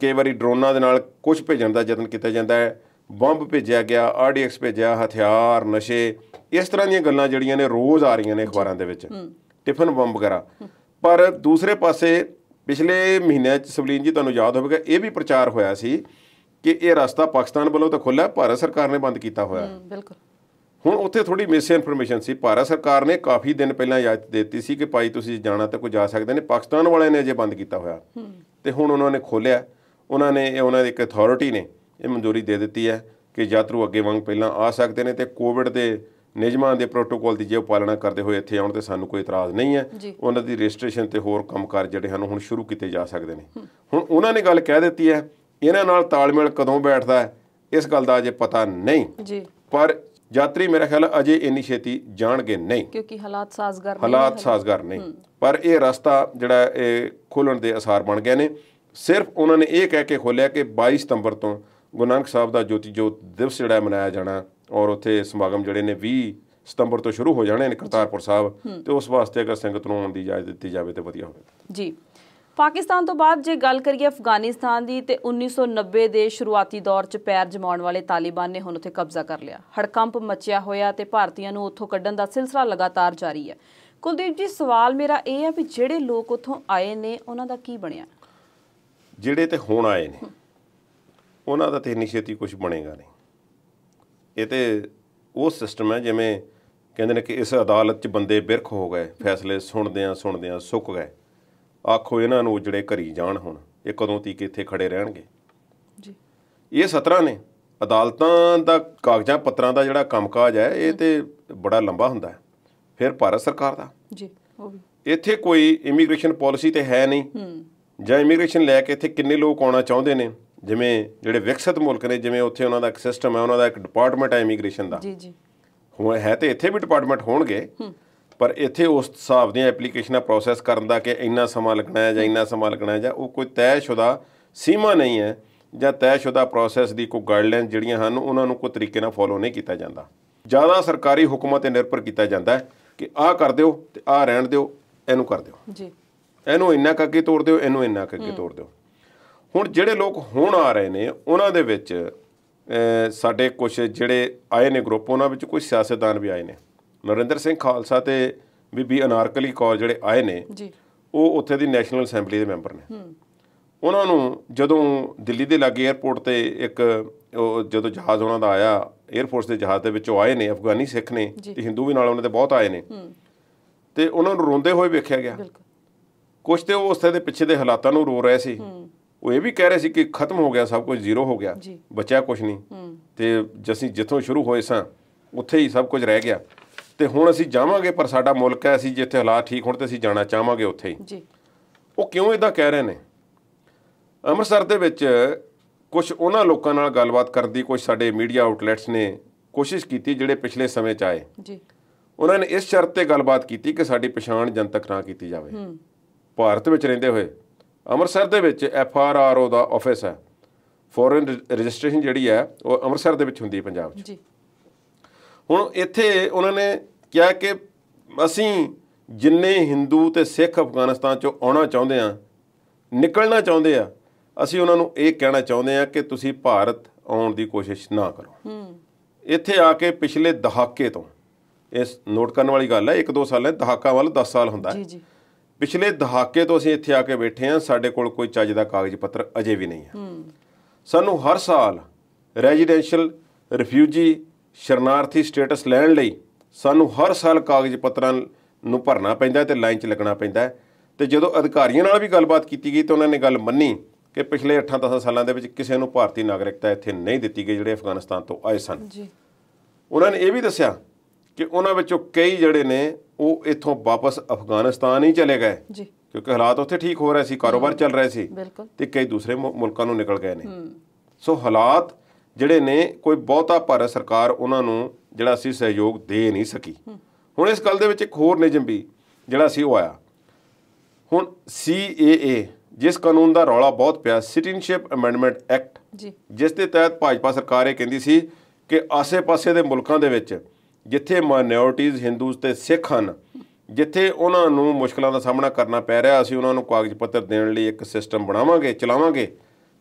ਕਈ ਵਾਰੀ ਡਰੋਨਾਂ ਦੇ ਨਾਲ ਕੁਝ ਭੇਜਣ ਦਾ ਯਤਨ ਕੀਤਾ ਜਾਂਦਾ ਹੈ ਬੰਬ ਭੇਜਿਆ ਗਿਆ ਆਰਡੀਐਕਸ ਭੇਜਿਆ ਹਥਿਆਰ ਨਸ਼ੇ ਇਸ ਤਰ੍ਹਾਂ ਦੀਆਂ ਗੱਲਾਂ ਜਿਹੜੀਆਂ ਨੇ ਰੋਜ਼ ਆ ਰਹੀਆਂ ਨੇ ਅਖਬਾਰਾਂ ਦੇ ਵਿੱਚ ਟਿਫਨ ਬੰਬ ਵਗੈਰਾ ਪਰ ਦੂਸਰੇ ਪਾਸੇ ਪਿਛਲੇ ਮਹੀਨੇ ਚ ਸਵਲੀਨ ਜੀ ਤੁਹਾਨੂੰ ਯਾਦ ਹੋਵੇਗਾ ਇਹ ਵੀ ਪ੍ਰਚਾਰ ਹੋਇਆ ਸੀ ਕਿ ਇਹ ਰਸਤਾ ਪਾਕਿਸਤਾਨ ਵੱਲੋਂ ਤਾਂ ਖੁੱਲਾ ਭਾਰਤ ਸਰਕਾਰ ਨੇ ਬੰਦ ਕੀਤਾ ਹੋਇਆ ਬਿਲਕੁਲ ਹੁਣ ਉੱਥੇ ਥੋੜੀ ਮਿਸ ਇਨਫੋਰਮੇਸ਼ਨ ਸੀ ਭਾਰਤ ਸਰਕਾਰ ਨੇ ਕਾਫੀ ਦਿਨ ਪਹਿਲਾਂ ਯਾਦ ਦਿੱਤੀ ਸੀ ਕਿ ਭਾਈ ਤੁਸੀਂ ਜਾਣਾ ਤਾਂ ਕੋਈ ਜਾ ਸਕਦੇ ਨੇ ਪਾਕਿਸਤਾਨ ਵਾਲਿਆਂ ਨੇ ਅਜੇ ਬੰਦ ਕੀਤਾ ਹੋਇਆ ਤੇ ਹੁਣ ਉਹਨਾਂ ਨੇ ਖੋਲਿਆ ਉਹਨਾਂ ਨੇ ਇਹ ਉਹਨਾਂ ਦੀ ਇੱਕ ਅਥਾਰਟੀ ਨੇ ਇਹ ਮਨਜ਼ੂਰੀ ਦੇ ਦਿੱਤੀ ਹੈ ਕਿ ਯਾਤਰੂ ਅੱਗੇ ਵਾਂਗ ਪਹਿਲਾਂ ਆ ਸਕਦੇ ਨੇ ਤੇ ਕੋਵਿਡ ਦੇ ਨਿਯਮਾਂ ਦੇ ਪ੍ਰੋਟੋਕੋਲ ਦੀ ਜੇ ਪਾਲਣਾ ਕਰਦੇ ਹੋਏ ਇੱਥੇ ਆਉਣ ਤੇ ਸਾਨੂੰ ਕੋਈ ਇਤਰਾਜ਼ ਨਹੀਂ ਹੈ ਉਹਨਾਂ ਦੀ ਰਜਿਸਟ੍ਰੇਸ਼ਨ ਤੇ ਹੋਰ ਕੰਮਕਾਰ ਜਿਹੜੇ ਹਨ ਹੁਣ ਸ਼ੁਰੂ ਕੀਤੇ ਜਾ ਸਕਦੇ ਨੇ ਹੁਣ ਉਹਨਾਂ ਨੇ ਗੱਲ ਕਹਿ ਦਿੱਤੀ ਹੈ ਇਹਨਾਂ ਨਾਲ ਤਾਲਮੇਲ ਕਦੋਂ ਬੈਠਦਾ ਹੈ ਇਸ ਗੱਲ ਦਾ ਅਜੇ ਪਤਾ ਨਹੀਂ ਜੀ ਪਰ ਯਾਤਰੀ ਮੇਰੇ ਖਿਆਲ ਅਜੇ ਇੰਨੀ ਛੇਤੀ ਜਾਣਗੇ ਨਹੀਂ ਕਿਉਂਕਿ ਹਾਲਾਤ ਸਾਜ਼ਗਰ ਨਹੀਂ ਹਾਲਾਤ ਸਾਜ਼ਗਰ ਨਹੀਂ ਪਰ ਇਹ ਰਸਤਾ ਜਿਹੜਾ ਇਹ ਖੋਲਣ ਦੇ ਅਸਾਰ ਬਣ ਗਏ ਨੇ ਸਿਰਫ ਉਹਨਾਂ ਨੇ ਇਹ ਕਹਿ ਕੇ ਖੋਲਿਆ ਕਿ 22 ਸਤੰਬਰ ਤੋਂ ਗੁਰੂ ਸਾਹਿਬ ਦਾ ਜੋਤੀ ਜੋਤ ਦਿਵਸ ਜਿਹੜਾ ਮਨਾਇਆ ਜਾਣਾ ਔਰ ਉੱਥੇ ਸਮਾਗਮ ਜਿਹੜੇ ਨੇ 20 ਸਤੰਬਰ ਤੋਂ ਸ਼ੁਰੂ ਹੋ ਜਾਣੇ ਨੇ ਕਰਤਾਰਪੁਰ ਸਾਹਿਬ ਤੇ ਉਸ ਵਾਸਤੇ ਅਗਰ ਸੰਗਤ ਨੂੰ ਆਉਣ ਦੀ ਇਜਾਜ਼ਤ ਦਿੱਤੀ ਜਾਵੇ ਤੇ ਵਧੀਆ ਹੋਵੇ ਜੀ ਪਾਕਿਸਤਾਨ ਤੋਂ ਬਾਅਦ ਜੇ ਗੱਲ ਕਰੀਏ ਅਫਗਾਨਿਸਤਾਨ ਦੀ ਤੇ 1990 ਦੇ ਸ਼ੁਰੂਆਤੀ ਦੌਰ 'ਚ ਪੈਰ ਜਮਾਉਣ ਵਾਲੇ ਤਾਲਿਬਾਨ ਨੇ ਹੁਣ ਉੱਥੇ ਕਬਜ਼ਾ ਕਰ ਲਿਆ ਹੜਕੰਪ ਮਚਿਆ ਹੋਇਆ ਤੇ ਭਾਰਤੀਆਂ ਨੂੰ ਉੱਥੋਂ ਕੱਢਣ ਦਾ ਸਿਲਸਿਲਾ ਲਗਾਤਾਰ ਜਾਰੀ ਹੈ ਕੁਲਦੀਪ ਜੀ ਸਵਾਲ ਮੇਰਾ ਇਹ ਹੈ ਵੀ ਜਿਹੜੇ ਲੋਕ ਉੱਥੋਂ ਆਏ ਨੇ ਉਹਨਾਂ ਦਾ ਕੀ ਬਣਿਆ ਜਿਹੜੇ ਤੇ ਹੁਣ ਆਏ ਨੇ ਉਹਨਾਂ ਦਾ ਤੇ ਨਿਸ਼ਚਿਤ ਹੀ ਕੁਝ ਬਣੇਗਾ ਨਹੀਂ ਇਹ ਤੇ ਉਹ ਸਿਸਟਮ ਹੈ ਜਿਵੇਂ ਕਹਿੰਦੇ ਨੇ ਕਿ ਇਸ ਅਦਾਲਤ 'ਚ ਬੰਦੇ ਬਿਰਖ ਹੋ ਗਏ ਫੈਸਲੇ ਸੁਣਦੇ ਆ ਸੁਣਦੇ ਆ ਸੁੱਕ ਗਏ ਆਖੋ ਇਹਨਾਂ ਨੂੰ ਉਜੜੇ ਘਰੀ ਜਾਣ ਹੁਣ ਇਹ ਕਦੋਂ ਤੀਕ ਇੱਥੇ ਖੜੇ ਰਹਿਣਗੇ ਜੀ ਇਹ 17 ਨੇ ਅਦਾਲਤਾਂ ਦਾ ਕਾਗਜ਼ਾਂ ਪੱਤਰਾਂ ਦਾ ਜਿਹੜਾ ਕੰਮਕਾਜ ਹੈ ਇਹ ਤੇ ਬੜਾ ਲੰਬਾ ਹੁੰਦਾ ਹੈ ਫਿਰ ਭਾਰਤ ਸਰਕਾਰ ਦਾ ਜੀ ਉਹ ਵੀ ਇੱਥੇ ਕੋਈ ਇਮੀਗ੍ਰੇਸ਼ਨ ਪਾਲਿਸੀ ਤੇ ਹੈ ਨਹੀਂ ਹੂੰ ਜਾਂ ਇਮੀਗ੍ਰੇਸ਼ਨ ਲੈ ਕੇ ਇੱਥੇ ਕਿੰਨੇ ਲੋਕ ਆਉਣਾ ਚਾਹੁੰਦੇ ਨੇ ਜਿਵੇਂ ਜਿਹੜੇ ਵਿਕਸਿਤ ਮੁਲਕ ਨੇ ਜਿਵੇਂ ਉੱਥੇ ਉਹਨਾਂ ਦਾ ਇੱਕ ਸਿਸਟਮ ਹੈ ਉਹਨਾਂ ਦਾ ਇੱਕ ਡਿਪਾਰਟਮੈਂਟ ਹੈ ਇਮੀਗ੍ਰੇਸ਼ਨ ਦਾ ਜੀ ਜੀ ਹੁਣ ਹੈ ਤੇ ਇੱਥੇ ਵੀ ਡਿਪਾਰਟਮੈਂਟ ਹੋਣਗੇ ਪਰ ਇੱਥੇ ਉਸ ਹਿਸਾਬ ਦੀਆਂ ਐਪਲੀਕੇਸ਼ਨਾਂ ਪ੍ਰੋਸੈਸ ਕਰਨ ਦਾ ਕਿ ਇੰਨਾ ਸਮਾਂ ਲੱਗਣਾ ਹੈ ਜਾਂ ਇੰਨਾ ਸਮਾਂ ਲੱਗਣਾ ਹੈ ਜਾਂ ਉਹ ਕੋਈ ਤੈਅਸ਼ੁਦਾ ਸੀਮਾ ਨਹੀਂ ਹੈ ਜਾਂ ਤੈਅਸ਼ੁਦਾ ਪ੍ਰੋਸੈਸ ਦੀ ਕੋਈ ਗਾਈਡਲਾਈਨ ਜਿਹੜੀਆਂ ਹਨ ਉਹਨਾਂ ਨੂੰ ਕੋਈ ਤਰੀਕੇ ਨਾਲ ਫੋਲੋ ਨਹੀਂ ਕੀਤਾ ਜਾਂਦਾ ਜ਼ਿਆਦਾ ਸਰਕਾਰੀ ਹੁਕਮਾਂ ਤੇ ਨਿਰਭਰ ਕੀਤਾ ਜਾਂਦਾ ਹੈ ਕਿ ਆਹ ਕਰ ਦਿਓ ਤੇ ਆਹ ਰਹਿਣ ਦਿਓ ਇਹਨੂੰ ਕਰ ਦਿਓ ਜੀ ਇਹਨੂੰ ਇੰਨਾ ਕਰਕੇ ਤੋੜ ਦਿਓ ਇਹਨੂੰ ਇੰਨਾ ਕਰਕੇ ਤੋੜ ਦਿਓ ਹੁਣ ਜਿਹੜੇ ਲੋਕ ਹੁਣ ਆ ਰਹੇ ਨੇ ਉਹਨਾਂ ਦੇ ਵਿੱਚ ਸਾਡੇ ਕੁਝ ਜਿਹੜੇ ਆਏ ਨੇ ਗਰੁੱਪ ਉਹਨਾਂ ਵਿੱਚ ਕੁਝ ਸਿਆਸਤਦਾਨ ਵੀ ਆਏ ਨੇ ਨਰਿੰਦਰ ਸਿੰਘ ਖਾਲਸਾ ਤੇ ਬੀਬੀ ਅਨਾਰਕਲੀ ਕੌਰ ਜਿਹੜੇ ਆਏ ਨੇ ਜੀ ਉਹ ਉੱਥੇ ਦੀ ਨੈਸ਼ਨਲ ਅਸੈਂਬਲੀ ਦੇ ਮੈਂਬਰ ਨੇ ਉਹਨਾਂ ਨੂੰ ਜਦੋਂ ਦਿੱਲੀ ਦੇ ਲਾਗੇ 에ਅਰਪੋਰਟ ਤੇ ਇੱਕ ਉਹ ਜਦੋਂ ਜਹਾਜ਼ ਉਹਨਾਂ ਦਾ ਆਇਆ 에ਅਰਫੋਰਸ ਦੇ ਜਹਾਜ਼ ਦੇ ਵਿੱਚੋਂ ਆਏ ਨੇ ਅਫਗਾਨੀ ਸਿੱਖ ਨੇ ਤੇ ਹਿੰਦੂ ਵੀ ਨਾਲ ਉਹਨਾਂ ਦੇ ਬਹੁਤ ਆਏ ਨੇ ਤੇ ਉਹਨਾਂ ਨੂੰ ਰੋਂਦੇ ਹੋਏ ਵੇਖਿਆ ਗਿਆ ਬਿਲਕੁਲ ਕੁਝ ਤੇ ਉਹ ਉਸ ਦੇ ਪਿੱਛੇ ਦੇ ਹਾਲਾਤਾਂ ਨੂੰ ਰੋ ਰਹੇ ਸੀ ਉਹ ਇਹ ਵੀ ਕਹਿ ਰਹੇ ਸੀ ਕਿ ਖਤਮ ਹੋ ਗਿਆ ਸਭ ਕੁਝ ਜ਼ੀਰੋ ਹੋ ਗਿਆ ਬਚਿਆ ਕੁਝ ਨਹੀਂ ਤੇ ਜਿਸੀਂ ਜਿੱਥੋਂ ਸ਼ੁਰੂ ਹੋਏ ਸਾਂ ਉੱਥੇ ਹੀ ਸਭ ਕੁਝ ਰਹਿ ਗਿਆ ਤੇ ਹੁਣ ਅਸੀਂ ਜਾਵਾਂਗੇ ਪਰ ਸਾਡਾ ਮੁਲਕ ਹੈ ਅਸੀਂ ਜਿੱਥੇ ਹਾਲਾਤ ਠੀਕ ਹੋਣ ਤੇ ਅਸੀਂ ਜਾਣਾ ਚਾਹਾਂਗੇ ਉੱਥੇ ਹੀ ਜੀ ਉਹ ਕਿਉਂ ਇਦਾਂ ਕਹਿ ਰਹੇ ਨੇ ਅੰਮ੍ਰਿਤਸਰ ਦੇ ਵਿੱਚ ਕੁਝ ਉਹਨਾਂ ਲੋਕਾਂ ਨਾਲ ਗੱਲਬਾਤ ਕਰਨ ਦੀ ਕੁਝ ਸਾਡੇ ਮੀਡੀਆ ਆਊਟਲੈਟਸ ਨੇ ਕੋਸ਼ਿਸ਼ ਕੀਤੀ ਜਿਹੜੇ ਪਿਛਲੇ ਸਮੇਂ 'ਚ ਆਏ ਜੀ ਉਹਨਾਂ ਨੇ ਇਸ ਸ਼ਰਤ ਤੇ ਗੱਲਬਾਤ ਕੀਤੀ ਕਿ ਸਾਡੀ ਪਛਾਣ ਜਨਤਕ ਨਾ ਕੀਤੀ ਜਾਵੇ ਭਾਰਤ ਵਿੱਚ ਰਹਿੰਦੇ ਹੋਏ ਅੰਮ੍ਰਿਤਸਰ ਦੇ ਵਿੱਚ ਐਫ ਆਰ ਆਰ ਓ ਦਾ ਆਫਿਸ ਹੈ ਫੋਰਨ ਰਜਿਸਟ੍ਰੇਸ਼ਨ ਜਿਹੜੀ ਹੈ ਉਹ ਅੰਮ੍ਰਿਤਸਰ ਦੇ ਵਿੱਚ ਹੁੰਦੀ ਹੈ ਪੰਜਾਬ 'ਚ ਜੀ ਹੁਣ ਇੱਥੇ ਉਹਨਾਂ ਨੇ ਕਿਹਾ ਕਿ ਅਸੀਂ ਜਿੰਨੇ ਹਿੰਦੂ ਤੇ ਸਿੱਖ ਅਫਗਾਨਿਸਤਾਨ 'ਚੋਂ ਆਉਣਾ ਚਾਹੁੰਦੇ ਆ ਨਿਕਲਣਾ ਚਾਹੁੰਦੇ ਆ ਅਸੀਂ ਉਹਨਾਂ ਨੂੰ ਇਹ ਕਹਿਣਾ ਚਾਹੁੰਦੇ ਆ ਕਿ ਤੁਸੀਂ ਭਾਰਤ ਆਉਣ ਦੀ ਕੋਸ਼ਿਸ਼ ਨਾ ਕਰੋ ਹੂੰ ਇੱਥੇ ਆ ਕੇ ਪਿਛਲੇ ਦਹਾਕੇ ਤੋਂ ਇਸ ਨੋਟ ਕਰਨ ਵਾਲੀ ਗੱਲ ਹੈ 1-2 ਸਾਲ ਹੈ ਦਹਾਕਾ ਵੱਲ 10 ਸਾਲ ਹੁੰਦਾ ਹੈ ਜੀ ਜੀ ਪਿਛਲੇ ਦਹਾਕੇ ਤੋਂ ਅਸੀਂ ਇੱਥੇ ਆ ਕੇ ਬੈਠੇ ਆ ਸਾਡੇ ਕੋਲ ਕੋਈ ਚੱਜ ਦਾ ਕਾਗਜ਼ ਪੱਤਰ ਅਜੇ ਵੀ ਨਹੀਂ ਹੈ ਸਾਨੂੰ ਹਰ ਸਾਲ ਰੈਜ਼ੀਡੈਂਸ਼ੀਅਲ ਰਿਫਿਊਜੀ ਸ਼ਰਨਾਰਥੀ ਸਟੇਟਸ ਲੈਣ ਲਈ ਸਾਨੂੰ ਹਰ ਸਾਲ ਕਾਗਜ਼ ਪੱਤਰਾਂ ਨੂੰ ਭਰਨਾ ਪੈਂਦਾ ਤੇ ਲਾਈਨ 'ਚ ਲੱਗਣਾ ਪੈਂਦਾ ਤੇ ਜਦੋਂ ਅਧਿਕਾਰੀਆਂ ਨਾਲ ਵੀ ਗੱਲਬਾਤ ਕੀਤੀ ਗਈ ਤਾਂ ਉਹਨਾਂ ਨੇ ਗੱਲ ਮੰਨੀ ਕਿ ਪਿਛਲੇ 8-10 ਸਾਲਾਂ ਦੇ ਵਿੱਚ ਕਿਸੇ ਨੂੰ ਭਾਰਤੀ ਨਾਗਰਿਕਤਾ ਇੱਥੇ ਨਹੀਂ ਦਿੱਤੀ ਗਈ ਜਿਹੜੇ ਅਫਗਾਨਿਸਤਾਨ ਤੋਂ ਆਏ ਸਨ ਜੀ ਉਹਨਾਂ ਨੇ ਇਹ ਵੀ ਦੱਸਿਆ ਕਿ ਉਹਨਾਂ ਵਿੱਚੋਂ ਕਈ ਜਿਹੜੇ ਨੇ ਉਹ ਇੱਥੋਂ ਵਾਪਸ ਅਫਗਾਨਿਸਤਾਨ ਹੀ ਚਲੇ ਗਏ ਜੀ ਕਿਉਂਕਿ ਹਾਲਾਤ ਉੱਥੇ ਠੀਕ ਹੋ ਰਹੇ ਸੀ ਕਾਰੋਬਾਰ ਚੱਲ ਰਹੇ ਸੀ ਤੇ ਕਈ ਦੂਸਰੇ ਮੁਲਕਾਂ ਨੂੰ ਨਿਕਲ ਗਏ ਨੇ ਸੋ ਹਾਲਾਤ ਜਿਹੜੇ ਨੇ ਕੋਈ ਬਹੁਤਾ ਭਾਰਤ ਸਰਕਾਰ ਉਹਨਾਂ ਨੂੰ ਜਿਹੜਾ ਸੀ ਸਹਿਯੋਗ ਦੇ ਨਹੀਂ ਸਕੀ ਹੁਣ ਇਸ ਗੱਲ ਦੇ ਵਿੱਚ ਇੱਕ ਹੋਰ ਨਿਯਮ ਵੀ ਜਿਹੜਾ ਸੀ ਉਹ ਆਇਆ ਹੁਣ ਸੀਏਏ ਜਿਸ ਕਾਨੂੰਨ ਦਾ ਰੌਲਾ ਬਹੁਤ ਪਿਆ ਸਿਟੀਨਸ਼ਿਪ ਅਮੈਂਡਮੈਂਟ ਐਕਟ ਜੀ ਜਿਸ ਦੇ ਤਹਿਤ ਭਾਜਪਾ ਸਰਕਾਰ ਇਹ ਕਹਿੰਦੀ ਸੀ ਕਿ ਆਸੇ-ਪਾਸੇ ਦੇ ਮੁਲਕਾਂ ਦੇ ਵਿੱਚ ਜਿੱਥੇ ਮਾਈਨੋਰਟੀਜ਼ ਹਿੰਦੂਸ ਤੇ ਸਿੱਖ ਹਨ ਜਿੱਥੇ ਉਹਨਾਂ ਨੂੰ ਮੁਸ਼ਕਲਾਂ ਦਾ ਸਾਹਮਣਾ ਕਰਨਾ ਪੈ ਰਿਹਾ ਅਸੀਂ ਉਹਨਾਂ ਨੂੰ ਕਾਗਜ਼ ਪੱਤਰ ਦੇਣ ਲਈ ਇੱਕ ਸਿਸਟਮ ਬਣਾਵਾਂਗੇ ਚਲਾਵਾਂਗੇ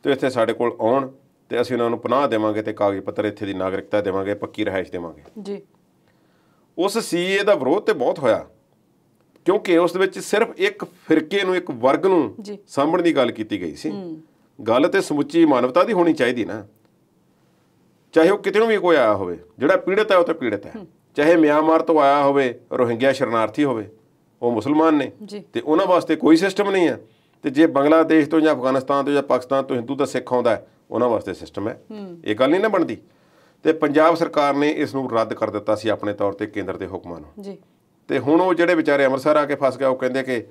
ਤੇ ਇੱਥੇ ਸਾਡੇ ਕੋਲ ਆਉਣ ਤੇ ਅਸੀਂ ਉਹਨਾਂ ਨੂੰ ਪਨਾਹ ਦੇਵਾਂਗੇ ਤੇ ਕਾਗਜ਼ ਪੱਤਰ ਇੱਥੇ ਦੀ ਨਾਗਰਿਕਤਾ ਦੇਵਾਂਗੇ ਪੱਕੀ ਰਹਿائش ਦੇਵਾਂਗੇ ਜੀ ਉਸ ਸੀਏ ਦਾ ਵਿਰੋਧ ਤੇ ਬਹੁਤ ਹੋਇਆ ਕਿਉਂਕਿ ਉਸ ਦੇ ਵਿੱਚ ਸਿਰਫ ਇੱਕ ਫਿਰਕੇ ਨੂੰ ਇੱਕ ਵਰਗ ਨੂੰ ਸਾਹਮਣ ਦੀ ਗੱਲ ਕੀਤੀ ਗਈ ਸੀ ਗੱਲ ਤੇ ਸਮੁੱਚੀ ਮਾਨਵਤਾ ਦੀ ਹੋਣੀ ਚਾਹੀਦੀ ਨਾ ਚਾਹੇ ਉਹ ਕਿਤੇ ਨੂੰ ਵੀ ਕੋਈ ਆਇਆ ਹੋਵੇ ਜਿਹੜਾ ਪੀੜਤ ਹੈ ਉਹ ਤਾਂ ਪੀੜਤ ਹੈ ਚਾਹੇ ਮਿਆਂਮਾਰ ਤੋਂ ਆਇਆ ਹੋਵੇ ਰੋਹਿੰਗਿਆ ਸ਼ਰਨਾਰਥੀ ਹੋਵੇ ਉਹ ਮੁਸਲਮਾਨ ਨੇ ਤੇ ਉਹਨਾਂ ਵਾਸਤੇ ਕੋਈ ਸਿਸਟਮ ਨਹੀਂ ਹੈ ਤੇ ਜੇ ਬੰਗਲਾਦੇਸ਼ ਤੋਂ ਜਾਂ ਅਫਗਾਨਿਸਤਾਨ ਤੋਂ ਜਾਂ ਪਾਕਿਸਤਾਨ ਤੋਂ ਹਿੰਦੂ ਦਾ ਸਿੱਖ ਆਉਂਦਾ ਉਹਨਾਂ ਵਾਸਤੇ ਸਿਸਟਮ ਹੈ ਇਹ ਗੱਲ ਨਹੀਂ ਨਾ ਬਣਦੀ ਤੇ ਪੰਜਾਬ ਸਰਕਾਰ ਨੇ ਇਸ ਨੂੰ ਰੱਦ ਕਰ ਦਿੱਤਾ ਸੀ ਆਪਣੇ ਤੌਰ ਤੇ ਕੇਂਦਰ ਦੇ ਹੁਕਮਾਂ ਨੂੰ ਜੀ ਤੇ ਹੁਣ ਉਹ ਜਿਹੜੇ ਵਿਚਾਰੇ ਅੰਮ੍ਰਿਤਸਰ ਆ ਕੇ ਫਸ ਗਏ ਉਹ ਕਹਿੰਦੇ ਕਿ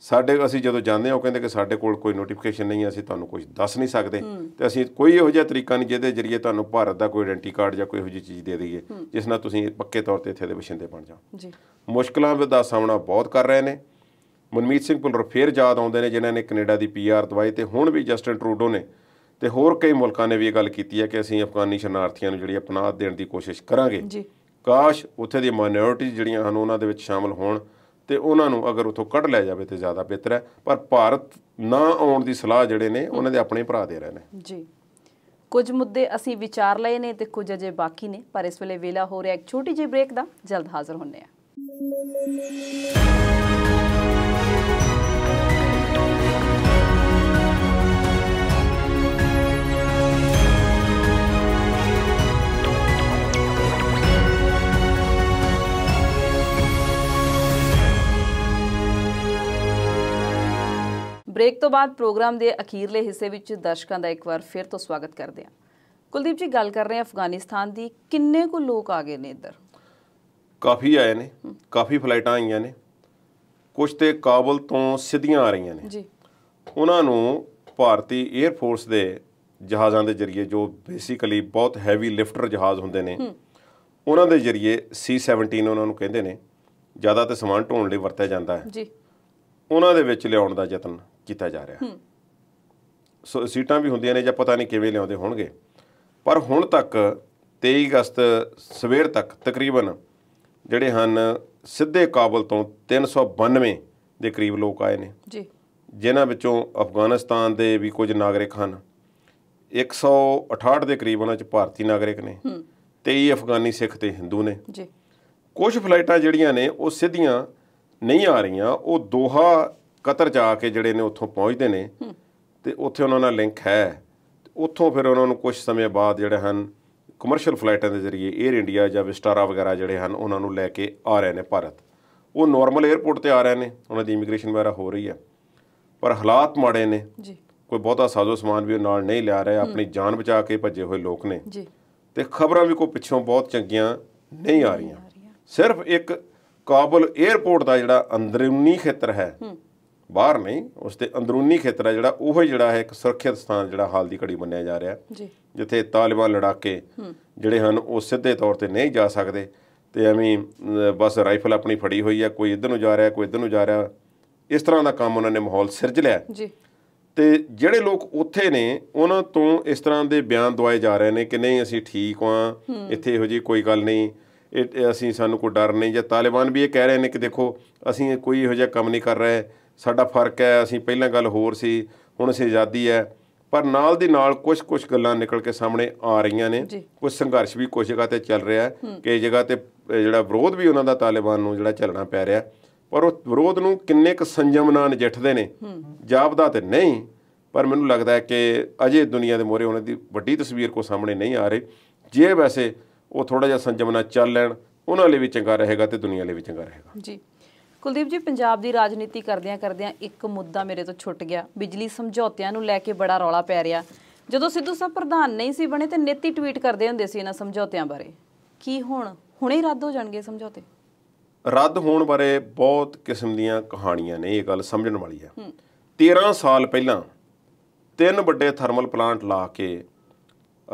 ਸਾਡੇ ਅਸੀਂ ਜਦੋਂ ਜਾਂਦੇ ਆ ਉਹ ਕਹਿੰਦੇ ਕਿ ਸਾਡੇ ਕੋਲ ਕੋਈ ਨੋਟੀਫਿਕੇਸ਼ਨ ਨਹੀਂ ਹੈ ਅਸੀਂ ਤੁਹਾਨੂੰ ਕੁਝ ਦੱਸ ਨਹੀਂ ਸਕਦੇ ਤੇ ਅਸੀਂ ਕੋਈ ਇਹੋ ਜਿਹਾ ਤਰੀਕਾ ਨਹੀਂ ਜਿਹਦੇ ਜ਼ਰੀਏ ਤੁਹਾਨੂੰ ਭਾਰਤ ਦਾ ਕੋਈ ਆਇਡੈਂਟੀ ਕਾਰਡ ਜਾਂ ਕੋਈ ਇਹੋ ਜਿਹੀ ਚੀਜ਼ ਦੇ ਦਈਏ ਜਿਸ ਨਾਲ ਤੁਸੀਂ ਪੱਕੇ ਤੌਰ ਤੇ ਇੱਥੇ ਦੇ ਵਸਿੰਦੇ ਬਣ ਜਾਓ ਜੀ ਮੁਸ਼ਕਲਾਂ ਦਾ ਸਾਹਮਣਾ ਬਹੁਤ ਕਰ ਰਹੇ ਨੇ ਮਨਮੀਤ ਸਿੰਘ ਪੁਲਰ ਫੇਰ ਯਾਦ ਆਉਂਦੇ ਨੇ ਜਿਨ੍ਹਾਂ ਨੇ ਕੈਨੇਡਾ ਦੀ ਪੀਆਰ ਦਵਾਈ ਤੇ ਹੁਣ ਵੀ ਜਸਟਨ ਟਰੂਡੋ ਨੇ ਤੇ ਹੋਰ ਕਈ ਮੁਲਕਾਂ ਨੇ ਵੀ ਇਹ ਗੱਲ ਕੀਤੀ ਹੈ ਕਿ ਅਸੀਂ ਅਫਗਾਨੀ ਸ਼ਰਨਾਰਥੀਆਂ ਨੂੰ ਜਿਹੜੀ ਪਨਾਹ ਦੇਣ ਦੀ ਕੋਸ਼ਿਸ਼ ਕਰਾਂਗੇ ਜੀ ਕਾਸ਼ ਉੱਥੇ ਦੀ ਮਾਈਨੋਰਿਟੀ ਜਿਹੜੀਆਂ ਹਨ ਉਹਨਾਂ ਦੇ ਵਿੱਚ ਸ਼ਾਮਲ ਹੋਣ ਤੇ ਉਹਨਾਂ ਨੂੰ ਅਗਰ ਉਥੋਂ ਕੱਢ ਲਿਆ ਜਾਵੇ ਤੇ ਜ਼ਿਆਦਾ ਬਿਹਤਰ ਹੈ ਪਰ ਭਾਰਤ ਨਾ ਆਉਣ ਦੀ ਸਲਾਹ ਜਿਹੜੇ ਨੇ ਉਹਨਾਂ ਦੇ ਆਪਣੇ ਭਰਾ ਦੇ ਰਹੇ ਨੇ ਜੀ ਕੁਝ ਮੁੱਦੇ ਅਸੀਂ ਵਿਚਾਰ ਲਏ ਨੇ ਤੇ ਕੁਝ ਅਜੇ ਬਾਕੀ ਨੇ ਪਰ ਇਸ ਵੇਲੇ ਵੇਲਾ ਹੋ ਰਿਹਾ ਇੱਕ ਛੋਟੀ ਜਿਹੀ ਬ੍ਰੇਕ ਦਾ ਜਲਦ ਹਾਜ਼ਰ ਹੁੰਨੇ ਆ ਬ੍ਰੇਕ ਤੋਂ ਬਾਅਦ ਪ੍ਰੋਗਰਾਮ ਦੇ ਅਖੀਰਲੇ ਹਿੱਸੇ ਵਿੱਚ ਦਰਸ਼ਕਾਂ ਦਾ ਇੱਕ ਵਾਰ ਫਿਰ ਤੋਂ ਸਵਾਗਤ ਕਰਦੇ ਹਾਂ ਕੁਲਦੀਪ ਜੀ ਗੱਲ ਕਰ ਰਹੇ ਹਾਂ ਅਫਗਾਨਿਸਤਾਨ ਦੀ ਕਿੰਨੇ ਕੁ ਲੋਕ ਆ ਗਏ ਨੇ ਇੱਧਰ ਕਾਫੀ ਆਏ ਨੇ ਕਾਫੀ ਫਲਾਈਟਾਂ ਆਈਆਂ ਨੇ ਕੁਝ ਤੇ ਕਾਬਲ ਤੋਂ ਸਿੱਧੀਆਂ ਆ ਰਹੀਆਂ ਨੇ ਜੀ ਉਹਨਾਂ ਨੂੰ ਭਾਰਤੀ 에ਅਰ ਫੋਰਸ ਦੇ ਜਹਾਜ਼ਾਂ ਦੇ ਜ਼ਰੀਏ ਜੋ ਬੇਸਿਕਲੀ ਬਹੁਤ ਹੈਵੀ ਲਿਫਟਰ ਜਹਾਜ਼ ਹੁੰਦੇ ਨੇ ਉਹਨਾਂ ਦੇ ਜ਼ਰੀਏ C17 ਉਹਨਾਂ ਨੂੰ ਕਹਿੰਦੇ ਨੇ ਜ਼ਿਆਦਾ ਤੇ ਸਮਾਨ ਢੋਣ ਲਈ ਵਰਤਿਆ ਜਾਂਦਾ ਹੈ ਜੀ ਉਹਨਾਂ ਦੇ ਵਿੱਚ ਲਿਆਉਣ ਦਾ ਯਤਨ ਕੀਤਾ ਜਾ ਰਿਹਾ ਸੋ ਸੀਟਾਂ ਵੀ ਹੁੰਦੀਆਂ ਨੇ ਜਾਂ ਪਤਾ ਨਹੀਂ ਕਿਵੇਂ ਲਿਆਉਂਦੇ ਹੋਣਗੇ ਪਰ ਹੁਣ ਤੱਕ 23 ਅਗਸਤ ਸਵੇਰ ਤੱਕ ਤਕਰੀਬਨ ਜਿਹੜੇ ਹਨ ਸਿੱਧੇ ਕਾਬਲ ਤੋਂ 392 ਦੇ ਕਰੀਬ ਲੋਕ ਆਏ ਨੇ ਜੀ ਜਿਨ੍ਹਾਂ ਵਿੱਚੋਂ ਅਫਗਾਨਿਸਤਾਨ ਦੇ ਵੀ ਕੁਝ ਨਾਗਰਿਕ ਹਨ 168 ਦੇ ਕਰੀਬ ਉਹਨਾਂ ਚ ਭਾਰਤੀ ਨਾਗਰਿਕ ਨੇ 23 ਅਫਗਾਨੀ ਸਿੱਖ ਤੇ ਹਿੰਦੂ ਨੇ ਜੀ ਕੁਝ ਫਲਾਈਟਾਂ ਜਿਹੜੀਆਂ ਨੇ ਉਹ ਸਿੱਧੀਆਂ ਨਹੀਂ ਆ ਰਹੀਆਂ ਉਹ ਦੋਹਾ ਕਤਰ ਜਾ ਕੇ ਜਿਹੜੇ ਨੇ ਉੱਥੋਂ ਪਹੁੰਚਦੇ ਨੇ ਤੇ ਉੱਥੇ ਉਹਨਾਂ ਨਾਲ ਲਿੰਕ ਹੈ ਉੱਥੋਂ ਫਿਰ ਉਹਨਾਂ ਨੂੰ ਕੁਝ ਸਮੇਂ ਬਾਅਦ ਜਿਹੜੇ ਹਨ ਕਮਰਸ਼ੀਅਲ ਫਲਾਈਟਾਂ ਦੇ ਜ਼ਰੀਏ 에ਅਰ ਇੰਡੀਆ ਜਾਂ ਵਿਸਟਾਰਾ ਵਗੈਰਾ ਜਿਹੜੇ ਹਨ ਉਹਨਾਂ ਨੂੰ ਲੈ ਕੇ ਆ ਰਹੇ ਨੇ ਭਾਰਤ ਉਹ ਨਾਰਮਲ 에ਅਰਪੋਰਟ ਤੇ ਆ ਰਹੇ ਨੇ ਉਹਨਾਂ ਦੀ ਇਮੀਗ੍ਰੇਸ਼ਨ ਵਗੈਰਾ ਹੋ ਰਹੀ ਹੈ ਪਰ ਹਾਲਾਤ ਮਾੜੇ ਨੇ ਜੀ ਕੋਈ ਬਹੁਤਾ ਸਾਜ਼ੋ ਸਮਾਨ ਵੀ ਨਾਲ ਨਹੀਂ ਲਿਆ ਰਿਹਾ ਆਪਣੀ ਜਾਨ ਬਚਾ ਕੇ ਭੱਜੇ ਹੋਏ ਲੋਕ ਨੇ ਜੀ ਤੇ ਖਬਰਾਂ ਵੀ ਕੋਈ ਪਿੱਛੋਂ ਬਹੁਤ ਚੰਗੀਆਂ ਨਹੀਂ ਆ ਰਹੀਆਂ ਸਿਰਫ ਇੱਕ ਕਾਬਲ 에ਅਰਪੋਰਟ ਦਾ ਜਿਹੜਾ ਅੰਦਰੂਨੀ ਖੇਤਰ ਹੈ ਬਾਹਰ ਨਹੀਂ ਉਸ ਦੇ ਅੰਦਰੂਨੀ ਖੇਤਰ ਹੈ ਜਿਹੜਾ ਉਹ ਜਿਹੜਾ ਹੈ ਇੱਕ ਸੁਰੱਖਿਅਤ ਸਥਾਨ ਜਿਹੜਾ ਹਾਲ ਦੀ ਘੜੀ ਮੰਨਿਆ ਜਾ ਰਿਹਾ ਜੀ ਜਿੱਥੇ ਤਾਲਿਬਾਨ ਲੜਾਕੇ ਜਿਹੜੇ ਹਨ ਉਹ ਸਿੱਧੇ ਤੌਰ ਤੇ ਨਹੀਂ ਜਾ ਸਕਦੇ ਤੇ ਐਵੇਂ ਬਸ ਰਾਈਫਲ ਆਪਣੀ ਫੜੀ ਹੋਈ ਹੈ ਕੋਈ ਇੱਧਰ ਨੂੰ ਜਾ ਰਿਹਾ ਕੋਈ ਇੱਧਰ ਨੂੰ ਜਾ ਰਿਹਾ ਇਸ ਤਰ੍ਹਾਂ ਦਾ ਕੰਮ ਉਹਨਾਂ ਨੇ ਮਾਹੌਲ ਸਿਰਜ ਲਿਆ ਜੀ ਤੇ ਜਿਹੜੇ ਲੋਕ ਉੱਥੇ ਨੇ ਉਹਨਾਂ ਤੋਂ ਇਸ ਤਰ੍ਹਾਂ ਦੇ ਬਿਆਨ ਦਵਾਏ ਜਾ ਰਹੇ ਨੇ ਕਿ ਨਹੀਂ ਅਸੀਂ ਠੀਕ ਹਾਂ ਇੱਥੇ ਇਹੋ ਜੀ ਕੋਈ ਗੱਲ ਨਹੀਂ ਅਸੀਂ ਸਾਨੂੰ ਕੋਈ ਡਰ ਨਹੀਂ ਜਾਂ ਤਾਲਿਬਾਨ ਵੀ ਇਹ ਕਹਿ ਰਹੇ ਨੇ ਕਿ ਦੇਖੋ ਅਸੀਂ ਕੋਈ ਇਹੋ ਜਿਹਾ ਕੰਮ ਨਹੀਂ ਕਰ ਰਹੇ ਸਾਡਾ ਫਰਕ ਹੈ ਅਸੀਂ ਪਹਿਲਾਂ ਗੱਲ ਹੋਰ ਸੀ ਹੁਣ ਅਸੀਂ ਆਜ਼ਾਦੀ ਹੈ ਪਰ ਨਾਲ ਦੀ ਨਾਲ ਕੁਝ ਕੁਝ ਗੱਲਾਂ ਨਿਕਲ ਕੇ ਸਾਹਮਣੇ ਆ ਰਹੀਆਂ ਨੇ ਕੁਝ ਸੰਘਰਸ਼ ਵੀ ਕੁਝ ਜਗ੍ਹਾ ਤੇ ਚੱਲ ਰਿਹਾ ਹੈ ਕਿ ਜਗ੍ਹਾ ਤੇ ਜਿਹੜਾ ਵਿਰੋਧ ਵੀ ਉਹਨਾਂ ਦਾ ਤਾਲਿਬਾਨ ਨੂੰ ਜਿਹੜਾ ਚੱਲਣਾ ਪੈ ਰਿਹਾ ਪਰ ਉਹ ਵਿਰੋਧ ਨੂੰ ਕਿੰਨੇ ਕੁ ਸੰਜਮ ਨਾਲ ਨਜਿੱਠਦੇ ਨੇ ਜਾਪਦਾ ਤੇ ਨਹੀਂ ਪਰ ਮੈਨੂੰ ਲੱਗਦਾ ਹੈ ਕਿ ਅਜੇ ਦੁਨੀਆ ਦੇ ਮੋਰੇ ਉਹਨਾਂ ਦੀ ਵੱਡੀ ਤਸਵੀਰ ਕੋ ਸਾਹਮਣੇ ਨਹੀਂ ਆ ਰਹੀ ਜੇ ਵੈਸੇ ਉਹ ਥੋੜਾ ਜਿਹਾ ਸੰਜਮ ਨਾਲ ਚੱਲ ਲੈਣ ਉਹਨਾਂ ਲਈ ਵੀ ਚੰਗਾ ਰਹੇਗਾ ਤੇ ਦੁਨੀਆ ਲਈ ਵੀ ਚੰਗਾ ਰਹੇਗਾ ਜੀ ਕੁਲਦੀਪ ਜੀ ਪੰਜਾਬ ਦੀ ਰਾਜਨੀਤੀ ਕਰਦਿਆਂ ਕਰਦਿਆਂ ਇੱਕ ਮੁੱਦਾ ਮੇਰੇ ਤੋਂ ਛੁੱਟ ਗਿਆ ਬਿਜਲੀ ਸਮਝੌਤਿਆਂ ਨੂੰ ਲੈ ਕੇ ਬੜਾ ਰੌਲਾ ਪੈ ਰਿਹਾ ਜਦੋਂ ਸਿੱਧੂ ਸਾਹਿਬ ਪ੍ਰਧਾਨ ਨਹੀਂ ਸੀ ਬਣੇ ਤੇ ਨੇਤੀ ਟਵੀਟ ਕਰਦੇ ਹੁੰਦੇ ਸੀ ਇਹਨਾਂ ਸਮਝੌਤਿਆਂ ਬਾਰੇ ਕੀ ਹੁਣ ਹੁਣੇ ਰੱਦ ਹੋ ਜਾਣਗੇ ਸਮਝੌਤੇ ਰੱਦ ਹੋਣ ਬਾਰੇ ਬਹੁਤ ਕਿਸਮ ਦੀਆਂ ਕਹਾਣੀਆਂ ਨੇ ਇਹ ਗੱਲ ਸਮਝਣ ਵਾਲੀ ਹੈ 13 ਸਾਲ ਪਹਿਲਾਂ ਤਿੰਨ ਵੱਡੇ ਥਰਮਲ ਪਲਾਂਟ ਲਾ ਕੇ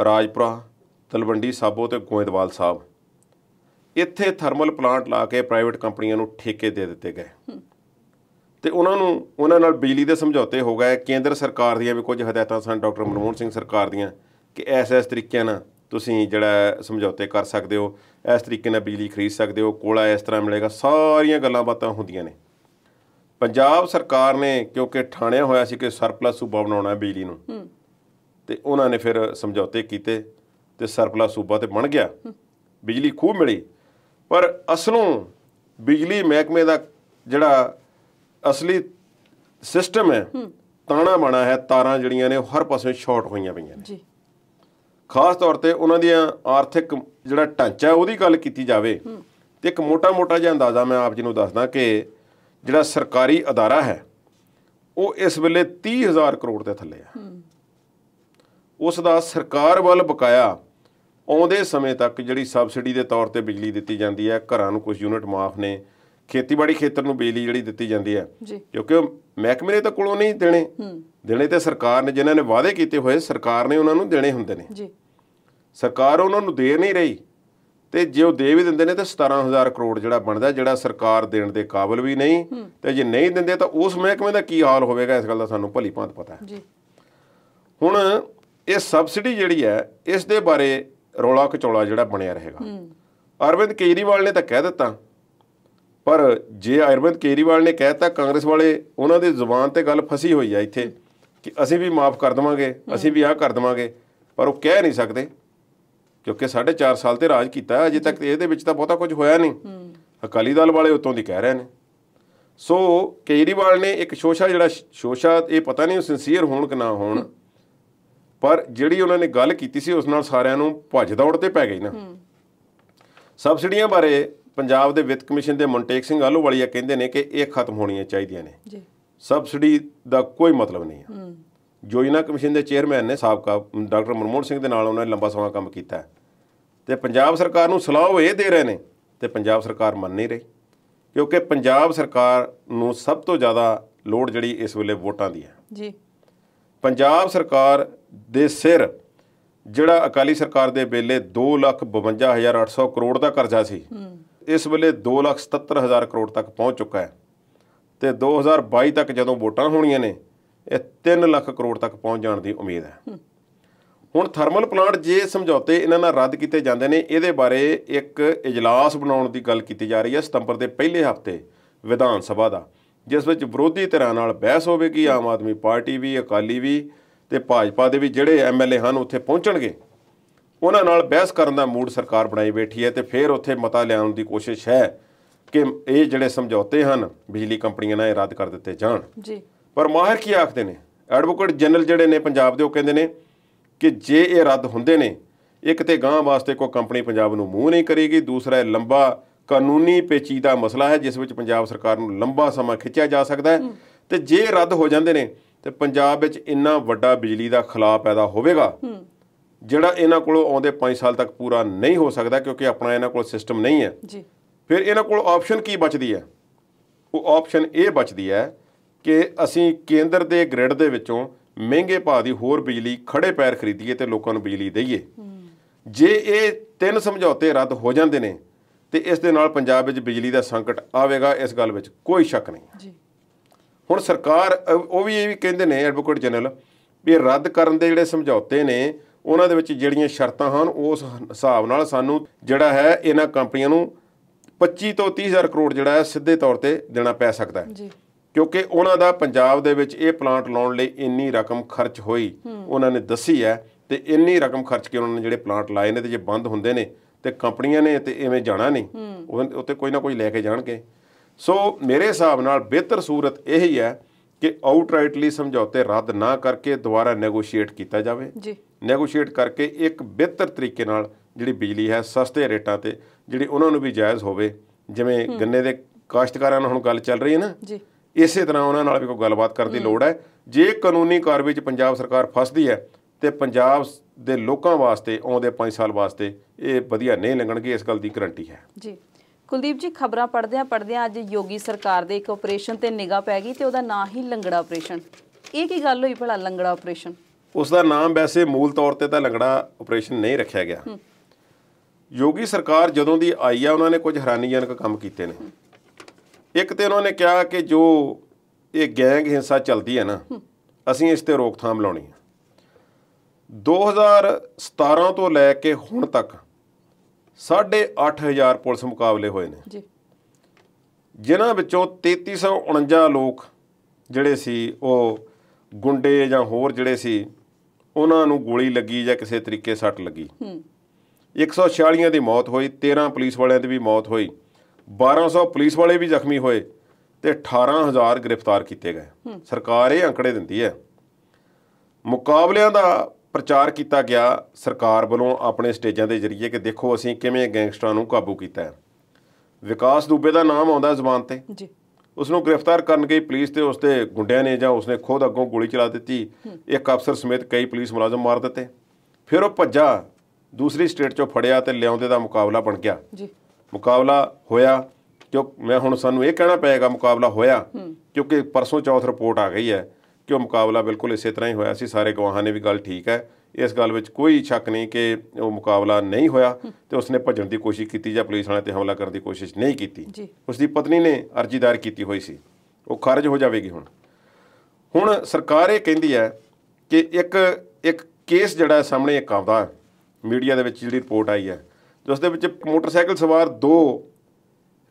ਰਾਜਪੁਰਾ ਤਲਵੰਡੀ ਸਾਬੋ ਤੇ ਗੋਇੰਦਵਾਲ ਸਾਹਿਬ ਇੱਥੇ ਥਰਮਲ ਪਲਾਂਟ ਲਾ ਕੇ ਪ੍ਰਾਈਵੇਟ ਕੰਪਨੀਆਂ ਨੂੰ ਠੇਕੇ ਦੇ ਦਿੱਤੇ ਗਏ ਤੇ ਉਹਨਾਂ ਨੂੰ ਉਹਨਾਂ ਨਾਲ ਬਿਜਲੀ ਦੇ ਸਮਝੌਤੇ ਹੋ ਗਏ ਕੇਂਦਰ ਸਰਕਾਰ ਦੀਆਂ ਵੀ ਕੁਝ ਹਦਾਇਤਾਂ ਸਨ ਡਾਕਟਰ ਮਨਮੋਹਨ ਸਿੰਘ ਸਰਕਾਰ ਦੀਆਂ ਕਿ ਐਸ ਐਸ ਤਰੀਕਿਆਂ ਨਾਲ ਤੁਸੀਂ ਜਿਹੜਾ ਸਮਝੌਤੇ ਕਰ ਸਕਦੇ ਹੋ ਇਸ ਤਰੀਕੇ ਨਾਲ ਬਿਜਲੀ ਖਰੀਦ ਸਕਦੇ ਹੋ ਕੋਲਾ ਇਸ ਤਰ੍ਹਾਂ ਮਿਲੇਗਾ ਸਾਰੀਆਂ ਗੱਲਾਂ ਬਾਤਾਂ ਹੁੰਦੀਆਂ ਨੇ ਪੰਜਾਬ ਸਰਕਾਰ ਨੇ ਕਿਉਂਕਿ ਠਾਣਿਆ ਹੋਇਆ ਸੀ ਕਿ ਸਰਪਲਸ ਸੂਬਾ ਬਣਾਉਣਾ ਹੈ ਬਿਜਲੀ ਨੂੰ ਤੇ ਉਹਨਾਂ ਨੇ ਫਿਰ ਸਮਝੌਤੇ ਕੀਤੇ ਤੇ ਸਰਪਲਸ ਸੂਬਾ ਤੇ ਬਣ ਗਿਆ ਬਿਜਲੀ ਖੂਬ ਮਿਲੀ ਪਰ ਅਸਲੋਂ ਬਿਜਲੀ ਮਹਿਕਮੇ ਦਾ ਜਿਹੜਾ ਅਸਲੀ ਸਿਸਟਮ ਹੈ ਤਾਣਾ ਬਣਾ ਹੈ ਤਾਰਾਂ ਜਿਹੜੀਆਂ ਨੇ ਹਰ ਪਾਸੇ ਸ਼ਾਰਟ ਹੋਈਆਂ ਪਈਆਂ ਨੇ ਜੀ ਖਾਸ ਤੌਰ ਤੇ ਉਹਨਾਂ ਦੀਆਂ ਆਰਥਿਕ ਜਿਹੜਾ ਢਾਂਚਾ ਉਹਦੀ ਗੱਲ ਕੀਤੀ ਜਾਵੇ ਤੇ ਇੱਕ ਮੋਟਾ-ਮੋਟਾ ਜਿਹਾ ਅੰਦਾਜ਼ਾ ਮੈਂ ਆਪ ਜੀ ਨੂੰ ਦੱਸਦਾ ਕਿ ਜਿਹੜਾ ਸਰਕਾਰੀ ਅਦਾਰਾ ਹੈ ਉਹ ਇਸ ਵੇਲੇ 30000 ਕਰੋੜ ਦੇ ਥੱਲੇ ਆ ਉਸ ਦਾ ਸਰਕਾਰ ਵੱਲ ਬਕਾਇਆ ਆਉਂਦੇ ਸਮੇਂ ਤੱਕ ਜਿਹੜੀ ਸਬਸਿਡੀ ਦੇ ਤੌਰ ਤੇ ਬਿਜਲੀ ਦਿੱਤੀ ਜਾਂਦੀ ਹੈ ਘਰਾਂ ਨੂੰ ਕੁਝ ਯੂਨਿਟ ਮਾਫ ਨੇ ਖੇਤੀਬਾੜੀ ਖੇਤਰ ਨੂੰ ਬਿਜਲੀ ਜਿਹੜੀ ਦਿੱਤੀ ਜਾਂਦੀ ਹੈ ਕਿਉਂਕਿ ਮਹਿਕਮੇ ਨੇ ਤਾਂ ਕੋਲੋਂ ਨਹੀਂ ਦੇਣੇ ਦੇਣੇ ਤੇ ਸਰਕਾਰ ਨੇ ਜਿਨ੍ਹਾਂ ਨੇ ਵਾਅਦੇ ਕੀਤੇ ਹੋਏ ਸਰਕਾਰ ਨੇ ਉਹਨਾਂ ਨੂੰ ਦੇਣੇ ਹੁੰਦੇ ਨੇ ਜੀ ਸਰਕਾਰ ਉਹਨਾਂ ਨੂੰ ਦੇ ਨਹੀਂ ਰਹੀ ਤੇ ਜੇ ਉਹ ਦੇ ਵੀ ਦਿੰਦੇ ਨੇ ਤਾਂ 17000 ਕਰੋੜ ਜਿਹੜਾ ਬਣਦਾ ਜਿਹੜਾ ਸਰਕਾਰ ਦੇਣ ਦੇ ਕਾਬਿਲ ਵੀ ਨਹੀਂ ਤੇ ਜੇ ਨਹੀਂ ਦਿੰਦੇ ਤਾਂ ਉਸ ਮਹਿਕਮੇ ਦਾ ਕੀ ਹਾਲ ਹੋਵੇਗਾ ਇਸ ਗੱਲ ਦਾ ਸਾਨੂੰ ਭਲੀ ਭਾਂਤ ਪਤਾ ਹੈ ਜੀ ਹੁਣ ਇਹ ਸਬਸਿਡੀ ਜਿਹੜੀ ਹੈ ਇਸ ਦੇ ਬਾਰੇ ਰੋਲਾ ਖਚੋਲਾ ਜਿਹੜਾ ਬਣਿਆ ਰਹੇਗਾ ਅਰਵਿੰਦ ਕੇਜਰੀਵਾਲ ਨੇ ਤਾਂ ਕਹਿ ਦਿੱਤਾ ਪਰ ਜੇ ਅਰਵਿੰਦ ਕੇਜਰੀਵਾਲ ਨੇ ਕਹਿਤਾ ਕਾਂਗਰਸ ਵਾਲੇ ਉਹਨਾਂ ਦੀ ਜ਼ੁਬਾਨ ਤੇ ਗੱਲ ਫਸੀ ਹੋਈ ਆ ਇੱਥੇ ਕਿ ਅਸੀਂ ਵੀ ਮਾਫ ਕਰ ਦਵਾਂਗੇ ਅਸੀਂ ਵੀ ਆਹ ਕਰ ਦਵਾਂਗੇ ਪਰ ਉਹ ਕਹਿ ਨਹੀਂ ਸਕਦੇ ਕਿਉਂਕਿ 4.5 ਸਾਲ ਤੇ ਰਾਜ ਕੀਤਾ ਅਜੇ ਤੱਕ ਇਹਦੇ ਵਿੱਚ ਤਾਂ ਬਹੁਤਾ ਕੁਝ ਹੋਇਆ ਨਹੀਂ ਅਕਾਲੀ ਦਲ ਵਾਲੇ ਉਤੋਂ ਦੀ ਕਹਿ ਰਹੇ ਨੇ ਸੋ ਕੇਜਰੀਵਾਲ ਨੇ ਇੱਕ ਸ਼ੋਸ਼ਾ ਜਿਹੜਾ ਸ਼ੋਸ਼ਾ ਇਹ ਪਤਾ ਨਹੀਂ ਉਹ ਸਿੰਸੀਅਰ ਹੋਣ ਕਿ ਨਾ ਹੋਣ ਪਰ ਜਿਹੜੀ ਉਹਨਾਂ ਨੇ ਗੱਲ ਕੀਤੀ ਸੀ ਉਸ ਨਾਲ ਸਾਰਿਆਂ ਨੂੰ ਭੱਜ ਦੌੜ ਤੇ ਪੈ ਗਈ ਨਾ ਸਬਸਿਡੀਆਂ ਬਾਰੇ ਪੰਜਾਬ ਦੇ ਵਿੱਤ ਕਮਿਸ਼ਨ ਦੇ ਮੁੰਟੇਕ ਸਿੰਘ ਆਲੂ ਵਾਲੀਆ ਕਹਿੰਦੇ ਨੇ ਕਿ ਇਹ ਖਤਮ ਹੋਣੀਆਂ ਚਾਹੀਦੀਆਂ ਨੇ ਜੀ ਸਬਸਿਡੀ ਦਾ ਕੋਈ ਮਤਲਬ ਨਹੀਂ ਹੈ ਯੋਜਨਾ ਕਮਿਸ਼ਨ ਦੇ ਚੇਅਰਮੈਨ ਨੇ ਸਾਬਕਾ ਡਾਕਟਰ ਮਨਮੋਹਨ ਸਿੰਘ ਦੇ ਨਾਲ ਉਹਨਾਂ ਨੇ ਲੰਬਾ ਸਮਾਂ ਕੰਮ ਕੀਤਾ ਤੇ ਪੰਜਾਬ ਸਰਕਾਰ ਨੂੰ ਸਲਾਹ ਉਹ ਇਹ ਦੇ ਰਹੇ ਨੇ ਤੇ ਪੰਜਾਬ ਸਰਕਾਰ ਮੰਨ ਨਹੀਂ ਰਹੀ ਕਿਉਂਕਿ ਪੰਜਾਬ ਸਰਕਾਰ ਨੂੰ ਸਭ ਤੋਂ ਜ਼ਿਆਦਾ ਲੋੜ ਜਿਹੜੀ ਇਸ ਵੇਲੇ ਵੋਟਾਂ ਦੀ ਹੈ ਜੀ ਪੰਜਾਬ ਸਰਕਾਰ ਦੇ ਸਿਰ ਜਿਹੜਾ ਅਕਾਲੀ ਸਰਕਾਰ ਦੇ ਵੇਲੇ 252800 ਕਰੋੜ ਦਾ ਕਰਜ਼ਾ ਸੀ ਇਸ ਵੇਲੇ 277000 ਕਰੋੜ ਤੱਕ ਪਹੁੰਚ ਚੁੱਕਾ ਹੈ ਤੇ 2022 ਤੱਕ ਜਦੋਂ ਵੋਟਾਂ ਹੋਣੀਆਂ ਨੇ ਇਹ 3 ਲੱਖ ਕਰੋੜ ਤੱਕ ਪਹੁੰਚ ਜਾਣ ਦੀ ਉਮੀਦ ਹੈ ਹੁਣ ਥਰਮਲ ਪਲਾਂਟ ਜੇ ਸਮਝੌਤੇ ਇਹਨਾਂ ਨਾਲ ਰੱਦ ਕੀਤੇ ਜਾਂਦੇ ਨੇ ਇਹਦੇ ਬਾਰੇ ਇੱਕ ਇਜਲਾਸ ਬਣਾਉਣ ਦੀ ਗੱਲ ਕੀਤੀ ਜਾ ਰਹੀ ਹੈ ਸਤੰਬਰ ਦੇ ਪਹਿਲੇ ਹਫਤੇ ਵਿਧਾਨ ਸਭਾ ਦਾ ਜਿਸ ਵਿੱਚ ਵਿਰੋਧੀ ਧਿਰਾਂ ਨਾਲ ਬਹਿਸ ਹੋਵੇਗੀ ਆਮ ਆਦਮੀ ਪਾਰਟੀ ਵੀ ਅਕਾਲੀ ਵੀ ਤੇ ਭਾਜਪਾ ਦੇ ਵੀ ਜਿਹੜੇ ਐਮਐਲਏ ਹਨ ਉੱਥੇ ਪਹੁੰਚਣਗੇ ਉਹਨਾਂ ਨਾਲ ਬਹਿਸ ਕਰਨ ਦਾ ਮੂਡ ਸਰਕਾਰ ਬਣਾਈ ਬੈਠੀ ਹੈ ਤੇ ਫਿਰ ਉੱਥੇ ਮਤਾ ਲਿਆਉਣ ਦੀ ਕੋਸ਼ਿਸ਼ ਹੈ ਕਿ ਇਹ ਜਿਹੜੇ ਸਮਝੌਤੇ ਹਨ ਬਿਜਲੀ ਕੰਪਨੀਆਂ ਨਾਲ ਇਹ ਰੱਦ ਕਰ ਦਿੱਤੇ ਜਾਣ ਜੀ ਪਰ ਮਾਹਰ ਕੀ ਆਖਦੇ ਨੇ ਐਡਵੋਕੇਟ ਜਨਰਲ ਜਿਹੜੇ ਨੇ ਪੰਜਾਬ ਦੇ ਉਹ ਕਹਿੰਦੇ ਨੇ ਕਿ ਜੇ ਇਹ ਰੱਦ ਹੁੰਦੇ ਨੇ ਇੱਕ ਤੇ ਗਾਂ ਵਾਸਤੇ ਕੋਈ ਕੰਪਨੀ ਪੰਜਾਬ ਨੂੰ ਮੂੰਹ ਨਹੀਂ ਕਰੇਗੀ ਦੂਸਰਾ ਇਹ ਲੰਬਾ ਕਾਨੂੰਨੀ ਪੇਚੀਦਾ ਮਸਲਾ ਹੈ ਜਿਸ ਵਿੱਚ ਪੰਜਾਬ ਸਰਕਾਰ ਨੂੰ ਲੰਬਾ ਸਮਾਂ ਖਿੱਚਿਆ ਜਾ ਸਕਦਾ ਹੈ ਤੇ ਜੇ ਰੱਦ ਹੋ ਜਾਂਦੇ ਨੇ ਤੇ ਪੰਜਾਬ ਵਿੱਚ ਇੰਨਾ ਵੱਡਾ ਬਿਜਲੀ ਦਾ ਖਲਾ ਪੈਦਾ ਹੋਵੇਗਾ ਜਿਹੜਾ ਇਹਨਾਂ ਕੋਲੋਂ ਆਉਂਦੇ 5 ਸਾਲ ਤੱਕ ਪੂਰਾ ਨਹੀਂ ਹੋ ਸਕਦਾ ਕਿਉਂਕਿ ਆਪਣਾ ਇਹਨਾਂ ਕੋਲ ਸਿਸਟਮ ਨਹੀਂ ਹੈ ਜੀ ਫਿਰ ਇਹਨਾਂ ਕੋਲ ਆਪਸ਼ਨ ਕੀ ਬਚਦੀ ਹੈ ਉਹ ਆਪਸ਼ਨ ਇਹ ਬਚਦੀ ਹੈ ਕਿ ਅਸੀਂ ਕੇਂਦਰ ਦੇ ਗ੍ਰਿਡ ਦੇ ਵਿੱਚੋਂ ਮਹਿੰਗੇ ਭਾਅ ਦੀ ਹੋਰ ਬਿਜਲੀ ਖੜੇ ਪੈਰ ਖਰੀਦੀਏ ਤੇ ਲੋਕਾਂ ਨੂੰ ਬਿਜਲੀ ਦਈਏ ਜੇ ਇਹ ਤਿੰਨ ਸਮਝੌਤੇ ਰੱਦ ਹੋ ਜਾਂਦੇ ਨੇ ਤੇ ਇਸ ਦੇ ਨਾਲ ਪੰਜਾਬ ਵਿੱਚ ਬਿਜਲੀ ਦਾ ਸੰਕਟ ਆਵੇਗਾ ਇਸ ਗੱਲ ਵਿੱਚ ਕੋਈ ਸ਼ੱਕ ਨਹੀਂ ਜੀ ਹੁਣ ਸਰਕਾਰ ਉਹ ਵੀ ਇਹ ਵੀ ਕਹਿੰਦੇ ਨੇ ਐਡਵੋਕੇਟ ਜਨਰਲ ਵੀ ਰੱਦ ਕਰਨ ਦੇ ਜਿਹੜੇ ਸਮਝੌਤੇ ਨੇ ਉਹਨਾਂ ਦੇ ਵਿੱਚ ਜਿਹੜੀਆਂ ਸ਼ਰਤਾਂ ਹਨ ਉਸ ਹਿਸਾਬ ਨਾਲ ਸਾਨੂੰ ਜਿਹੜਾ ਹੈ ਇਹਨਾਂ ਕੰਪਨੀਆਂ ਨੂੰ 25 ਤੋਂ 30000 ਕਰੋੜ ਜਿਹੜਾ ਹੈ ਸਿੱਧੇ ਤੌਰ ਤੇ ਦੇਣਾ ਪੈ ਸਕਦਾ ਹੈ ਕਿਉਂਕਿ ਉਹਨਾਂ ਦਾ ਪੰਜਾਬ ਦੇ ਵਿੱਚ ਇਹ ਪਲਾਂਟ ਲਾਉਣ ਲਈ ਇੰਨੀ ਰਕਮ ਖਰਚ ਹੋਈ ਉਹਨਾਂ ਨੇ ਦੱਸੀ ਹੈ ਤੇ ਇੰਨੀ ਰਕਮ ਖਰਚ ਕੇ ਉਹਨਾਂ ਨੇ ਜਿਹੜੇ ਪਲਾਂਟ ਲਾਏ ਨੇ ਤੇ ਜੇ ਬੰਦ ਹੁੰਦੇ ਨੇ ਤੇ ਕੰਪਨੀਆਂ ਨੇ ਤੇ ਐਵੇਂ ਜਾਣਾ ਨਹੀਂ ਉਹ ਉੱਤੇ ਕੋਈ ਨਾ ਕੋਈ ਲੈ ਕੇ ਜਾਣਗੇ ਸੋ ਮੇਰੇ ਹਿਸਾਬ ਨਾਲ ਬਿਹਤਰ ਸੂਰਤ ਇਹ ਹੀ ਹੈ ਕਿ ਆਊਟਰਾਈਟਲੀ ਸਮਝੌਤੇ ਰੱਦ ਨਾ ਕਰਕੇ ਦੁਬਾਰਾ ਨੈਗੋਸ਼ੀਏਟ ਕੀਤਾ ਜਾਵੇ ਜੀ ਨੈਗੋਸ਼ੀਏਟ ਕਰਕੇ ਇੱਕ ਬਿਹਤਰ ਤਰੀਕੇ ਨਾਲ ਜਿਹੜੀ ਬਿਜਲੀ ਹੈ ਸਸਤੇ ਰੇਟਾਂ ਤੇ ਜਿਹੜੀ ਉਹਨਾਂ ਨੂੰ ਵੀ ਜਾਇਜ਼ ਹੋਵੇ ਜਿਵੇਂ ਗੰਨੇ ਦੇ ਕਾਸ਼ਤਕਾਰਾਂ ਨਾਲ ਹੁਣ ਗੱਲ ਚੱਲ ਰਹੀ ਹੈ ਨਾ ਜੀ ਇਸੇ ਤਰ੍ਹਾਂ ਉਹਨਾਂ ਨਾਲ ਵੀ ਕੋਈ ਗੱਲਬਾਤ ਕਰਨ ਦੀ ਲੋੜ ਹੈ ਜੇ ਕਾਨੂੰਨੀ ਕਾਰਵਾਈ 'ਚ ਪੰਜਾਬ ਸਰਕਾਰ ਫਸਦੀ ਹੈ ਤੇ ਪੰਜਾਬ ਦੇ ਲੋਕਾਂ ਵਾਸਤੇ ਆਉਂਦੇ 5 ਸਾਲ ਵਾਸਤੇ ਇਹ ਵਧੀਆ ਨਹੀਂ ਲੱਗਣਗੇ ਇਸ ਗੱਲ ਦੀ ਗਰੰਟੀ ਹੈ ਜੀ ਕੁਲਦੀਪ ਜੀ ਖਬਰਾਂ ਪੜਦਿਆਂ ਪੜਦਿਆਂ ਅੱਜ ਯੋਗੀ ਸਰਕਾਰ ਦੇ ਇੱਕ ਆਪਰੇਸ਼ਨ ਤੇ ਨਿਗਾ ਪੈ ਗਈ ਤੇ ਉਹਦਾ ਨਾਂ ਹੀ ਲੰਗੜਾ ਆਪਰੇਸ਼ਨ ਇਹ ਕੀ ਗੱਲ ਹੋਈ ਭਲਾ ਲੰਗੜਾ ਆਪਰੇਸ਼ਨ ਉਸ ਦਾ ਨਾਮ ਵੈਸੇ ਮੂਲ ਤੌਰ ਤੇ ਤਾਂ ਲੰਗੜਾ ਆਪਰੇਸ਼ਨ ਨਹੀਂ ਰੱਖਿਆ ਗਿਆ ਯੋਗੀ ਸਰਕਾਰ ਜਦੋਂ ਦੀ ਆਈ ਆ ਉਹਨਾਂ ਨੇ ਕੁਝ ਹੈਰਾਨੀਜਨਕ ਕੰਮ ਕੀਤੇ ਨੇ ਇੱਕ ਤੇ ਉਹਨਾਂ ਨੇ ਕਿਹਾ ਕਿ ਜੋ ਇਹ ਗੈਂਗ ਹਿੰਸਾ ਚੱਲਦੀ ਹੈ ਨਾ ਅਸੀਂ ਇਸ ਤੇ ਰੋਕਥਾਮ ਲਾਉਣੀ ਹੈ 2017 ਤੋਂ ਲੈ ਕੇ ਹੁਣ ਤੱਕ 8.5000 ਪੁਲਿਸ ਮੁਕਾਬਲੇ ਹੋਏ ਨੇ ਜੀ ਜਿਨ੍ਹਾਂ ਵਿੱਚੋਂ 3349 ਲੋਕ ਜਿਹੜੇ ਸੀ ਉਹ ਗੁੰਡੇ ਜਾਂ ਹੋਰ ਜਿਹੜੇ ਸੀ ਉਹਨਾਂ ਨੂੰ ਗੋਲੀ ਲੱਗੀ ਜਾਂ ਕਿਸੇ ਤਰੀਕੇ ਸੱਟ ਲੱਗੀ ਹੂੰ 146 ਦੀ ਮੌਤ ਹੋਈ 13 ਪੁਲਿਸ ਵਾਲਿਆਂ ਦੀ ਵੀ ਮੌਤ ਹੋਈ 1200 ਪੁਲਿਸ ਵਾਲੇ ਵੀ ਜ਼ਖਮੀ ਹੋਏ ਤੇ 18000 ਗ੍ਰਿਫਤਾਰ ਕੀਤੇ ਗਏ ਸਰਕਾਰ ਇਹ ਅੰਕੜੇ ਦਿੰਦੀ ਹੈ ਮੁਕਾਬਲਿਆਂ ਦਾ ਪ੍ਰਚਾਰ ਕੀਤਾ ਗਿਆ ਸਰਕਾਰ ਵੱਲੋਂ ਆਪਣੇ ਸਟੇਜਾਂ ਦੇ ਜ਼ਰੀਏ ਕਿ ਦੇਖੋ ਅਸੀਂ ਕਿਵੇਂ ਗੈਂਗਸਟਰਾਂ ਨੂੰ ਕਾਬੂ ਕੀਤਾ ਹੈ ਵਿਕਾਸ ਦੂਬੇ ਦਾ ਨਾਮ ਆਉਂਦਾ ਜ਼ੁਬਾਨ ਤੇ ਜੀ ਉਸ ਨੂੰ ਗ੍ਰਿਫਤਾਰ ਕਰਨ ਗਈ ਪੁਲਿਸ ਤੇ ਉਸ ਦੇ ਗੁੰਡਿਆਂ ਨੇ ਜਾਂ ਉਸ ਨੇ ਖੁਦ ਅੱਗੋਂ ਗੋਲੀ ਚਲਾ ਦਿੱਤੀ ਇੱਕ ਅਫਸਰ ਸਮੇਤ ਕਈ ਪੁਲਿਸ ਮੁਲਾਜ਼ਮ ਮਾਰ ਦਿੱਤੇ ਫਿਰ ਉਹ ਭੱਜਾ ਦੂਸਰੀ ਸਟੇਟ ਚੋਂ ਫੜਿਆ ਤੇ ਲਿਆਉਂਦੇ ਦਾ ਮੁਕਾਬਲਾ ਬਣ ਗਿਆ ਜੀ ਮੁਕਾਬਲਾ ਹੋਇਆ ਕਿਉਂ ਮੈਂ ਹੁਣ ਸਾਨੂੰ ਇਹ ਕਹਿਣਾ ਪਏਗਾ ਮੁਕਾਬਲਾ ਹੋਇਆ ਕਿਉਂਕਿ ਪਰਸੋਂ ਚੌਥ ਰਿਪੋਰਟ ਆ ਗਈ ਹੈ ਕਿ ਉਹ ਮੁਕਾਬਲਾ ਬਿਲਕੁਲ ਇਸੇ ਤਰ੍ਹਾਂ ਹੀ ਹੋਇਆ ਸੀ ਸਾਰੇ ਗਵਾਹਾਂ ਨੇ ਵੀ ਗੱਲ ਠੀਕ ਹੈ ਇਸ ਗੱਲ ਵਿੱਚ ਕੋਈ ਸ਼ੱਕ ਨਹੀਂ ਕਿ ਉਹ ਮੁਕਾਬਲਾ ਨਹੀਂ ਹੋਇਆ ਤੇ ਉਸਨੇ ਭੱਜਣ ਦੀ ਕੋਸ਼ਿਸ਼ ਕੀਤੀ ਜਾਂ ਪੁਲਿਸ ਵਾਲੇ ਤੇ ਹਮਲਾ ਕਰਨ ਦੀ ਕੋਸ਼ਿਸ਼ ਨਹੀਂ ਕੀਤੀ ਉਸ ਦੀ ਪਤਨੀ ਨੇ ਅਰਜੀ ਦਾਇਰ ਕੀਤੀ ਹੋਈ ਸੀ ਉਹ ਖਾਰਜ ਹੋ ਜਾਵੇਗੀ ਹੁਣ ਹੁਣ ਸਰਕਾਰ ਇਹ ਕਹਿੰਦੀ ਹੈ ਕਿ ਇੱਕ ਇੱਕ ਕੇਸ ਜਿਹੜਾ ਸਾਹਮਣੇ ਇੱਕ ਆਉਂਦਾ ਮੀਡੀਆ ਦੇ ਵਿੱਚ ਜਿਹੜੀ ਰਿਪੋਰਟ ਆਈ ਹੈ ਉਸ ਦੇ ਵਿੱਚ ਮੋਟਰਸਾਈਕਲ ਸਵਾਰ ਦੋ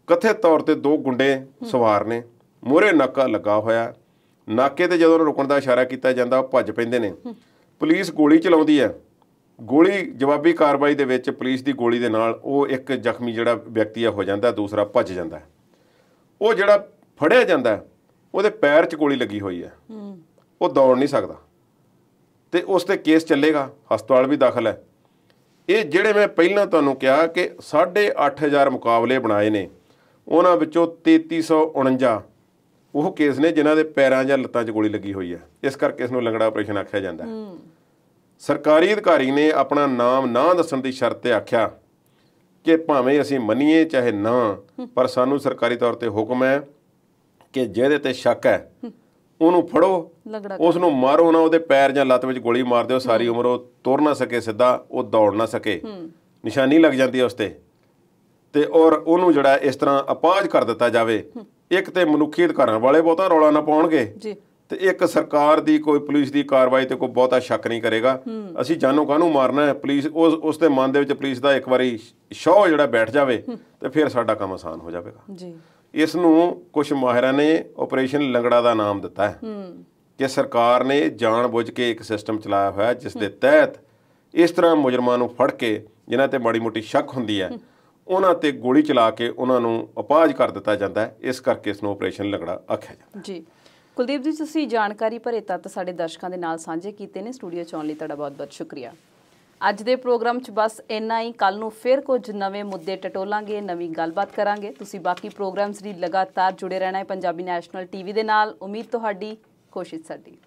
ਕਥਿਤ ਤੌਰ ਤੇ ਦੋ ਗੁੰਡੇ ਸਵਾਰ ਨੇ ਮੋਰੇ ਨਾਕਾ ਲਗਾ ਹੋਇਆ ਨਾਕੇ ਤੇ ਜਦੋਂ ਰੁਕਣ ਦਾ ਇਸ਼ਾਰਾ ਕੀਤਾ ਜਾਂਦਾ ਉਹ ਭੱਜ ਪੈਂਦੇ ਨੇ ਪੁਲਿਸ ਗੋਲੀ ਚਲਾਉਂਦੀ ਹੈ ਗੋਲੀ ਜਵਾਬੀ ਕਾਰਵਾਈ ਦੇ ਵਿੱਚ ਪੁਲਿਸ ਦੀ ਗੋਲੀ ਦੇ ਨਾਲ ਉਹ ਇੱਕ ਜ਼ਖਮੀ ਜਿਹੜਾ ਵਿਅਕਤੀ ਆ ਹੋ ਜਾਂਦਾ ਦੂਸਰਾ ਭੱਜ ਜਾਂਦਾ ਉਹ ਜਿਹੜਾ ਫੜਿਆ ਜਾਂਦਾ ਉਹਦੇ ਪੈਰ 'ਚ ਗੋਲੀ ਲੱਗੀ ਹੋਈ ਹੈ ਉਹ ਦੌੜ ਨਹੀਂ ਸਕਦਾ ਤੇ ਉਸ ਤੇ ਕੇਸ ਚੱਲੇਗਾ ਹਸਪਤਾਲ ਵੀ ਦਾਖਲ ਹੈ ਇਹ ਜਿਹੜੇ ਮੈਂ ਪਹਿਲਾਂ ਤੁਹਾਨੂੰ ਕਿਹਾ ਕਿ 8.5000 ਮੁਕਾਬਲੇ ਬਣਾਏ ਨੇ ਉਹਨਾਂ ਵਿੱਚੋਂ 3349 ਉਹ ਕੇਸ ਨੇ ਜਿਨ੍ਹਾਂ ਦੇ ਪੈਰਾਂ ਜਾਂ ਲੱਤਾਂ 'ਚ ਗੋਲੀ ਲੱਗੀ ਹੋਈ ਹੈ ਇਸ ਕਰਕੇ ਇਸ ਨੂੰ ਲੰਗੜਾ ਆਪਰੇਸ਼ਨ ਆਖਿਆ ਜਾਂਦਾ ਹੈ ਸਰਕਾਰੀ ਅਧਿਕਾਰੀ ਨੇ ਆਪਣਾ ਨਾਮ ਨਾ ਦੱਸਣ ਦੀ ਸ਼ਰਤ ਤੇ ਆਖਿਆ ਕਿ ਭਾਵੇਂ ਅਸੀਂ ਮੰਨੀਏ ਚਾਹੇ ਨਾ ਪਰ ਸਾਨੂੰ ਸਰਕਾਰੀ ਤੌਰ ਤੇ ਹੁਕਮ ਹੈ ਕਿ ਜਿਹਦੇ ਤੇ ਸ਼ੱਕ ਹੈ ਉਹਨੂੰ ਫੜੋ ਉਸ ਨੂੰ ਮਾਰੋ ਨਾ ਉਹਦੇ ਪੈਰ ਜਾਂ ਲੱਤ ਵਿੱਚ ਗੋਲੀ ਮਾਰ ਦਿਓ ਸਾਰੀ ਉਮਰ ਉਹ ਤੁਰ ਨਾ ਸਕੇ ਸਿੱਧਾ ਉਹ ਦੌੜ ਨਾ ਸਕੇ ਨਿਸ਼ਾਨੀ ਲੱਗ ਜਾਂਦੀ ਹੈ ਉਸ ਤੇ ਤੇ ਔਰ ਉਹਨੂੰ ਜਿਹੜਾ ਇਸ ਤਰ੍ਹਾਂ ਅਪਾਜ ਕਰ ਦਿੱਤਾ ਜਾਵੇ ਇੱਕ ਤੇ ਮਨੁੱਖੀ ਅਧਿਕਾਰਾਂ ਵਾਲੇ ਬਹੁਤਾ ਰੌਲਾ ਨਾ ਪਾਉਣਗੇ ਜੀ ਤੇ ਇੱਕ ਸਰਕਾਰ ਦੀ ਕੋਈ ਪੁਲਿਸ ਦੀ ਕਾਰਵਾਈ ਤੇ ਕੋਈ ਬਹੁਤਾ ਸ਼ੱਕ ਨਹੀਂ ਕਰੇਗਾ ਅਸੀਂ ਜਾਨੋਂ ਕਾਹਨੂੰ ਮਾਰਨਾ ਹੈ ਪੁਲਿਸ ਉਸ ਉਸ ਦੇ ਮਨ ਦੇ ਵਿੱਚ ਪੁਲਿਸ ਦਾ ਇੱਕ ਵਾਰੀ ਸ਼ੋਅ ਜਿਹੜਾ ਬੈਠ ਜਾਵੇ ਤੇ ਫਿਰ ਸਾਡਾ ਕੰਮ ਆਸਾਨ ਹੋ ਜਾਵੇਗਾ ਜੀ ਇਸ ਨੂੰ ਕੁਝ ਮਾਹਿਰਾਂ ਨੇ ਆਪਰੇਸ਼ਨ ਲੰਗੜਾ ਦਾ ਨਾਮ ਦਿੱਤਾ ਹੈ ਕਿ ਸਰਕਾਰ ਨੇ ਜਾਣ ਬੁੱਝ ਕੇ ਇੱਕ ਸਿਸਟਮ ਚਲਾਇਆ ਹੋਇਆ ਜਿਸ ਦੇ ਤਹਿਤ ਇਸ ਤਰ੍ਹਾਂ ਮੁਜਰਮਾਂ ਨੂੰ ਫੜ ਕੇ ਜਿਨ੍ਹਾਂ ਤੇ ਮਾੜੀ ਮੋਟੀ ਸ਼ੱਕ ਹੁੰਦੀ ਹੈ ਉਹਨਾਂ ਤੇ ਗੋਲੀ ਚਲਾ ਕੇ ਉਹਨਾਂ ਨੂੰ ਅਪਾਜ ਕਰ ਦਿੱਤਾ ਜਾਂਦਾ ਹੈ ਇਸ ਕਰਕੇ ਇਸ ਨੂੰ ਆਪਰੇਸ਼ਨ ਲੰਗੜਾ ਆਖਿਆ ਜਾਂਦਾ ਜੀ ਕੁਲਦੀਪ ਜੀ ਤੁਸੀਂ ਜਾਣਕਾਰੀ ਭਰੇ ਤੱਤ ਸਾਡੇ ਦਰਸ਼ਕਾਂ ਦੇ ਨਾਲ ਸਾਂਝੇ ਕੀਤੇ ਨੇ ਸਟੂਡੀਓ ਚ ਆਉਣ ਲਈ ਤੁਹਾਡਾ ਬਹੁਤ-ਬਹੁਤ ਸ਼ੁਕਰੀਆ ਅੱਜ ਦੇ ਪ੍ਰੋਗਰਾਮ 'ਚ ਬਸ ਇੰਨਾ ਹੀ ਕੱਲ ਨੂੰ ਫੇਰ ਕੁਝ ਨਵੇਂ ਮੁੱਦੇ ਟਟੋਲਾਂਗੇ ਨਵੀਂ ਗੱਲਬਾਤ ਕਰਾਂਗੇ ਤੁਸੀਂ ਬਾਕੀ ਪ੍ਰੋਗਰਾਮਸ ਲਈ ਲਗਾਤਾਰ ਜੁੜੇ ਰਹਿਣਾ ਹੈ ਪੰਜਾਬੀ ਨੈਸ਼ਨਲ ਟੀਵੀ ਦੇ ਨਾਲ ਉਮੀਦ ਤੁਹਾਡੀ ਕੋਸ਼ਿਸ਼ ਸਾਡੀ